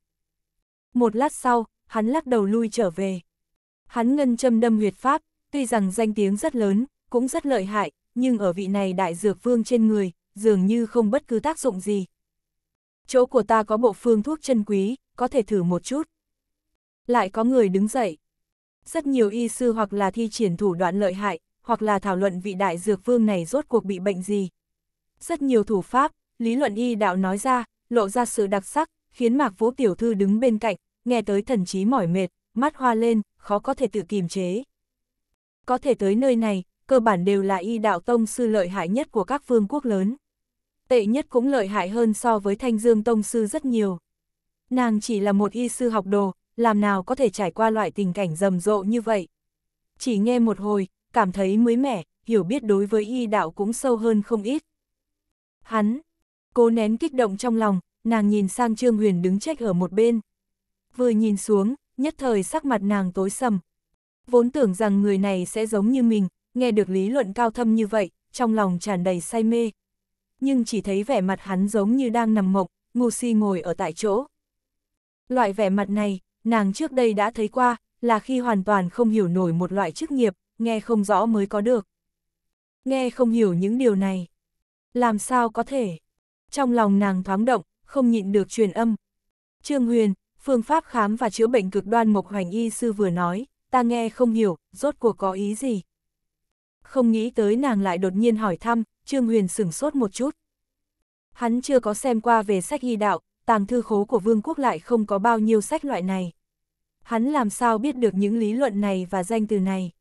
Một lát sau, hắn lắc đầu lui trở về. Hắn ngân châm đâm huyệt pháp, tuy rằng danh tiếng rất lớn, cũng rất lợi hại, nhưng ở vị này đại dược vương trên người, dường như không bất cứ tác dụng gì. Chỗ của ta có bộ phương thuốc chân quý, có thể thử một chút. Lại có người đứng dậy. Rất nhiều y sư hoặc là thi triển thủ đoạn lợi hại, hoặc là thảo luận vị đại dược vương này rốt cuộc bị bệnh gì. Rất nhiều thủ pháp, lý luận y đạo nói ra, lộ ra sự đặc sắc, khiến Mạc Vũ Tiểu Thư đứng bên cạnh, nghe tới thần trí mỏi mệt, mắt hoa lên, khó có thể tự kiềm chế. Có thể tới nơi này, cơ bản đều là y đạo tông sư lợi hại nhất của các vương quốc lớn. Tệ nhất cũng lợi hại hơn so với thanh dương tông sư rất nhiều. Nàng chỉ là một y sư học đồ, làm nào có thể trải qua loại tình cảnh rầm rộ như vậy. Chỉ nghe một hồi, cảm thấy mới mẻ, hiểu biết đối với y đạo cũng sâu hơn không ít. Hắn, cố nén kích động trong lòng, nàng nhìn sang Trương Huyền đứng trách ở một bên. Vừa nhìn xuống, nhất thời sắc mặt nàng tối sầm. Vốn tưởng rằng người này sẽ giống như mình, nghe được lý luận cao thâm như vậy, trong lòng tràn đầy say mê. Nhưng chỉ thấy vẻ mặt hắn giống như đang nằm mộng, ngu si ngồi ở tại chỗ. Loại vẻ mặt này, nàng trước đây đã thấy qua, là khi hoàn toàn không hiểu nổi một loại chức nghiệp, nghe không rõ mới có được. Nghe không hiểu những điều này. Làm sao có thể? Trong lòng nàng thoáng động, không nhịn được truyền âm. Trương Huyền, phương pháp khám và chữa bệnh cực đoan Mộc Hoành Y Sư vừa nói, ta nghe không hiểu, rốt cuộc có ý gì. Không nghĩ tới nàng lại đột nhiên hỏi thăm, Trương Huyền sửng sốt một chút. Hắn chưa có xem qua về sách y đạo, tàng thư khố của Vương quốc lại không có bao nhiêu sách loại này. Hắn làm sao biết được những lý luận này và danh từ này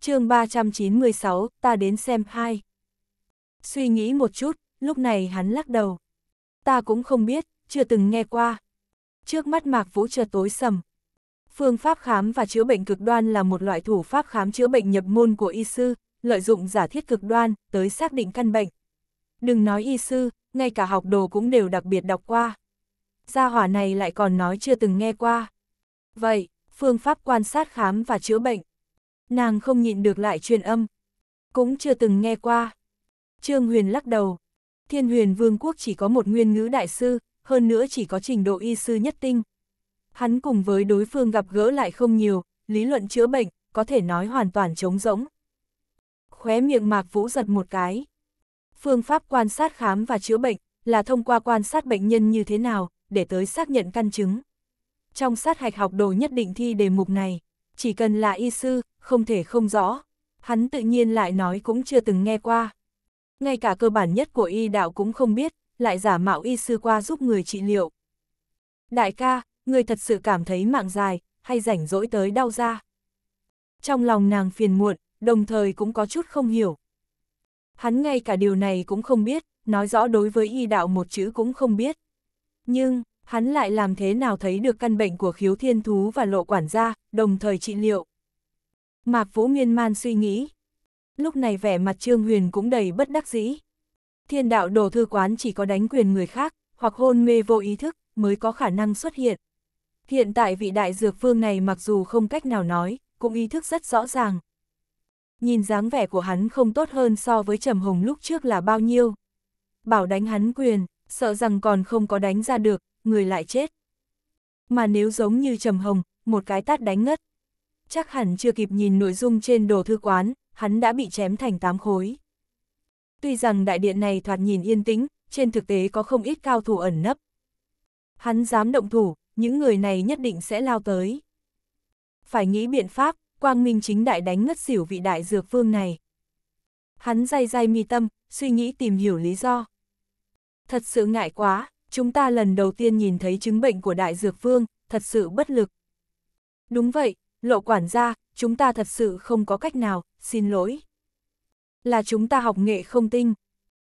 chương 396, ta đến xem hai. Suy nghĩ một chút, lúc này hắn lắc đầu. Ta cũng không biết, chưa từng nghe qua. Trước mắt Mạc Vũ chợt tối sầm. Phương pháp khám và chữa bệnh cực đoan là một loại thủ pháp khám chữa bệnh nhập môn của y sư, lợi dụng giả thiết cực đoan tới xác định căn bệnh. Đừng nói y sư, ngay cả học đồ cũng đều đặc biệt đọc qua. Gia hỏa này lại còn nói chưa từng nghe qua. Vậy, phương pháp quan sát khám và chữa bệnh nàng không nhịn được lại truyền âm. Cũng chưa từng nghe qua. Trương Huyền lắc đầu. Thiên huyền vương quốc chỉ có một nguyên ngữ đại sư, hơn nữa chỉ có trình độ y sư nhất tinh. Hắn cùng với đối phương gặp gỡ lại không nhiều, lý luận chữa bệnh, có thể nói hoàn toàn trống rỗng. Khóe miệng mạc vũ giật một cái. Phương pháp quan sát khám và chữa bệnh là thông qua quan sát bệnh nhân như thế nào để tới xác nhận căn chứng. Trong sát hạch học đồ nhất định thi đề mục này chỉ cần là y sư, không thể không rõ. Hắn tự nhiên lại nói cũng chưa từng nghe qua. Ngay cả cơ bản nhất của y đạo cũng không biết, lại giả mạo y sư qua giúp người trị liệu. Đại ca, người thật sự cảm thấy mạng dài, hay rảnh rỗi tới đau ra. Trong lòng nàng phiền muộn, đồng thời cũng có chút không hiểu. Hắn ngay cả điều này cũng không biết, nói rõ đối với y đạo một chữ cũng không biết. Nhưng, hắn lại làm thế nào thấy được căn bệnh của khiếu thiên thú và lộ quản gia, đồng thời trị liệu. Mạc Vũ nguyên man suy nghĩ. Lúc này vẻ mặt Trương Huyền cũng đầy bất đắc dĩ. Thiên đạo đồ thư quán chỉ có đánh quyền người khác, hoặc hôn mê vô ý thức, mới có khả năng xuất hiện. Hiện tại vị đại dược phương này mặc dù không cách nào nói, cũng ý thức rất rõ ràng. Nhìn dáng vẻ của hắn không tốt hơn so với Trầm Hồng lúc trước là bao nhiêu. Bảo đánh hắn quyền, sợ rằng còn không có đánh ra được, người lại chết. Mà nếu giống như Trầm Hồng, một cái tát đánh ngất. Chắc hẳn chưa kịp nhìn nội dung trên đồ thư quán, hắn đã bị chém thành tám khối. Tuy rằng đại điện này thoạt nhìn yên tĩnh, trên thực tế có không ít cao thủ ẩn nấp. Hắn dám động thủ, những người này nhất định sẽ lao tới. Phải nghĩ biện pháp, quang minh chính đại đánh ngất xỉu vị đại dược vương này. Hắn day day mi tâm, suy nghĩ tìm hiểu lý do. Thật sự ngại quá, chúng ta lần đầu tiên nhìn thấy chứng bệnh của Đại Dược Vương, thật sự bất lực. Đúng vậy, lộ quản gia, chúng ta thật sự không có cách nào, xin lỗi. Là chúng ta học nghệ không tinh.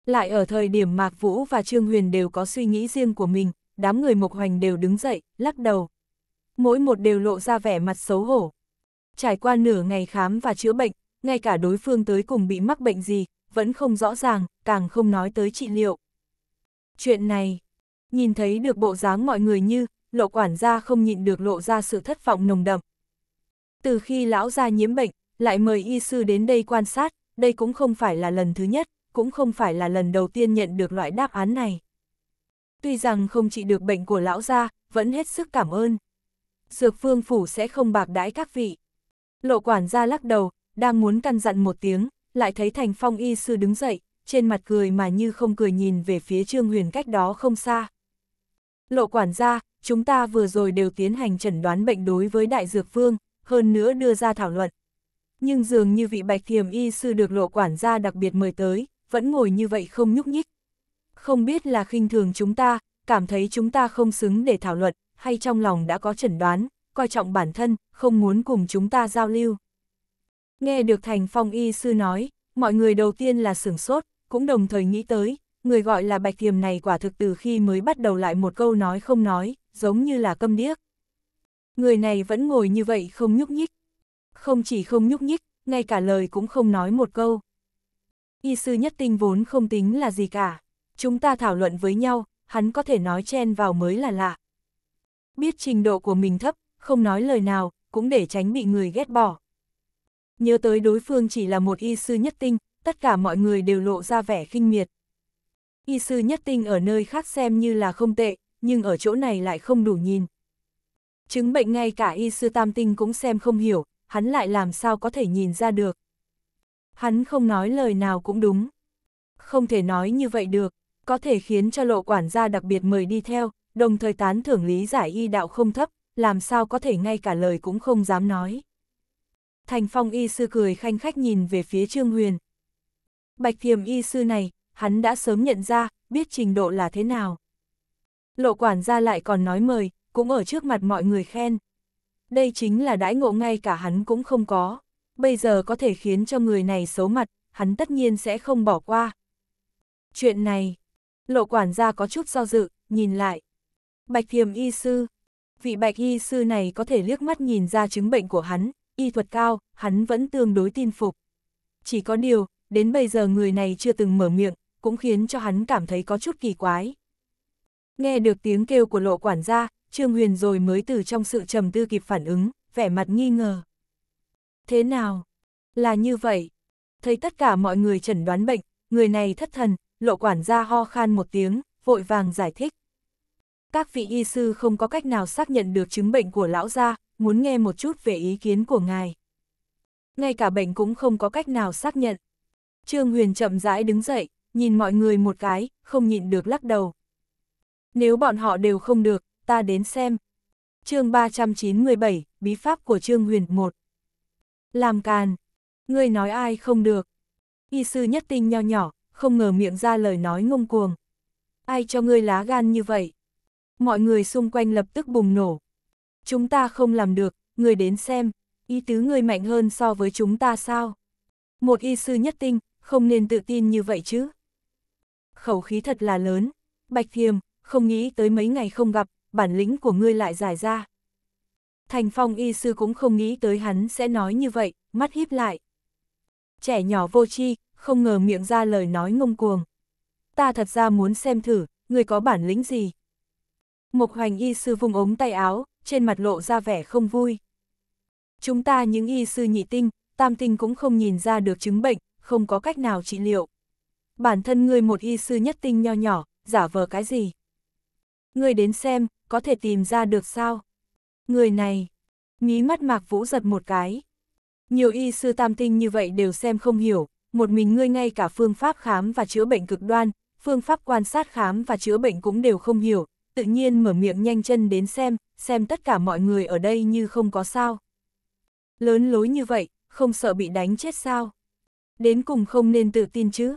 Lại ở thời điểm Mạc Vũ và Trương Huyền đều có suy nghĩ riêng của mình, đám người Mộc Hoành đều đứng dậy, lắc đầu. Mỗi một đều lộ ra vẻ mặt xấu hổ. Trải qua nửa ngày khám và chữa bệnh, ngay cả đối phương tới cùng bị mắc bệnh gì, vẫn không rõ ràng, càng không nói tới trị liệu. Chuyện này, Nhìn thấy được bộ dáng mọi người như, lộ quản gia không nhịn được lộ ra sự thất vọng nồng đậm. Từ khi lão gia nhiễm bệnh, lại mời y sư đến đây quan sát, đây cũng không phải là lần thứ nhất, cũng không phải là lần đầu tiên nhận được loại đáp án này. Tuy rằng không trị được bệnh của lão gia, vẫn hết sức cảm ơn. Dược phương phủ sẽ không bạc đãi các vị. Lộ quản gia lắc đầu, đang muốn căn dặn một tiếng, lại thấy thành phong y sư đứng dậy, trên mặt cười mà như không cười nhìn về phía trương huyền cách đó không xa. Lộ quản gia, chúng ta vừa rồi đều tiến hành chẩn đoán bệnh đối với đại dược vương, hơn nữa đưa ra thảo luận. Nhưng dường như vị bạch thiềm y sư được lộ quản gia đặc biệt mời tới, vẫn ngồi như vậy không nhúc nhích. Không biết là khinh thường chúng ta, cảm thấy chúng ta không xứng để thảo luận, hay trong lòng đã có chẩn đoán, coi trọng bản thân, không muốn cùng chúng ta giao lưu. Nghe được Thành Phong y sư nói, mọi người đầu tiên là sửng sốt, cũng đồng thời nghĩ tới, người gọi là bạch kiềm này quả thực từ khi mới bắt đầu lại một câu nói không nói, giống như là câm điếc. Người này vẫn ngồi như vậy không nhúc nhích. Không chỉ không nhúc nhích, ngay cả lời cũng không nói một câu. Y sư nhất tinh vốn không tính là gì cả. Chúng ta thảo luận với nhau, hắn có thể nói chen vào mới là lạ. Biết trình độ của mình thấp, không nói lời nào, cũng để tránh bị người ghét bỏ. Nhớ tới đối phương chỉ là một y sư nhất tinh, tất cả mọi người đều lộ ra vẻ khinh miệt y sư nhất tinh ở nơi khác xem như là không tệ, nhưng ở chỗ này lại không đủ nhìn. Chứng bệnh ngay cả y sư tam tinh cũng xem không hiểu, hắn lại làm sao có thể nhìn ra được. Hắn không nói lời nào cũng đúng. Không thể nói như vậy được, có thể khiến cho lộ quản gia đặc biệt mời đi theo, đồng thời tán thưởng lý giải y đạo không thấp, làm sao có thể ngay cả lời cũng không dám nói. Thành phong y sư cười khanh khách nhìn về phía Trương Huyền. Bạch thiềm y sư này, hắn đã sớm nhận ra, biết trình độ là thế nào. Lộ quản gia lại còn nói mời, cũng ở trước mặt mọi người khen. Đây chính là đãi ngộ ngay cả hắn cũng không có, bây giờ có thể khiến cho người này xấu mặt, hắn tất nhiên sẽ không bỏ qua. Chuyện này, lộ quản gia có chút do dự, nhìn lại. Bạch thiềm y sư, vị bạch y sư này có thể liếc mắt nhìn ra chứng bệnh của hắn, y thuật cao, hắn vẫn tương đối tin phục. Chỉ có điều, đến bây giờ người này chưa từng mở miệng, cũng khiến cho hắn cảm thấy có chút kỳ quái. Nghe được tiếng kêu của lộ quản gia, Trương Huyền rồi mới từ trong sự trầm tư kịp phản ứng, vẻ mặt nghi ngờ. Thế nào? Là như vậy. Thấy tất cả mọi người chẩn đoán bệnh, người này thất thần, lộ quản gia ho khan một tiếng, vội vàng giải thích. Các vị y sư không có cách nào xác nhận được chứng bệnh của lão gia, muốn nghe một chút về ý kiến của ngài. Ngay cả bệnh cũng không có cách nào xác nhận. Trương Huyền chậm rãi đứng dậy, nhìn mọi người một cái, không nhịn được lắc đầu. Nếu bọn họ đều không được, ta đến xem. chương 397, bí pháp của Trương Huyền 1. Làm càn. Ngươi nói ai không được. Y sư nhất tinh nho nhỏ, không ngờ miệng ra lời nói ngông cuồng. Ai cho ngươi lá gan như vậy? Mọi người xung quanh lập tức bùng nổ. Chúng ta không làm được, ngươi đến xem, ý tứ ngươi mạnh hơn so với chúng ta sao? Một y sư nhất tinh, không nên tự tin như vậy chứ khẩu khí thật là lớn. Bạch Thiềm, không nghĩ tới mấy ngày không gặp, bản lĩnh của ngươi lại giải ra. Thành Phong y sư cũng không nghĩ tới hắn sẽ nói như vậy, mắt híp lại. Trẻ nhỏ vô tri, không ngờ miệng ra lời nói ngông cuồng. Ta thật ra muốn xem thử, ngươi có bản lĩnh gì? Mộc hoành y sư vùng ống tay áo, trên mặt lộ ra vẻ không vui. Chúng ta những y sư nhị tinh, tam tinh cũng không nhìn ra được chứng bệnh, không có cách nào trị liệu bản thân ngươi một y sư nhất tinh nho nhỏ, giả vờ cái gì? Ngươi đến xem, có thể tìm ra được sao? Người này, mí mắt mạc vũ giật một cái. Nhiều y sư tam tinh như vậy đều xem không hiểu, một mình ngươi ngay cả phương pháp khám và chữa bệnh cực đoan, phương pháp quan sát khám và chữa bệnh cũng đều không hiểu, tự nhiên mở miệng nhanh chân đến xem, xem tất cả mọi người ở đây như không có sao. Lớn lối như vậy, không sợ bị đánh chết sao? Đến cùng không nên tự tin chứ?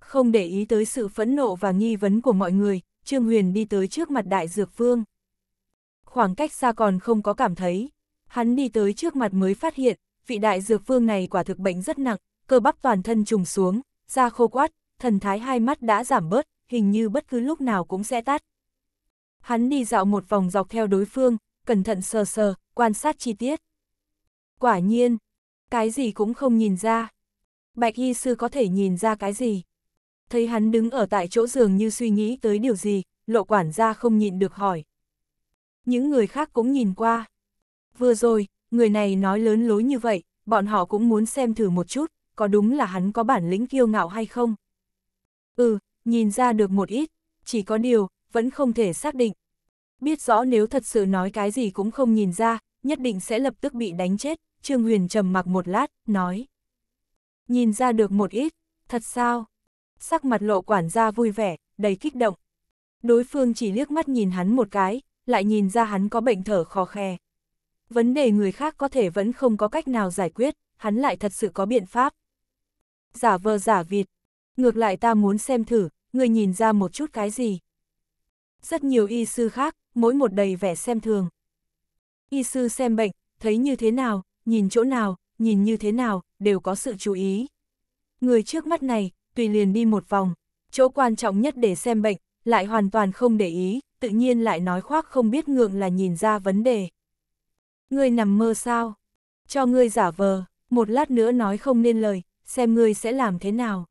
Không để ý tới sự phẫn nộ và nghi vấn của mọi người, Trương Huyền đi tới trước mặt Đại Dược Vương. Khoảng cách xa còn không có cảm thấy, hắn đi tới trước mặt mới phát hiện, vị Đại Dược Vương này quả thực bệnh rất nặng, cơ bắp toàn thân trùng xuống, da khô quát, thần thái hai mắt đã giảm bớt, hình như bất cứ lúc nào cũng sẽ tắt. Hắn đi dạo một vòng dọc theo đối phương, cẩn thận sờ sờ, quan sát chi tiết. Quả nhiên, cái gì cũng không nhìn ra. Bạch Y Sư có thể nhìn ra cái gì? thấy hắn đứng ở tại chỗ giường như suy nghĩ tới điều gì, lộ quản gia không nhịn được hỏi. Những người khác cũng nhìn qua. Vừa rồi, người này nói lớn lối như vậy, bọn họ cũng muốn xem thử một chút, có đúng là hắn có bản lĩnh kiêu ngạo hay không. Ừ, nhìn ra được một ít, chỉ có điều, vẫn không thể xác định. Biết rõ nếu thật sự nói cái gì cũng không nhìn ra, nhất định sẽ lập tức bị đánh chết, Trương Huyền trầm mặc một lát, nói. Nhìn ra được một ít, thật sao? sắc mặt lộ quản gia vui vẻ, đầy kích động. Đối phương chỉ liếc mắt nhìn hắn một cái, lại nhìn ra hắn có bệnh thở khó khe. Vấn đề người khác có thể vẫn không có cách nào giải quyết, hắn lại thật sự có biện pháp. Giả vờ giả vịt, ngược lại ta muốn xem thử, người nhìn ra một chút cái gì. Rất nhiều y sư khác, mỗi một đầy vẻ xem thường. Y sư xem bệnh, thấy như thế nào, nhìn chỗ nào, nhìn như thế nào, đều có sự chú ý. Người trước mắt này, tùy liền đi một vòng, chỗ quan trọng nhất để xem bệnh, lại hoàn toàn không để ý, tự nhiên lại nói khoác không biết ngượng là nhìn ra vấn đề. Ngươi nằm mơ sao? Cho ngươi giả vờ, một lát nữa nói không nên lời, xem ngươi sẽ làm thế nào.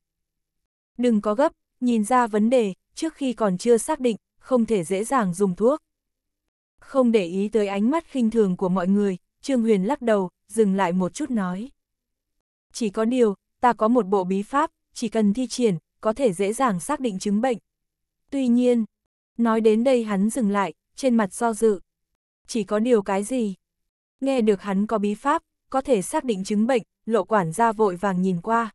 Đừng có gấp, nhìn ra vấn đề, trước khi còn chưa xác định, không thể dễ dàng dùng thuốc. Không để ý tới ánh mắt khinh thường của mọi người, Trương Huyền lắc đầu, dừng lại một chút nói. Chỉ có điều, ta có một bộ bí pháp, chỉ cần thi triển, có thể dễ dàng xác định chứng bệnh. Tuy nhiên, nói đến đây hắn dừng lại, trên mặt do dự. Chỉ có điều cái gì? Nghe được hắn có bí pháp, có thể xác định chứng bệnh, lộ quản gia vội vàng nhìn qua.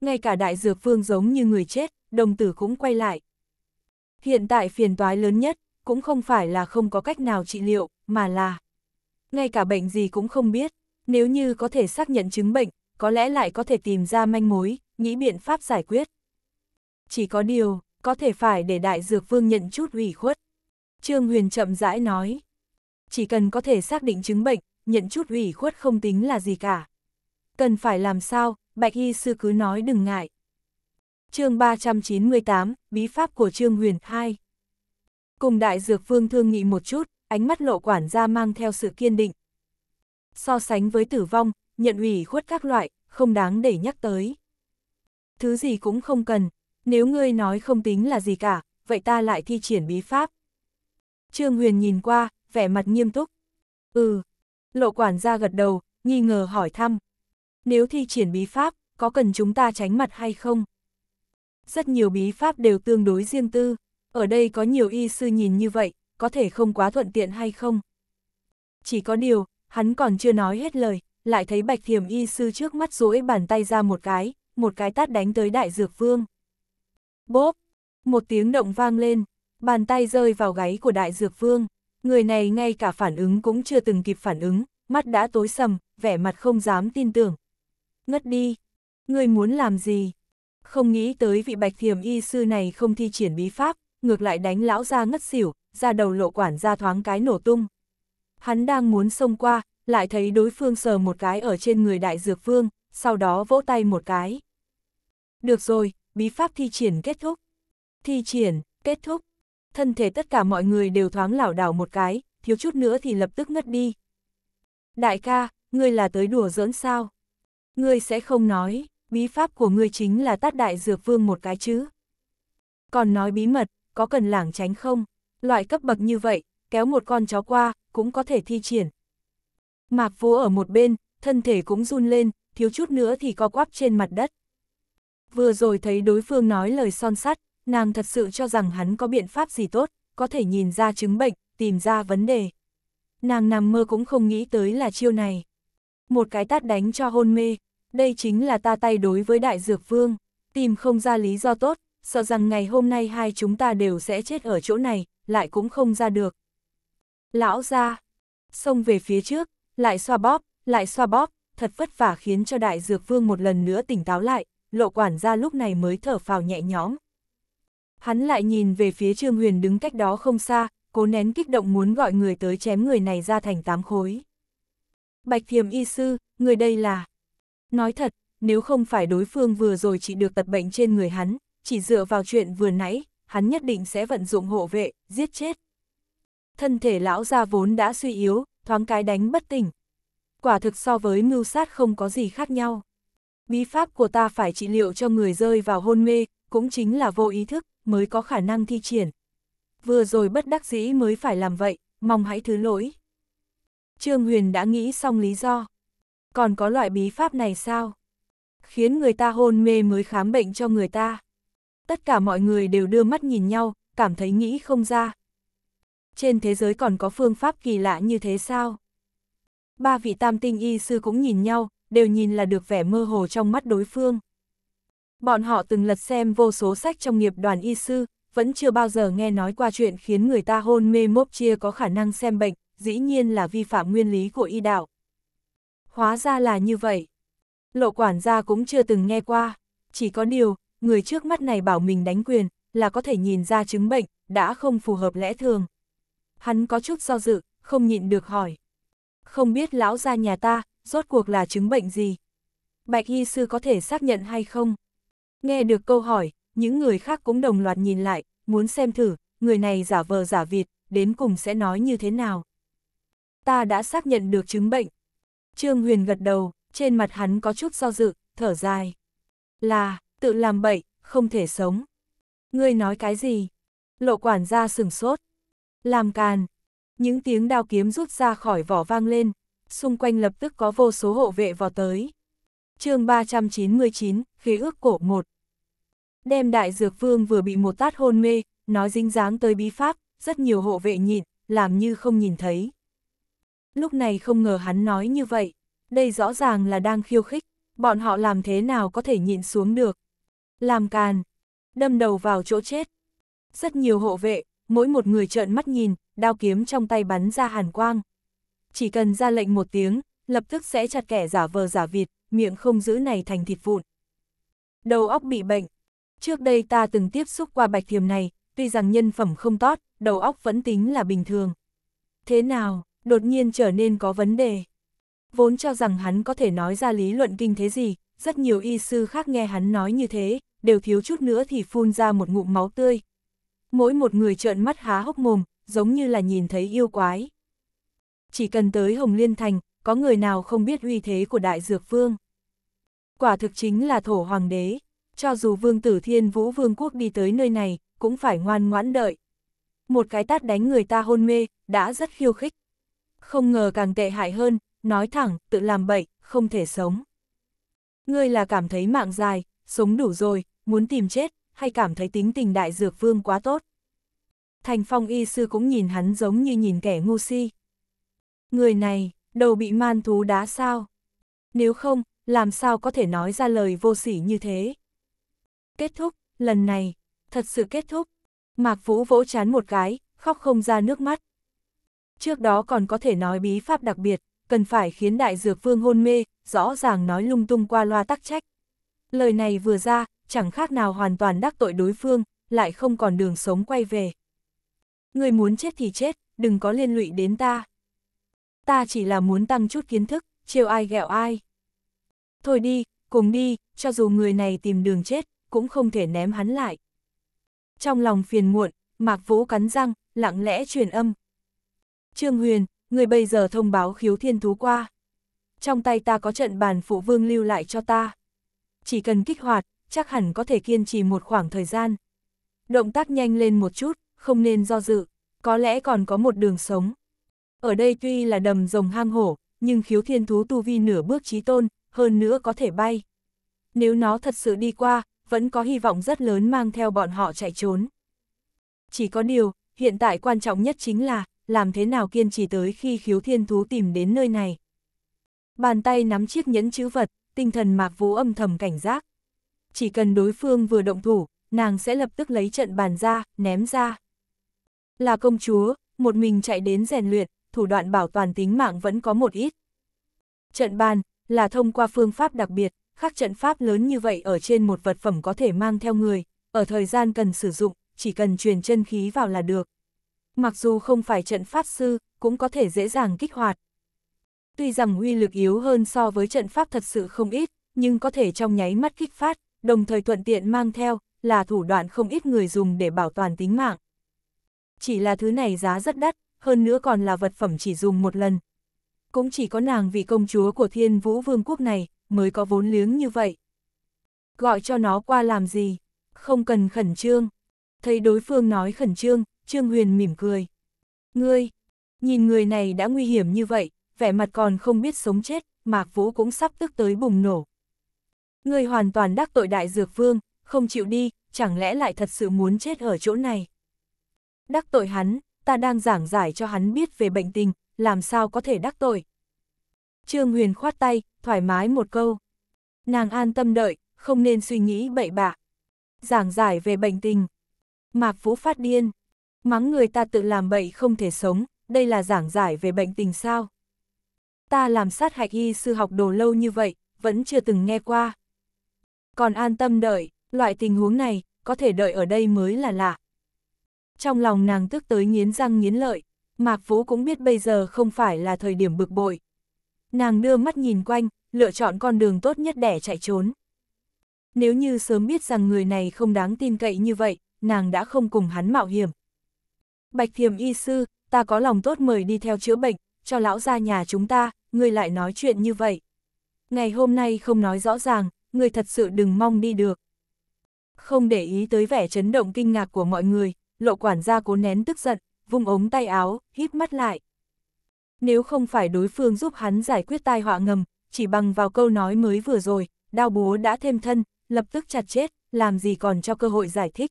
Ngay cả đại dược vương giống như người chết, đồng tử cũng quay lại. Hiện tại phiền toái lớn nhất, cũng không phải là không có cách nào trị liệu, mà là ngay cả bệnh gì cũng không biết, nếu như có thể xác nhận chứng bệnh, có lẽ lại có thể tìm ra manh mối, nghĩ biện pháp giải quyết. Chỉ có điều, có thể phải để Đại Dược Vương nhận chút ủy khuất. Trương Huyền chậm rãi nói, chỉ cần có thể xác định chứng bệnh, nhận chút ủy khuất không tính là gì cả. Cần phải làm sao, Bạch Y Sư cứ nói đừng ngại. chương 398, Bí Pháp của Trương Huyền 2 Cùng Đại Dược Vương thương nghị một chút, ánh mắt lộ quản gia mang theo sự kiên định. So sánh với tử vong, nhận ủy khuất các loại, không đáng để nhắc tới thứ gì cũng không cần, nếu ngươi nói không tính là gì cả, vậy ta lại thi triển bí pháp. Trương Huyền nhìn qua, vẻ mặt nghiêm túc. Ừ, lộ quản gia gật đầu, nghi ngờ hỏi thăm. Nếu thi triển bí pháp, có cần chúng ta tránh mặt hay không? Rất nhiều bí pháp đều tương đối riêng tư, ở đây có nhiều y sư nhìn như vậy, có thể không quá thuận tiện hay không? Chỉ có điều, hắn còn chưa nói hết lời, lại thấy bạch thiềm y sư trước mắt duỗi bàn tay ra một cái, một cái tát đánh tới đại dược vương. Bốp! Một tiếng động vang lên, bàn tay rơi vào gáy của đại dược vương. Người này ngay cả phản ứng cũng chưa từng kịp phản ứng, mắt đã tối sầm, vẻ mặt không dám tin tưởng. Ngất đi! Người muốn làm gì? Không nghĩ tới vị bạch thiềm y sư này không thi triển bí pháp, ngược lại đánh lão ra ngất xỉu, ra đầu lộ quản ra thoáng cái nổ tung. Hắn đang muốn xông qua, lại thấy đối phương sờ một cái ở trên người đại dược vương, sau đó vỗ tay một cái. Được rồi, bí pháp thi triển kết thúc. Thi triển, kết thúc. Thân thể tất cả mọi người đều thoáng lảo đảo một cái, thiếu chút nữa thì lập tức ngất đi. Đại ca, ngươi là tới đùa giỡn sao? Ngươi sẽ không nói, bí pháp của ngươi chính là tát đại dược vương một cái chứ. Còn nói bí mật, có cần lảng tránh không? Loại cấp bậc như vậy, kéo một con chó qua, cũng có thể thi triển. Mạc vô ở một bên, thân thể cũng run lên, thiếu chút nữa thì co quắp trên mặt đất. Vừa rồi thấy đối phương nói lời son sắt, nàng thật sự cho rằng hắn có biện pháp gì tốt, có thể nhìn ra chứng bệnh, tìm ra vấn đề. Nàng nằm mơ cũng không nghĩ tới là chiêu này. Một cái tát đánh cho hôn mê, đây chính là ta tay đối với đại dược vương, tìm không ra lý do tốt, sợ rằng ngày hôm nay hai chúng ta đều sẽ chết ở chỗ này, lại cũng không ra được. Lão ra, xông về phía trước, lại xoa bóp, lại xoa bóp, thật vất vả khiến cho đại dược vương một lần nữa tỉnh táo lại, lộ quản gia lúc này mới thở phào nhẹ nhõm. Hắn lại nhìn về phía Trương Huyền đứng cách đó không xa, cố nén kích động muốn gọi người tới chém người này ra thành tám khối. Bạch thiềm y sư, người đây là... Nói thật, nếu không phải đối phương vừa rồi chỉ được tật bệnh trên người hắn, chỉ dựa vào chuyện vừa nãy, hắn nhất định sẽ vận dụng hộ vệ, giết chết. Thân thể lão gia vốn đã suy yếu, thoáng cái đánh bất tỉnh. Quả thực so với mưu sát không có gì khác nhau. Bí pháp của ta phải trị liệu cho người rơi vào hôn mê, cũng chính là vô ý thức, mới có khả năng thi triển. Vừa rồi bất đắc dĩ mới phải làm vậy, mong hãy thứ lỗi. Trương Huyền đã nghĩ xong lý do. Còn có loại bí pháp này sao? Khiến người ta hôn mê mới khám bệnh cho người ta. Tất cả mọi người đều đưa mắt nhìn nhau, cảm thấy nghĩ không ra. Trên thế giới còn có phương pháp kỳ lạ như thế sao? Ba vị tam tinh y sư cũng nhìn nhau, đều nhìn là được vẻ mơ hồ trong mắt đối phương. Bọn họ từng lật xem vô số sách trong nghiệp đoàn y sư, vẫn chưa bao giờ nghe nói qua chuyện khiến người ta hôn mê mốp chia có khả năng xem bệnh, dĩ nhiên là vi phạm nguyên lý của y đạo. Hóa ra là như vậy. Lộ quản gia cũng chưa từng nghe qua, chỉ có điều, người trước mắt này bảo mình đánh quyền, là có thể nhìn ra chứng bệnh, đã không phù hợp lẽ thường. Hắn có chút do dự, không nhịn được hỏi. Không biết lão gia nhà ta, rốt cuộc là chứng bệnh gì? Bạch Y Sư có thể xác nhận hay không? Nghe được câu hỏi, những người khác cũng đồng loạt nhìn lại, muốn xem thử, người này giả vờ giả vịt, đến cùng sẽ nói như thế nào? Ta đã xác nhận được chứng bệnh. Trương Huyền gật đầu, trên mặt hắn có chút do dự, thở dài. Là, tự làm bậy, không thể sống. Ngươi nói cái gì? Lộ quản gia sừng sốt. Làm càn. Những tiếng đao kiếm rút ra khỏi vỏ vang lên, xung quanh lập tức có vô số hộ vệ vào tới. chương 399, Khế ước cổ 1 Đem đại dược vương vừa bị một tát hôn mê, nói dính dáng tới bí pháp, rất nhiều hộ vệ nhịn, làm như không nhìn thấy. Lúc này không ngờ hắn nói như vậy, đây rõ ràng là đang khiêu khích, bọn họ làm thế nào có thể nhịn xuống được. Làm càn, đâm đầu vào chỗ chết. Rất nhiều hộ vệ, mỗi một người trợn mắt nhìn, đao kiếm trong tay bắn ra hàn quang, chỉ cần ra lệnh một tiếng, lập tức sẽ chặt kẻ giả vờ giả vịt, miệng không giữ này thành thịt vụn. Đầu óc bị bệnh. Trước đây ta từng tiếp xúc qua bạch thiềm này, tuy rằng nhân phẩm không tốt, đầu óc vẫn tính là bình thường. Thế nào, đột nhiên trở nên có vấn đề. Vốn cho rằng hắn có thể nói ra lý luận kinh thế gì, rất nhiều y sư khác nghe hắn nói như thế, đều thiếu chút nữa thì phun ra một ngụm máu tươi. Mỗi một người trợn mắt há hốc mồm, giống như là nhìn thấy yêu quái chỉ cần tới Hồng Liên Thành, có người nào không biết uy thế của Đại Dược Vương. Quả thực chính là thổ hoàng đế, cho dù vương tử thiên vũ vương quốc đi tới nơi này, cũng phải ngoan ngoãn đợi. Một cái tát đánh người ta hôn mê, đã rất khiêu khích. Không ngờ càng tệ hại hơn, nói thẳng, tự làm bậy, không thể sống. Ngươi là cảm thấy mạng dài, sống đủ rồi, muốn tìm chết, hay cảm thấy tính tình đại dược vương quá tốt. Thành phong y sư cũng nhìn hắn giống như nhìn kẻ ngu si. Người này, đầu bị man thú đá sao? Nếu không, làm sao có thể nói ra lời vô sỉ như thế? Kết thúc, lần này, thật sự kết thúc. Mạc Vũ vỗ chán một cái, khóc không ra nước mắt. Trước đó còn có thể nói bí pháp đặc biệt, cần phải khiến đại dược vương hôn mê, rõ ràng nói lung tung qua loa tắc trách. Lời này vừa ra, chẳng khác nào hoàn toàn đắc tội đối phương, lại không còn đường sống quay về. Người muốn chết thì chết, đừng có liên lụy đến ta ta chỉ là muốn tăng chút kiến thức, chiều ai ghẹo ai. Thôi đi, cùng đi, cho dù người này tìm đường chết, cũng không thể ném hắn lại. Trong lòng phiền muộn, Mạc Vũ cắn răng, lặng lẽ truyền âm. Trương Huyền, người bây giờ thông báo khiếu thiên thú qua. Trong tay ta có trận bàn phụ vương lưu lại cho ta. Chỉ cần kích hoạt, chắc hẳn có thể kiên trì một khoảng thời gian. Động tác nhanh lên một chút, không nên do dự, có lẽ còn có một đường sống. Ở đây tuy là đầm rồng hang hổ, nhưng khiếu thiên thú tu vi nửa bước trí tôn, hơn nữa có thể bay. Nếu nó thật sự đi qua, vẫn có hy vọng rất lớn mang theo bọn họ chạy trốn. Chỉ có điều, hiện tại quan trọng nhất chính là, làm thế nào kiên trì tới khi khiếu thiên thú tìm đến nơi này. Bàn tay nắm chiếc nhẫn chữ vật, tinh thần mạc vũ âm thầm cảnh giác. Chỉ cần đối phương vừa động thủ, nàng sẽ lập tức lấy trận bàn ra, ném ra. Là công chúa, một mình chạy đến rèn luyện, thủ đoạn bảo toàn tính mạng vẫn có một ít. Trận bàn là thông qua phương pháp đặc biệt, khác trận pháp lớn như vậy ở trên một vật phẩm có thể mang theo người, ở thời gian cần sử dụng, chỉ cần truyền chân khí vào là được. Mặc dù không phải trận pháp sư, cũng có thể dễ dàng kích hoạt. Tuy rằng uy lực yếu hơn so với trận pháp thật sự không ít, nhưng có thể trong nháy mắt kích phát, đồng thời thuận tiện mang theo, là thủ đoạn không ít người dùng để bảo toàn tính mạng. Chỉ là thứ này giá rất đắt, hơn nữa còn là vật phẩm chỉ dùng một lần. Cũng chỉ có nàng vì công chúa của thiên vũ vương quốc này, mới có vốn liếng như vậy. Gọi cho nó qua làm gì? Không cần khẩn trương. Thấy đối phương nói khẩn trương, Trương Huyền mỉm cười. Ngươi, nhìn người này đã nguy hiểm như vậy, vẻ mặt còn không biết sống chết, Mạc Vũ cũng sắp tức tới bùng nổ. Ngươi hoàn toàn đắc tội đại dược vương, không chịu đi, chẳng lẽ lại thật sự muốn chết ở chỗ này. Đắc tội hắn, ta đang giảng giải cho hắn biết về bệnh tình, làm sao có thể đắc tội. Trương Huyền khoát tay, thoải mái một câu. Nàng an tâm đợi, không nên suy nghĩ bậy bạ. Giảng giải về bệnh tình. Mạc phú phát điên. Mắng người ta tự làm bậy không thể sống, đây là giảng giải về bệnh tình sao. Ta làm sát hạch y sư học đồ lâu như vậy, vẫn chưa từng nghe qua. Còn an tâm đợi, loại tình huống này, có thể đợi ở đây mới là lạ. Trong lòng nàng tức tới nghiến răng nghiến lợi, Mạc Phú cũng biết bây giờ không phải là thời điểm bực bội. Nàng đưa mắt nhìn quanh, lựa chọn con đường tốt nhất để chạy trốn. Nếu như sớm biết rằng người này không đáng tin cậy như vậy, nàng đã không cùng hắn mạo hiểm. Bạch thiềm y sư, ta có lòng tốt mời đi theo chữa bệnh, cho lão ra nhà chúng ta, ngươi lại nói chuyện như vậy. Ngày hôm nay không nói rõ ràng, ngươi thật sự đừng mong đi được. Không để ý tới vẻ chấn động kinh ngạc của mọi người, lộ quản gia cố nén tức giận, vung ống tay áo, híp mắt lại. Nếu không phải đối phương giúp hắn giải quyết tai họa ngầm, chỉ bằng vào câu nói mới vừa rồi, đao búa đã thêm thân, lập tức chặt chết, làm gì còn cho cơ hội giải thích.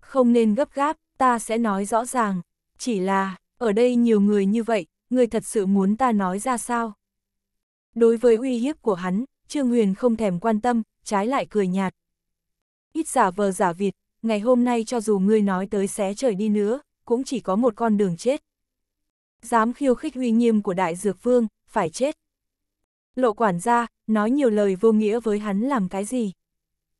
Không nên gấp gáp, ta sẽ nói rõ ràng, chỉ là, ở đây nhiều người như vậy, người thật sự muốn ta nói ra sao? Đối với uy hiếp của hắn, Trương Huyền không thèm quan tâm, trái lại cười nhạt. Ít giả vờ giả vịt, ngày hôm nay cho dù ngươi nói tới xé trời đi nữa, cũng chỉ có một con đường chết. Dám khiêu khích uy nghiêm của Đại Dược Vương, phải chết. Lộ quản gia, nói nhiều lời vô nghĩa với hắn làm cái gì?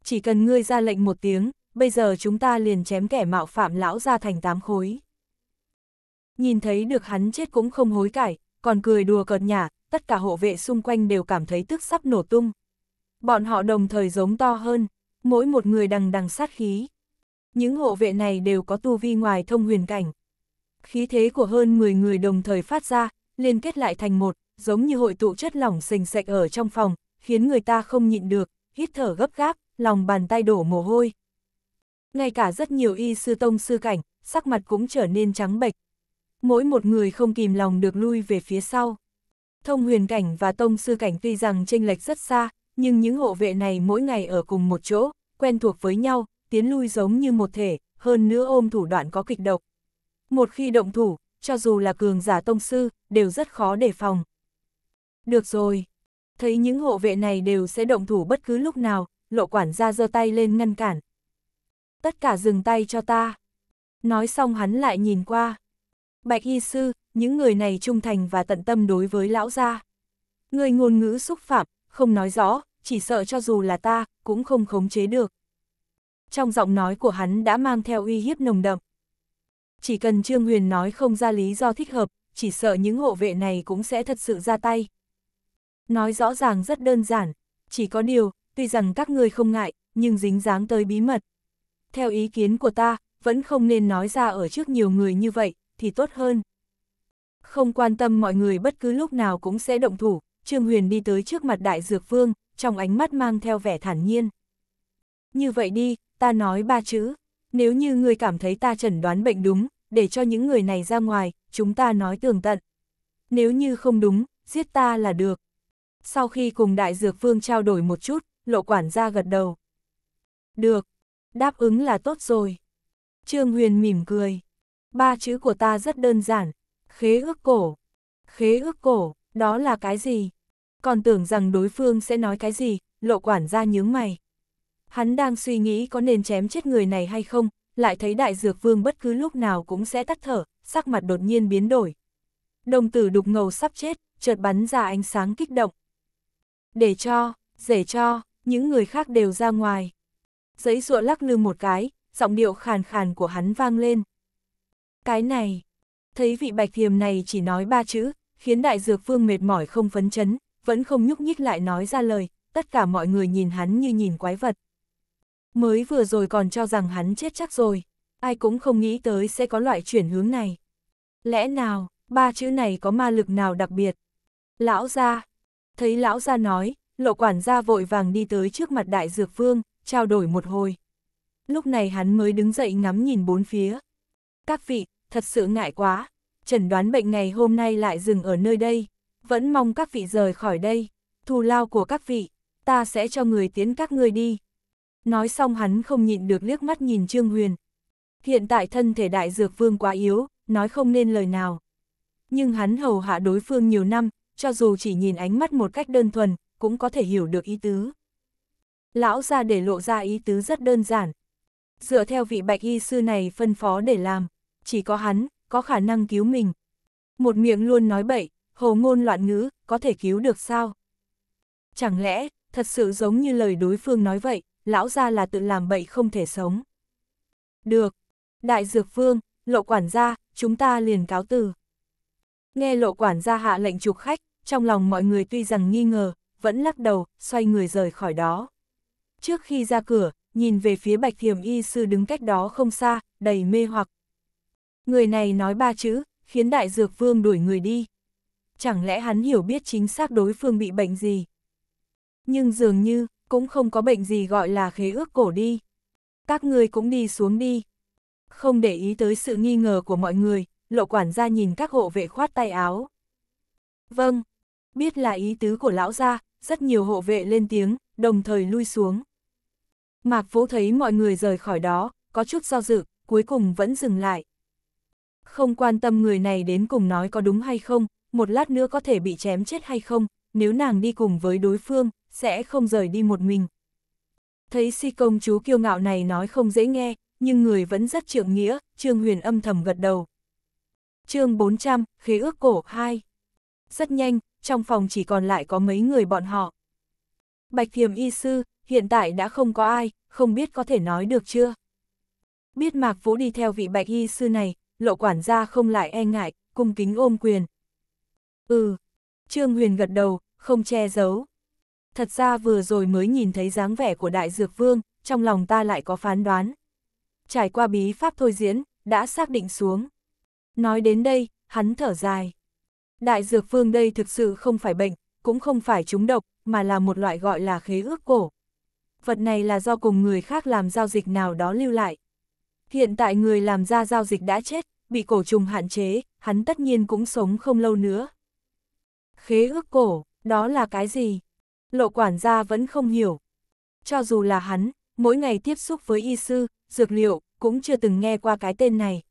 Chỉ cần ngươi ra lệnh một tiếng, bây giờ chúng ta liền chém kẻ mạo phạm lão ra thành tám khối. Nhìn thấy được hắn chết cũng không hối cải, còn cười đùa cợt nhả, tất cả hộ vệ xung quanh đều cảm thấy tức sắp nổ tung. Bọn họ đồng thời giống to hơn, mỗi một người đằng đằng sát khí những hộ vệ này đều có tu vi ngoài thông huyền cảnh. Khí thế của hơn 10 người đồng thời phát ra, liên kết lại thành một, giống như hội tụ chất lỏng sình sạch ở trong phòng, khiến người ta không nhịn được, hít thở gấp gáp, lòng bàn tay đổ mồ hôi. Ngay cả rất nhiều y sư tông sư cảnh, sắc mặt cũng trở nên trắng bệch. Mỗi một người không kìm lòng được lui về phía sau. Thông huyền cảnh và tông sư cảnh tuy rằng chênh lệch rất xa, nhưng những hộ vệ này mỗi ngày ở cùng một chỗ, quen thuộc với nhau, tiến lui giống như một thể, hơn nữa ôm thủ đoạn có kịch độc. Một khi động thủ, cho dù là cường giả tông sư, đều rất khó đề phòng. Được rồi, thấy những hộ vệ này đều sẽ động thủ bất cứ lúc nào, lộ quản gia giơ tay lên ngăn cản. Tất cả dừng tay cho ta. Nói xong hắn lại nhìn qua. Bạch Y Sư, những người này trung thành và tận tâm đối với lão gia. Người ngôn ngữ xúc phạm, không nói rõ, chỉ sợ cho dù là ta, cũng không khống chế được trong giọng nói của hắn đã mang theo uy hiếp nồng đậm. Chỉ cần Trương Huyền nói không ra lý do thích hợp, chỉ sợ những hộ vệ này cũng sẽ thật sự ra tay. Nói rõ ràng rất đơn giản, chỉ có điều, tuy rằng các ngươi không ngại, nhưng dính dáng tới bí mật. Theo ý kiến của ta, vẫn không nên nói ra ở trước nhiều người như vậy, thì tốt hơn. Không quan tâm mọi người bất cứ lúc nào cũng sẽ động thủ, Trương Huyền đi tới trước mặt Đại Dược Vương, trong ánh mắt mang theo vẻ thản nhiên. Như vậy đi, ta nói ba chữ. Nếu như người cảm thấy ta chẩn đoán bệnh đúng, để cho những người này ra ngoài, chúng ta nói tường tận. Nếu như không đúng, giết ta là được. Sau khi cùng đại dược phương trao đổi một chút, lộ quản gia gật đầu. Được, đáp ứng là tốt rồi. Trương Huyền mỉm cười. Ba chữ của ta rất đơn giản. Khế ước cổ. Khế ước cổ, đó là cái gì? Còn tưởng rằng đối phương sẽ nói cái gì, lộ quản gia nhướng mày. Hắn đang suy nghĩ có nên chém chết người này hay không, lại thấy đại dược vương bất cứ lúc nào cũng sẽ tắt thở, sắc mặt đột nhiên biến đổi. Đồng tử đục ngầu sắp chết, chợt bắn ra ánh sáng kích động. Để cho, rể cho, những người khác đều ra ngoài. Giấy rụa lắc lư một cái, giọng điệu khàn khàn của hắn vang lên. Cái này, thấy vị bạch thiềm này chỉ nói ba chữ, khiến đại dược vương mệt mỏi không phấn chấn, vẫn không nhúc nhích lại nói ra lời, tất cả mọi người nhìn hắn như nhìn quái vật mới vừa rồi còn cho rằng hắn chết chắc rồi, ai cũng không nghĩ tới sẽ có loại chuyển hướng này. Lẽ nào, ba chữ này có ma lực nào đặc biệt? Lão gia, thấy lão gia nói, lộ quản gia vội vàng đi tới trước mặt đại dược vương, trao đổi một hồi. Lúc này hắn mới đứng dậy ngắm nhìn bốn phía. Các vị, thật sự ngại quá, chẩn đoán bệnh ngày hôm nay lại dừng ở nơi đây, vẫn mong các vị rời khỏi đây, thù lao của các vị, ta sẽ cho người tiến các ngươi đi. Nói xong hắn không nhịn được liếc mắt nhìn Trương Huyền. Hiện tại thân thể đại dược vương quá yếu, nói không nên lời nào. Nhưng hắn hầu hạ đối phương nhiều năm, cho dù chỉ nhìn ánh mắt một cách đơn thuần, cũng có thể hiểu được ý tứ. Lão ra để lộ ra ý tứ rất đơn giản. Dựa theo vị bạch y sư này phân phó để làm, chỉ có hắn, có khả năng cứu mình. Một miệng luôn nói bậy, hồ ngôn loạn ngữ, có thể cứu được sao? Chẳng lẽ, thật sự giống như lời đối phương nói vậy? lão ra là tự làm bậy không thể sống. Được, đại dược vương, lộ quản gia, chúng ta liền cáo từ. Nghe lộ quản gia hạ lệnh trục khách, trong lòng mọi người tuy rằng nghi ngờ, vẫn lắc đầu, xoay người rời khỏi đó. Trước khi ra cửa, nhìn về phía bạch thiểm y sư đứng cách đó không xa, đầy mê hoặc. Người này nói ba chữ, khiến đại dược vương đuổi người đi. Chẳng lẽ hắn hiểu biết chính xác đối phương bị bệnh gì? Nhưng dường như, cũng không có bệnh gì gọi là khế ước cổ đi. Các ngươi cũng đi xuống đi. Không để ý tới sự nghi ngờ của mọi người, lộ quản gia nhìn các hộ vệ khoát tay áo. Vâng, biết là ý tứ của lão gia, rất nhiều hộ vệ lên tiếng, đồng thời lui xuống. Mạc Vũ thấy mọi người rời khỏi đó, có chút do dự, cuối cùng vẫn dừng lại. Không quan tâm người này đến cùng nói có đúng hay không, một lát nữa có thể bị chém chết hay không, nếu nàng đi cùng với đối phương, sẽ không rời đi một mình. Thấy si công chúa kiêu ngạo này nói không dễ nghe, nhưng người vẫn rất trượng nghĩa, Trương Huyền âm thầm gật đầu. chương 400, Khế ước cổ 2 Rất nhanh, trong phòng chỉ còn lại có mấy người bọn họ. Bạch thiềm y sư, hiện tại đã không có ai, không biết có thể nói được chưa? Biết Mạc Vũ đi theo vị bạch y sư này, lộ quản gia không lại e ngại, cung kính ôm quyền. Ừ, Trương Huyền gật đầu, không che giấu. Thật ra vừa rồi mới nhìn thấy dáng vẻ của Đại Dược Vương, trong lòng ta lại có phán đoán. Trải qua bí pháp thôi diễn, đã xác định xuống. Nói đến đây, hắn thở dài. Đại Dược Vương đây thực sự không phải bệnh, cũng không phải trúng độc, mà là một loại gọi là khế ước cổ. Vật này là do cùng người khác làm giao dịch nào đó lưu lại. Hiện tại người làm ra giao dịch đã chết, bị cổ trùng hạn chế, hắn tất nhiên cũng sống không lâu nữa. Khế ước cổ, đó là cái gì? Lộ quản gia vẫn không hiểu. Cho dù là hắn, mỗi ngày tiếp xúc với y sư, dược liệu, cũng chưa từng nghe qua cái tên này.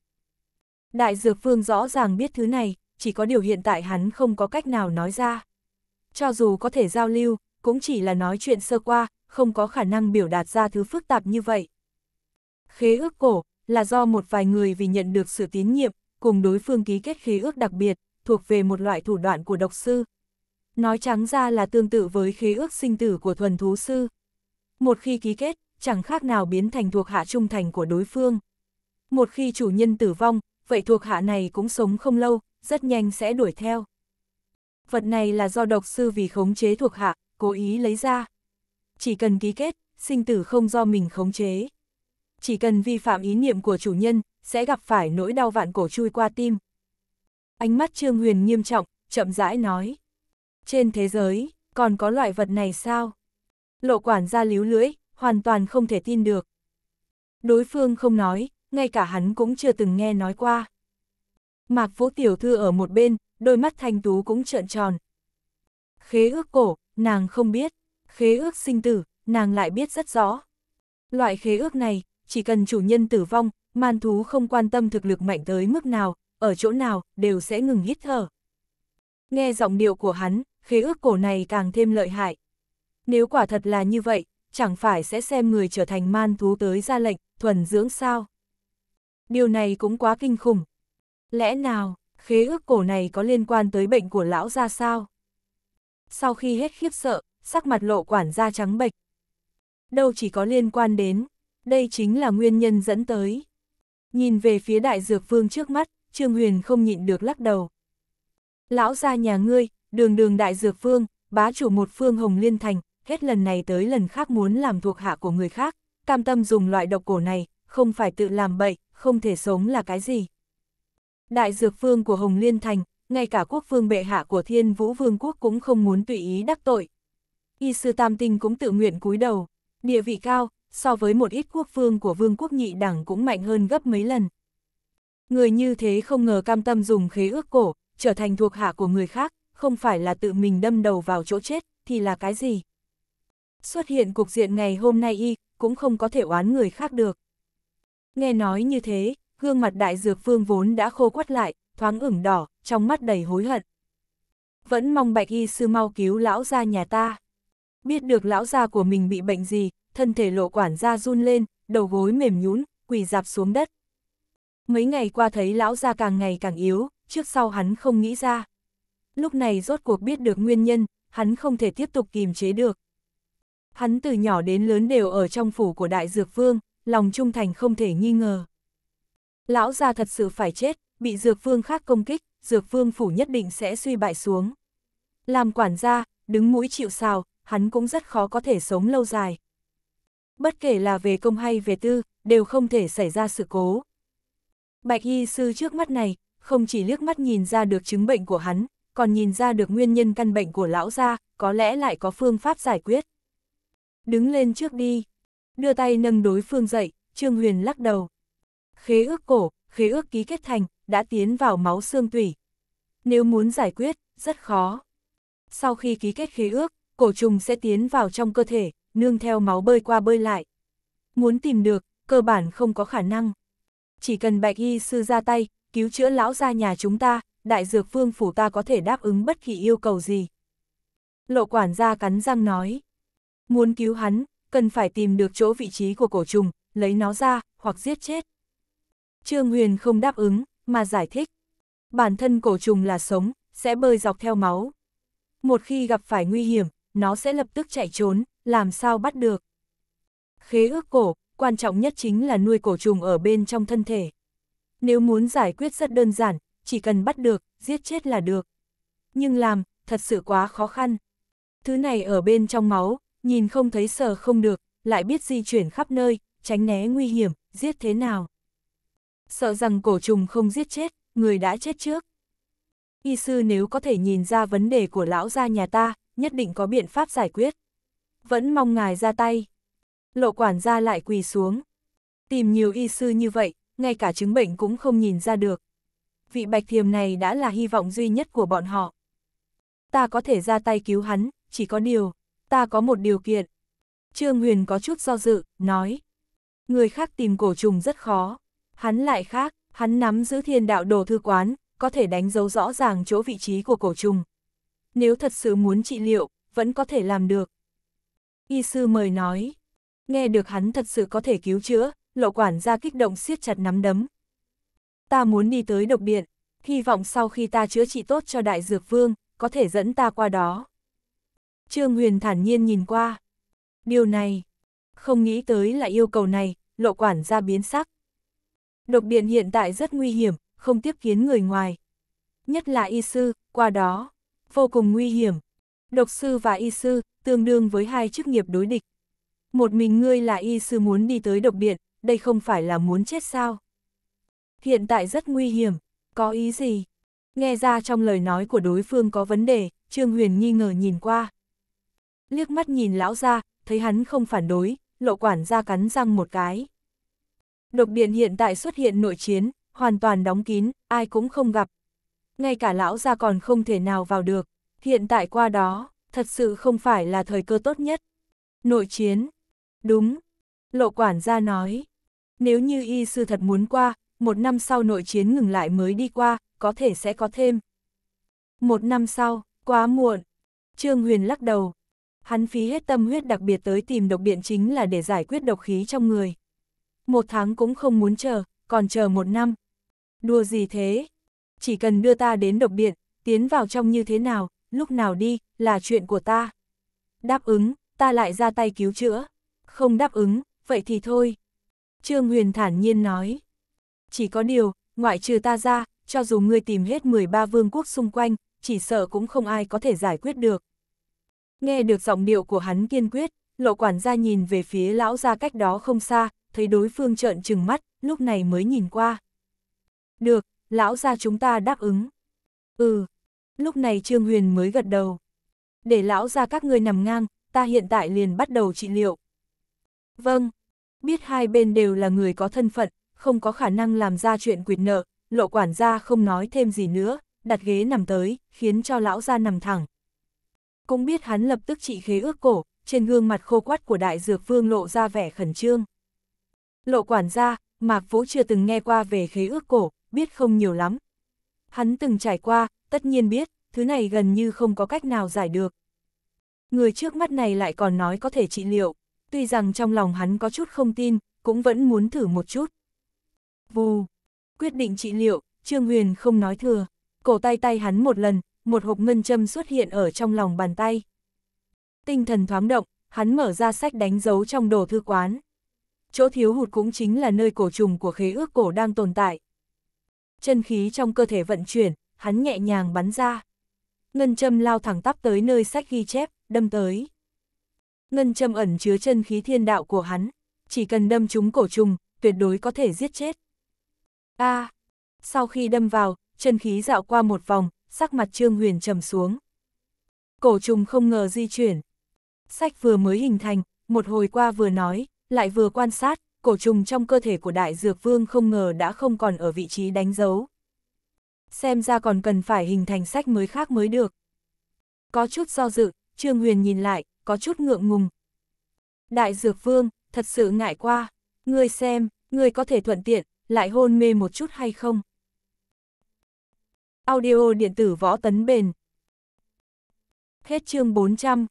Đại dược phương rõ ràng biết thứ này, chỉ có điều hiện tại hắn không có cách nào nói ra. Cho dù có thể giao lưu, cũng chỉ là nói chuyện sơ qua, không có khả năng biểu đạt ra thứ phức tạp như vậy. Khế ước cổ là do một vài người vì nhận được sự tín nhiệm, cùng đối phương ký kết khế ước đặc biệt, thuộc về một loại thủ đoạn của độc sư. Nói trắng ra là tương tự với khế ước sinh tử của thuần thú sư. Một khi ký kết, chẳng khác nào biến thành thuộc hạ trung thành của đối phương. Một khi chủ nhân tử vong, vậy thuộc hạ này cũng sống không lâu, rất nhanh sẽ đuổi theo. Vật này là do độc sư vì khống chế thuộc hạ, cố ý lấy ra. Chỉ cần ký kết, sinh tử không do mình khống chế. Chỉ cần vi phạm ý niệm của chủ nhân, sẽ gặp phải nỗi đau vạn cổ chui qua tim. Ánh mắt Trương Huyền nghiêm trọng, chậm rãi nói. Trên thế giới, còn có loại vật này sao? Lộ quản gia líu lưỡi, hoàn toàn không thể tin được. Đối phương không nói, ngay cả hắn cũng chưa từng nghe nói qua. Mạc Vũ Tiểu Thư ở một bên, đôi mắt thanh tú cũng trợn tròn. Khế ước cổ, nàng không biết. Khế ước sinh tử, nàng lại biết rất rõ. Loại khế ước này, chỉ cần chủ nhân tử vong, man thú không quan tâm thực lực mạnh tới mức nào, ở chỗ nào, đều sẽ ngừng hít thở. Nghe giọng điệu của hắn, khế ước cổ này càng thêm lợi hại. Nếu quả thật là như vậy, chẳng phải sẽ xem người trở thành man thú tới ra lệnh, thuần dưỡng sao? Điều này cũng quá kinh khủng. Lẽ nào, khế ước cổ này có liên quan tới bệnh của lão ra sao? Sau khi hết khiếp sợ, sắc mặt lộ quản da trắng bệch. Đâu chỉ có liên quan đến, đây chính là nguyên nhân dẫn tới. Nhìn về phía đại dược vương trước mắt, Trương Huyền không nhịn được lắc đầu. Lão gia nhà ngươi, đường đường đại dược phương, bá chủ một phương hồng liên thành, hết lần này tới lần khác muốn làm thuộc hạ của người khác, cam tâm dùng loại độc cổ này, không phải tự làm bậy, không thể sống là cái gì. Đại dược phương của Hồng Liên Thành, ngay cả quốc phương bệ hạ của Thiên Vũ Vương quốc cũng không muốn tùy ý đắc tội. Y sư Tam Tinh cũng tự nguyện cúi đầu, địa vị cao, so với một ít quốc phương của Vương quốc nhị đẳng cũng mạnh hơn gấp mấy lần. Người như thế không ngờ cam tâm dùng khế ước cổ, trở thành thuộc hạ của người khác, không phải là tự mình đâm đầu vào chỗ chết, thì là cái gì? Xuất hiện cục diện ngày hôm nay y, cũng không có thể oán người khác được. Nghe nói như thế, gương mặt đại dược phương vốn đã khô quắt lại, thoáng ửng đỏ, trong mắt đầy hối hận. Vẫn mong bạch y sư mau cứu lão gia nhà ta. Biết được lão gia của mình bị bệnh gì, thân thể lộ quản gia run lên, đầu gối mềm nhún, quỳ dạp xuống đất mấy ngày qua thấy lão gia càng ngày càng yếu, trước sau hắn không nghĩ ra. Lúc này rốt cuộc biết được nguyên nhân, hắn không thể tiếp tục kìm chế được. Hắn từ nhỏ đến lớn đều ở trong phủ của Đại Dược Vương, lòng trung thành không thể nghi ngờ. Lão gia thật sự phải chết, bị Dược Vương khác công kích, Dược Vương phủ nhất định sẽ suy bại xuống. Làm quản gia, đứng mũi chịu sào, hắn cũng rất khó có thể sống lâu dài. Bất kể là về công hay về tư, đều không thể xảy ra sự cố, Bạch y sư trước mắt này, không chỉ liếc mắt nhìn ra được chứng bệnh của hắn, còn nhìn ra được nguyên nhân căn bệnh của lão gia, có lẽ lại có phương pháp giải quyết. Đứng lên trước đi. Đưa tay nâng đối phương dậy, Trương Huyền lắc đầu. Khế ước cổ, khế ước ký kết thành, đã tiến vào máu xương tủy. Nếu muốn giải quyết, rất khó. Sau khi ký kết khế ước, cổ trùng sẽ tiến vào trong cơ thể, nương theo máu bơi qua bơi lại. Muốn tìm được, cơ bản không có khả năng chỉ cần bạch y sư ra tay, cứu chữa lão gia nhà chúng ta, đại dược vương phủ ta có thể đáp ứng bất kỳ yêu cầu gì. Lộ quản gia cắn răng nói, muốn cứu hắn, cần phải tìm được chỗ vị trí của cổ trùng, lấy nó ra, hoặc giết chết. Trương Huyền không đáp ứng, mà giải thích. Bản thân cổ trùng là sống, sẽ bơi dọc theo máu. Một khi gặp phải nguy hiểm, nó sẽ lập tức chạy trốn, làm sao bắt được. Khế ước cổ, quan trọng nhất chính là nuôi cổ trùng ở bên trong thân thể. Nếu muốn giải quyết rất đơn giản, chỉ cần bắt được, giết chết là được. Nhưng làm, thật sự quá khó khăn. Thứ này ở bên trong máu, nhìn không thấy sờ không được, lại biết di chuyển khắp nơi, tránh né nguy hiểm, giết thế nào. Sợ rằng cổ trùng không giết chết, người đã chết trước. Y sư nếu có thể nhìn ra vấn đề của lão gia nhà ta, nhất định có biện pháp giải quyết. Vẫn mong ngài ra tay lộ quản gia lại quỳ xuống. Tìm nhiều y sư như vậy, ngay cả chứng bệnh cũng không nhìn ra được. Vị bạch thiềm này đã là hy vọng duy nhất của bọn họ. Ta có thể ra tay cứu hắn, chỉ có điều, ta có một điều kiện. Trương Huyền có chút do dự, nói. Người khác tìm cổ trùng rất khó. Hắn lại khác, hắn nắm giữ thiên đạo đồ thư quán, có thể đánh dấu rõ ràng chỗ vị trí của cổ trùng. Nếu thật sự muốn trị liệu, vẫn có thể làm được. Y sư mời nói, nghe được hắn thật sự có thể cứu chữa, lộ quản gia kích động siết chặt nắm đấm. Ta muốn đi tới độc điện, hy vọng sau khi ta chữa trị tốt cho đại dược vương, có thể dẫn ta qua đó. Trương Huyền thản nhiên nhìn qua. Điều này, không nghĩ tới là yêu cầu này, lộ quản gia biến sắc. Độc điện hiện tại rất nguy hiểm, không tiếp kiến người ngoài. Nhất là y sư, qua đó, vô cùng nguy hiểm. Độc sư và y sư, tương đương với hai chức nghiệp đối địch một mình ngươi là y sư muốn đi tới độc biện, đây không phải là muốn chết sao? Hiện tại rất nguy hiểm, có ý gì? Nghe ra trong lời nói của đối phương có vấn đề, Trương Huyền nghi ngờ nhìn qua. Liếc mắt nhìn lão ra, thấy hắn không phản đối, lộ quản ra cắn răng một cái. Độc biện hiện tại xuất hiện nội chiến, hoàn toàn đóng kín, ai cũng không gặp. Ngay cả lão ra còn không thể nào vào được, hiện tại qua đó, thật sự không phải là thời cơ tốt nhất. Nội chiến, Đúng. Lộ quản gia nói. Nếu như y sư thật muốn qua, một năm sau nội chiến ngừng lại mới đi qua, có thể sẽ có thêm. Một năm sau, quá muộn. Trương Huyền lắc đầu. Hắn phí hết tâm huyết đặc biệt tới tìm độc biện chính là để giải quyết độc khí trong người. Một tháng cũng không muốn chờ, còn chờ một năm. Đùa gì thế? Chỉ cần đưa ta đến độc biện, tiến vào trong như thế nào, lúc nào đi, là chuyện của ta. Đáp ứng, ta lại ra tay cứu chữa không đáp ứng, vậy thì thôi. Trương Huyền thản nhiên nói. Chỉ có điều, ngoại trừ ta ra, cho dù ngươi tìm hết 13 vương quốc xung quanh, chỉ sợ cũng không ai có thể giải quyết được. Nghe được giọng điệu của hắn kiên quyết, lộ quản gia nhìn về phía lão ra cách đó không xa, thấy đối phương trợn trừng mắt, lúc này mới nhìn qua. Được, lão ra chúng ta đáp ứng. Ừ, lúc này Trương Huyền mới gật đầu. Để lão ra các ngươi nằm ngang, ta hiện tại liền bắt đầu trị liệu. Vâng, biết hai bên đều là người có thân phận, không có khả năng làm ra chuyện quyệt nợ, lộ quản gia không nói thêm gì nữa, đặt ghế nằm tới, khiến cho lão ra nằm thẳng. Cũng biết hắn lập tức trị khế ước cổ, trên gương mặt khô quắt của đại dược vương lộ ra vẻ khẩn trương. Lộ quản gia, Mạc Vũ chưa từng nghe qua về khế ước cổ, biết không nhiều lắm. Hắn từng trải qua, tất nhiên biết, thứ này gần như không có cách nào giải được. Người trước mắt này lại còn nói có thể trị liệu, tuy rằng trong lòng hắn có chút không tin, cũng vẫn muốn thử một chút. Vù, quyết định trị liệu, Trương Huyền không nói thừa, cổ tay tay hắn một lần, một hộp ngân châm xuất hiện ở trong lòng bàn tay. Tinh thần thoáng động, hắn mở ra sách đánh dấu trong đồ thư quán. Chỗ thiếu hụt cũng chính là nơi cổ trùng của khế ước cổ đang tồn tại. Chân khí trong cơ thể vận chuyển, hắn nhẹ nhàng bắn ra. Ngân châm lao thẳng tắp tới nơi sách ghi chép, đâm tới. Ngân châm ẩn chứa chân khí thiên đạo của hắn, chỉ cần đâm trúng cổ trùng, tuyệt đối có thể giết chết. A, à, sau khi đâm vào, chân khí dạo qua một vòng, sắc mặt Trương Huyền trầm xuống. Cổ trùng không ngờ di chuyển. Sách vừa mới hình thành, một hồi qua vừa nói, lại vừa quan sát, cổ trùng trong cơ thể của Đại Dược Vương không ngờ đã không còn ở vị trí đánh dấu. Xem ra còn cần phải hình thành sách mới khác mới được. Có chút do dự, Trương Huyền nhìn lại, có chút ngượng ngùng. Đại Dược Vương, thật sự ngại qua, ngươi xem, ngươi có thể thuận tiện, lại hôn mê một chút hay không? Audio điện tử võ tấn bền. Hết chương 400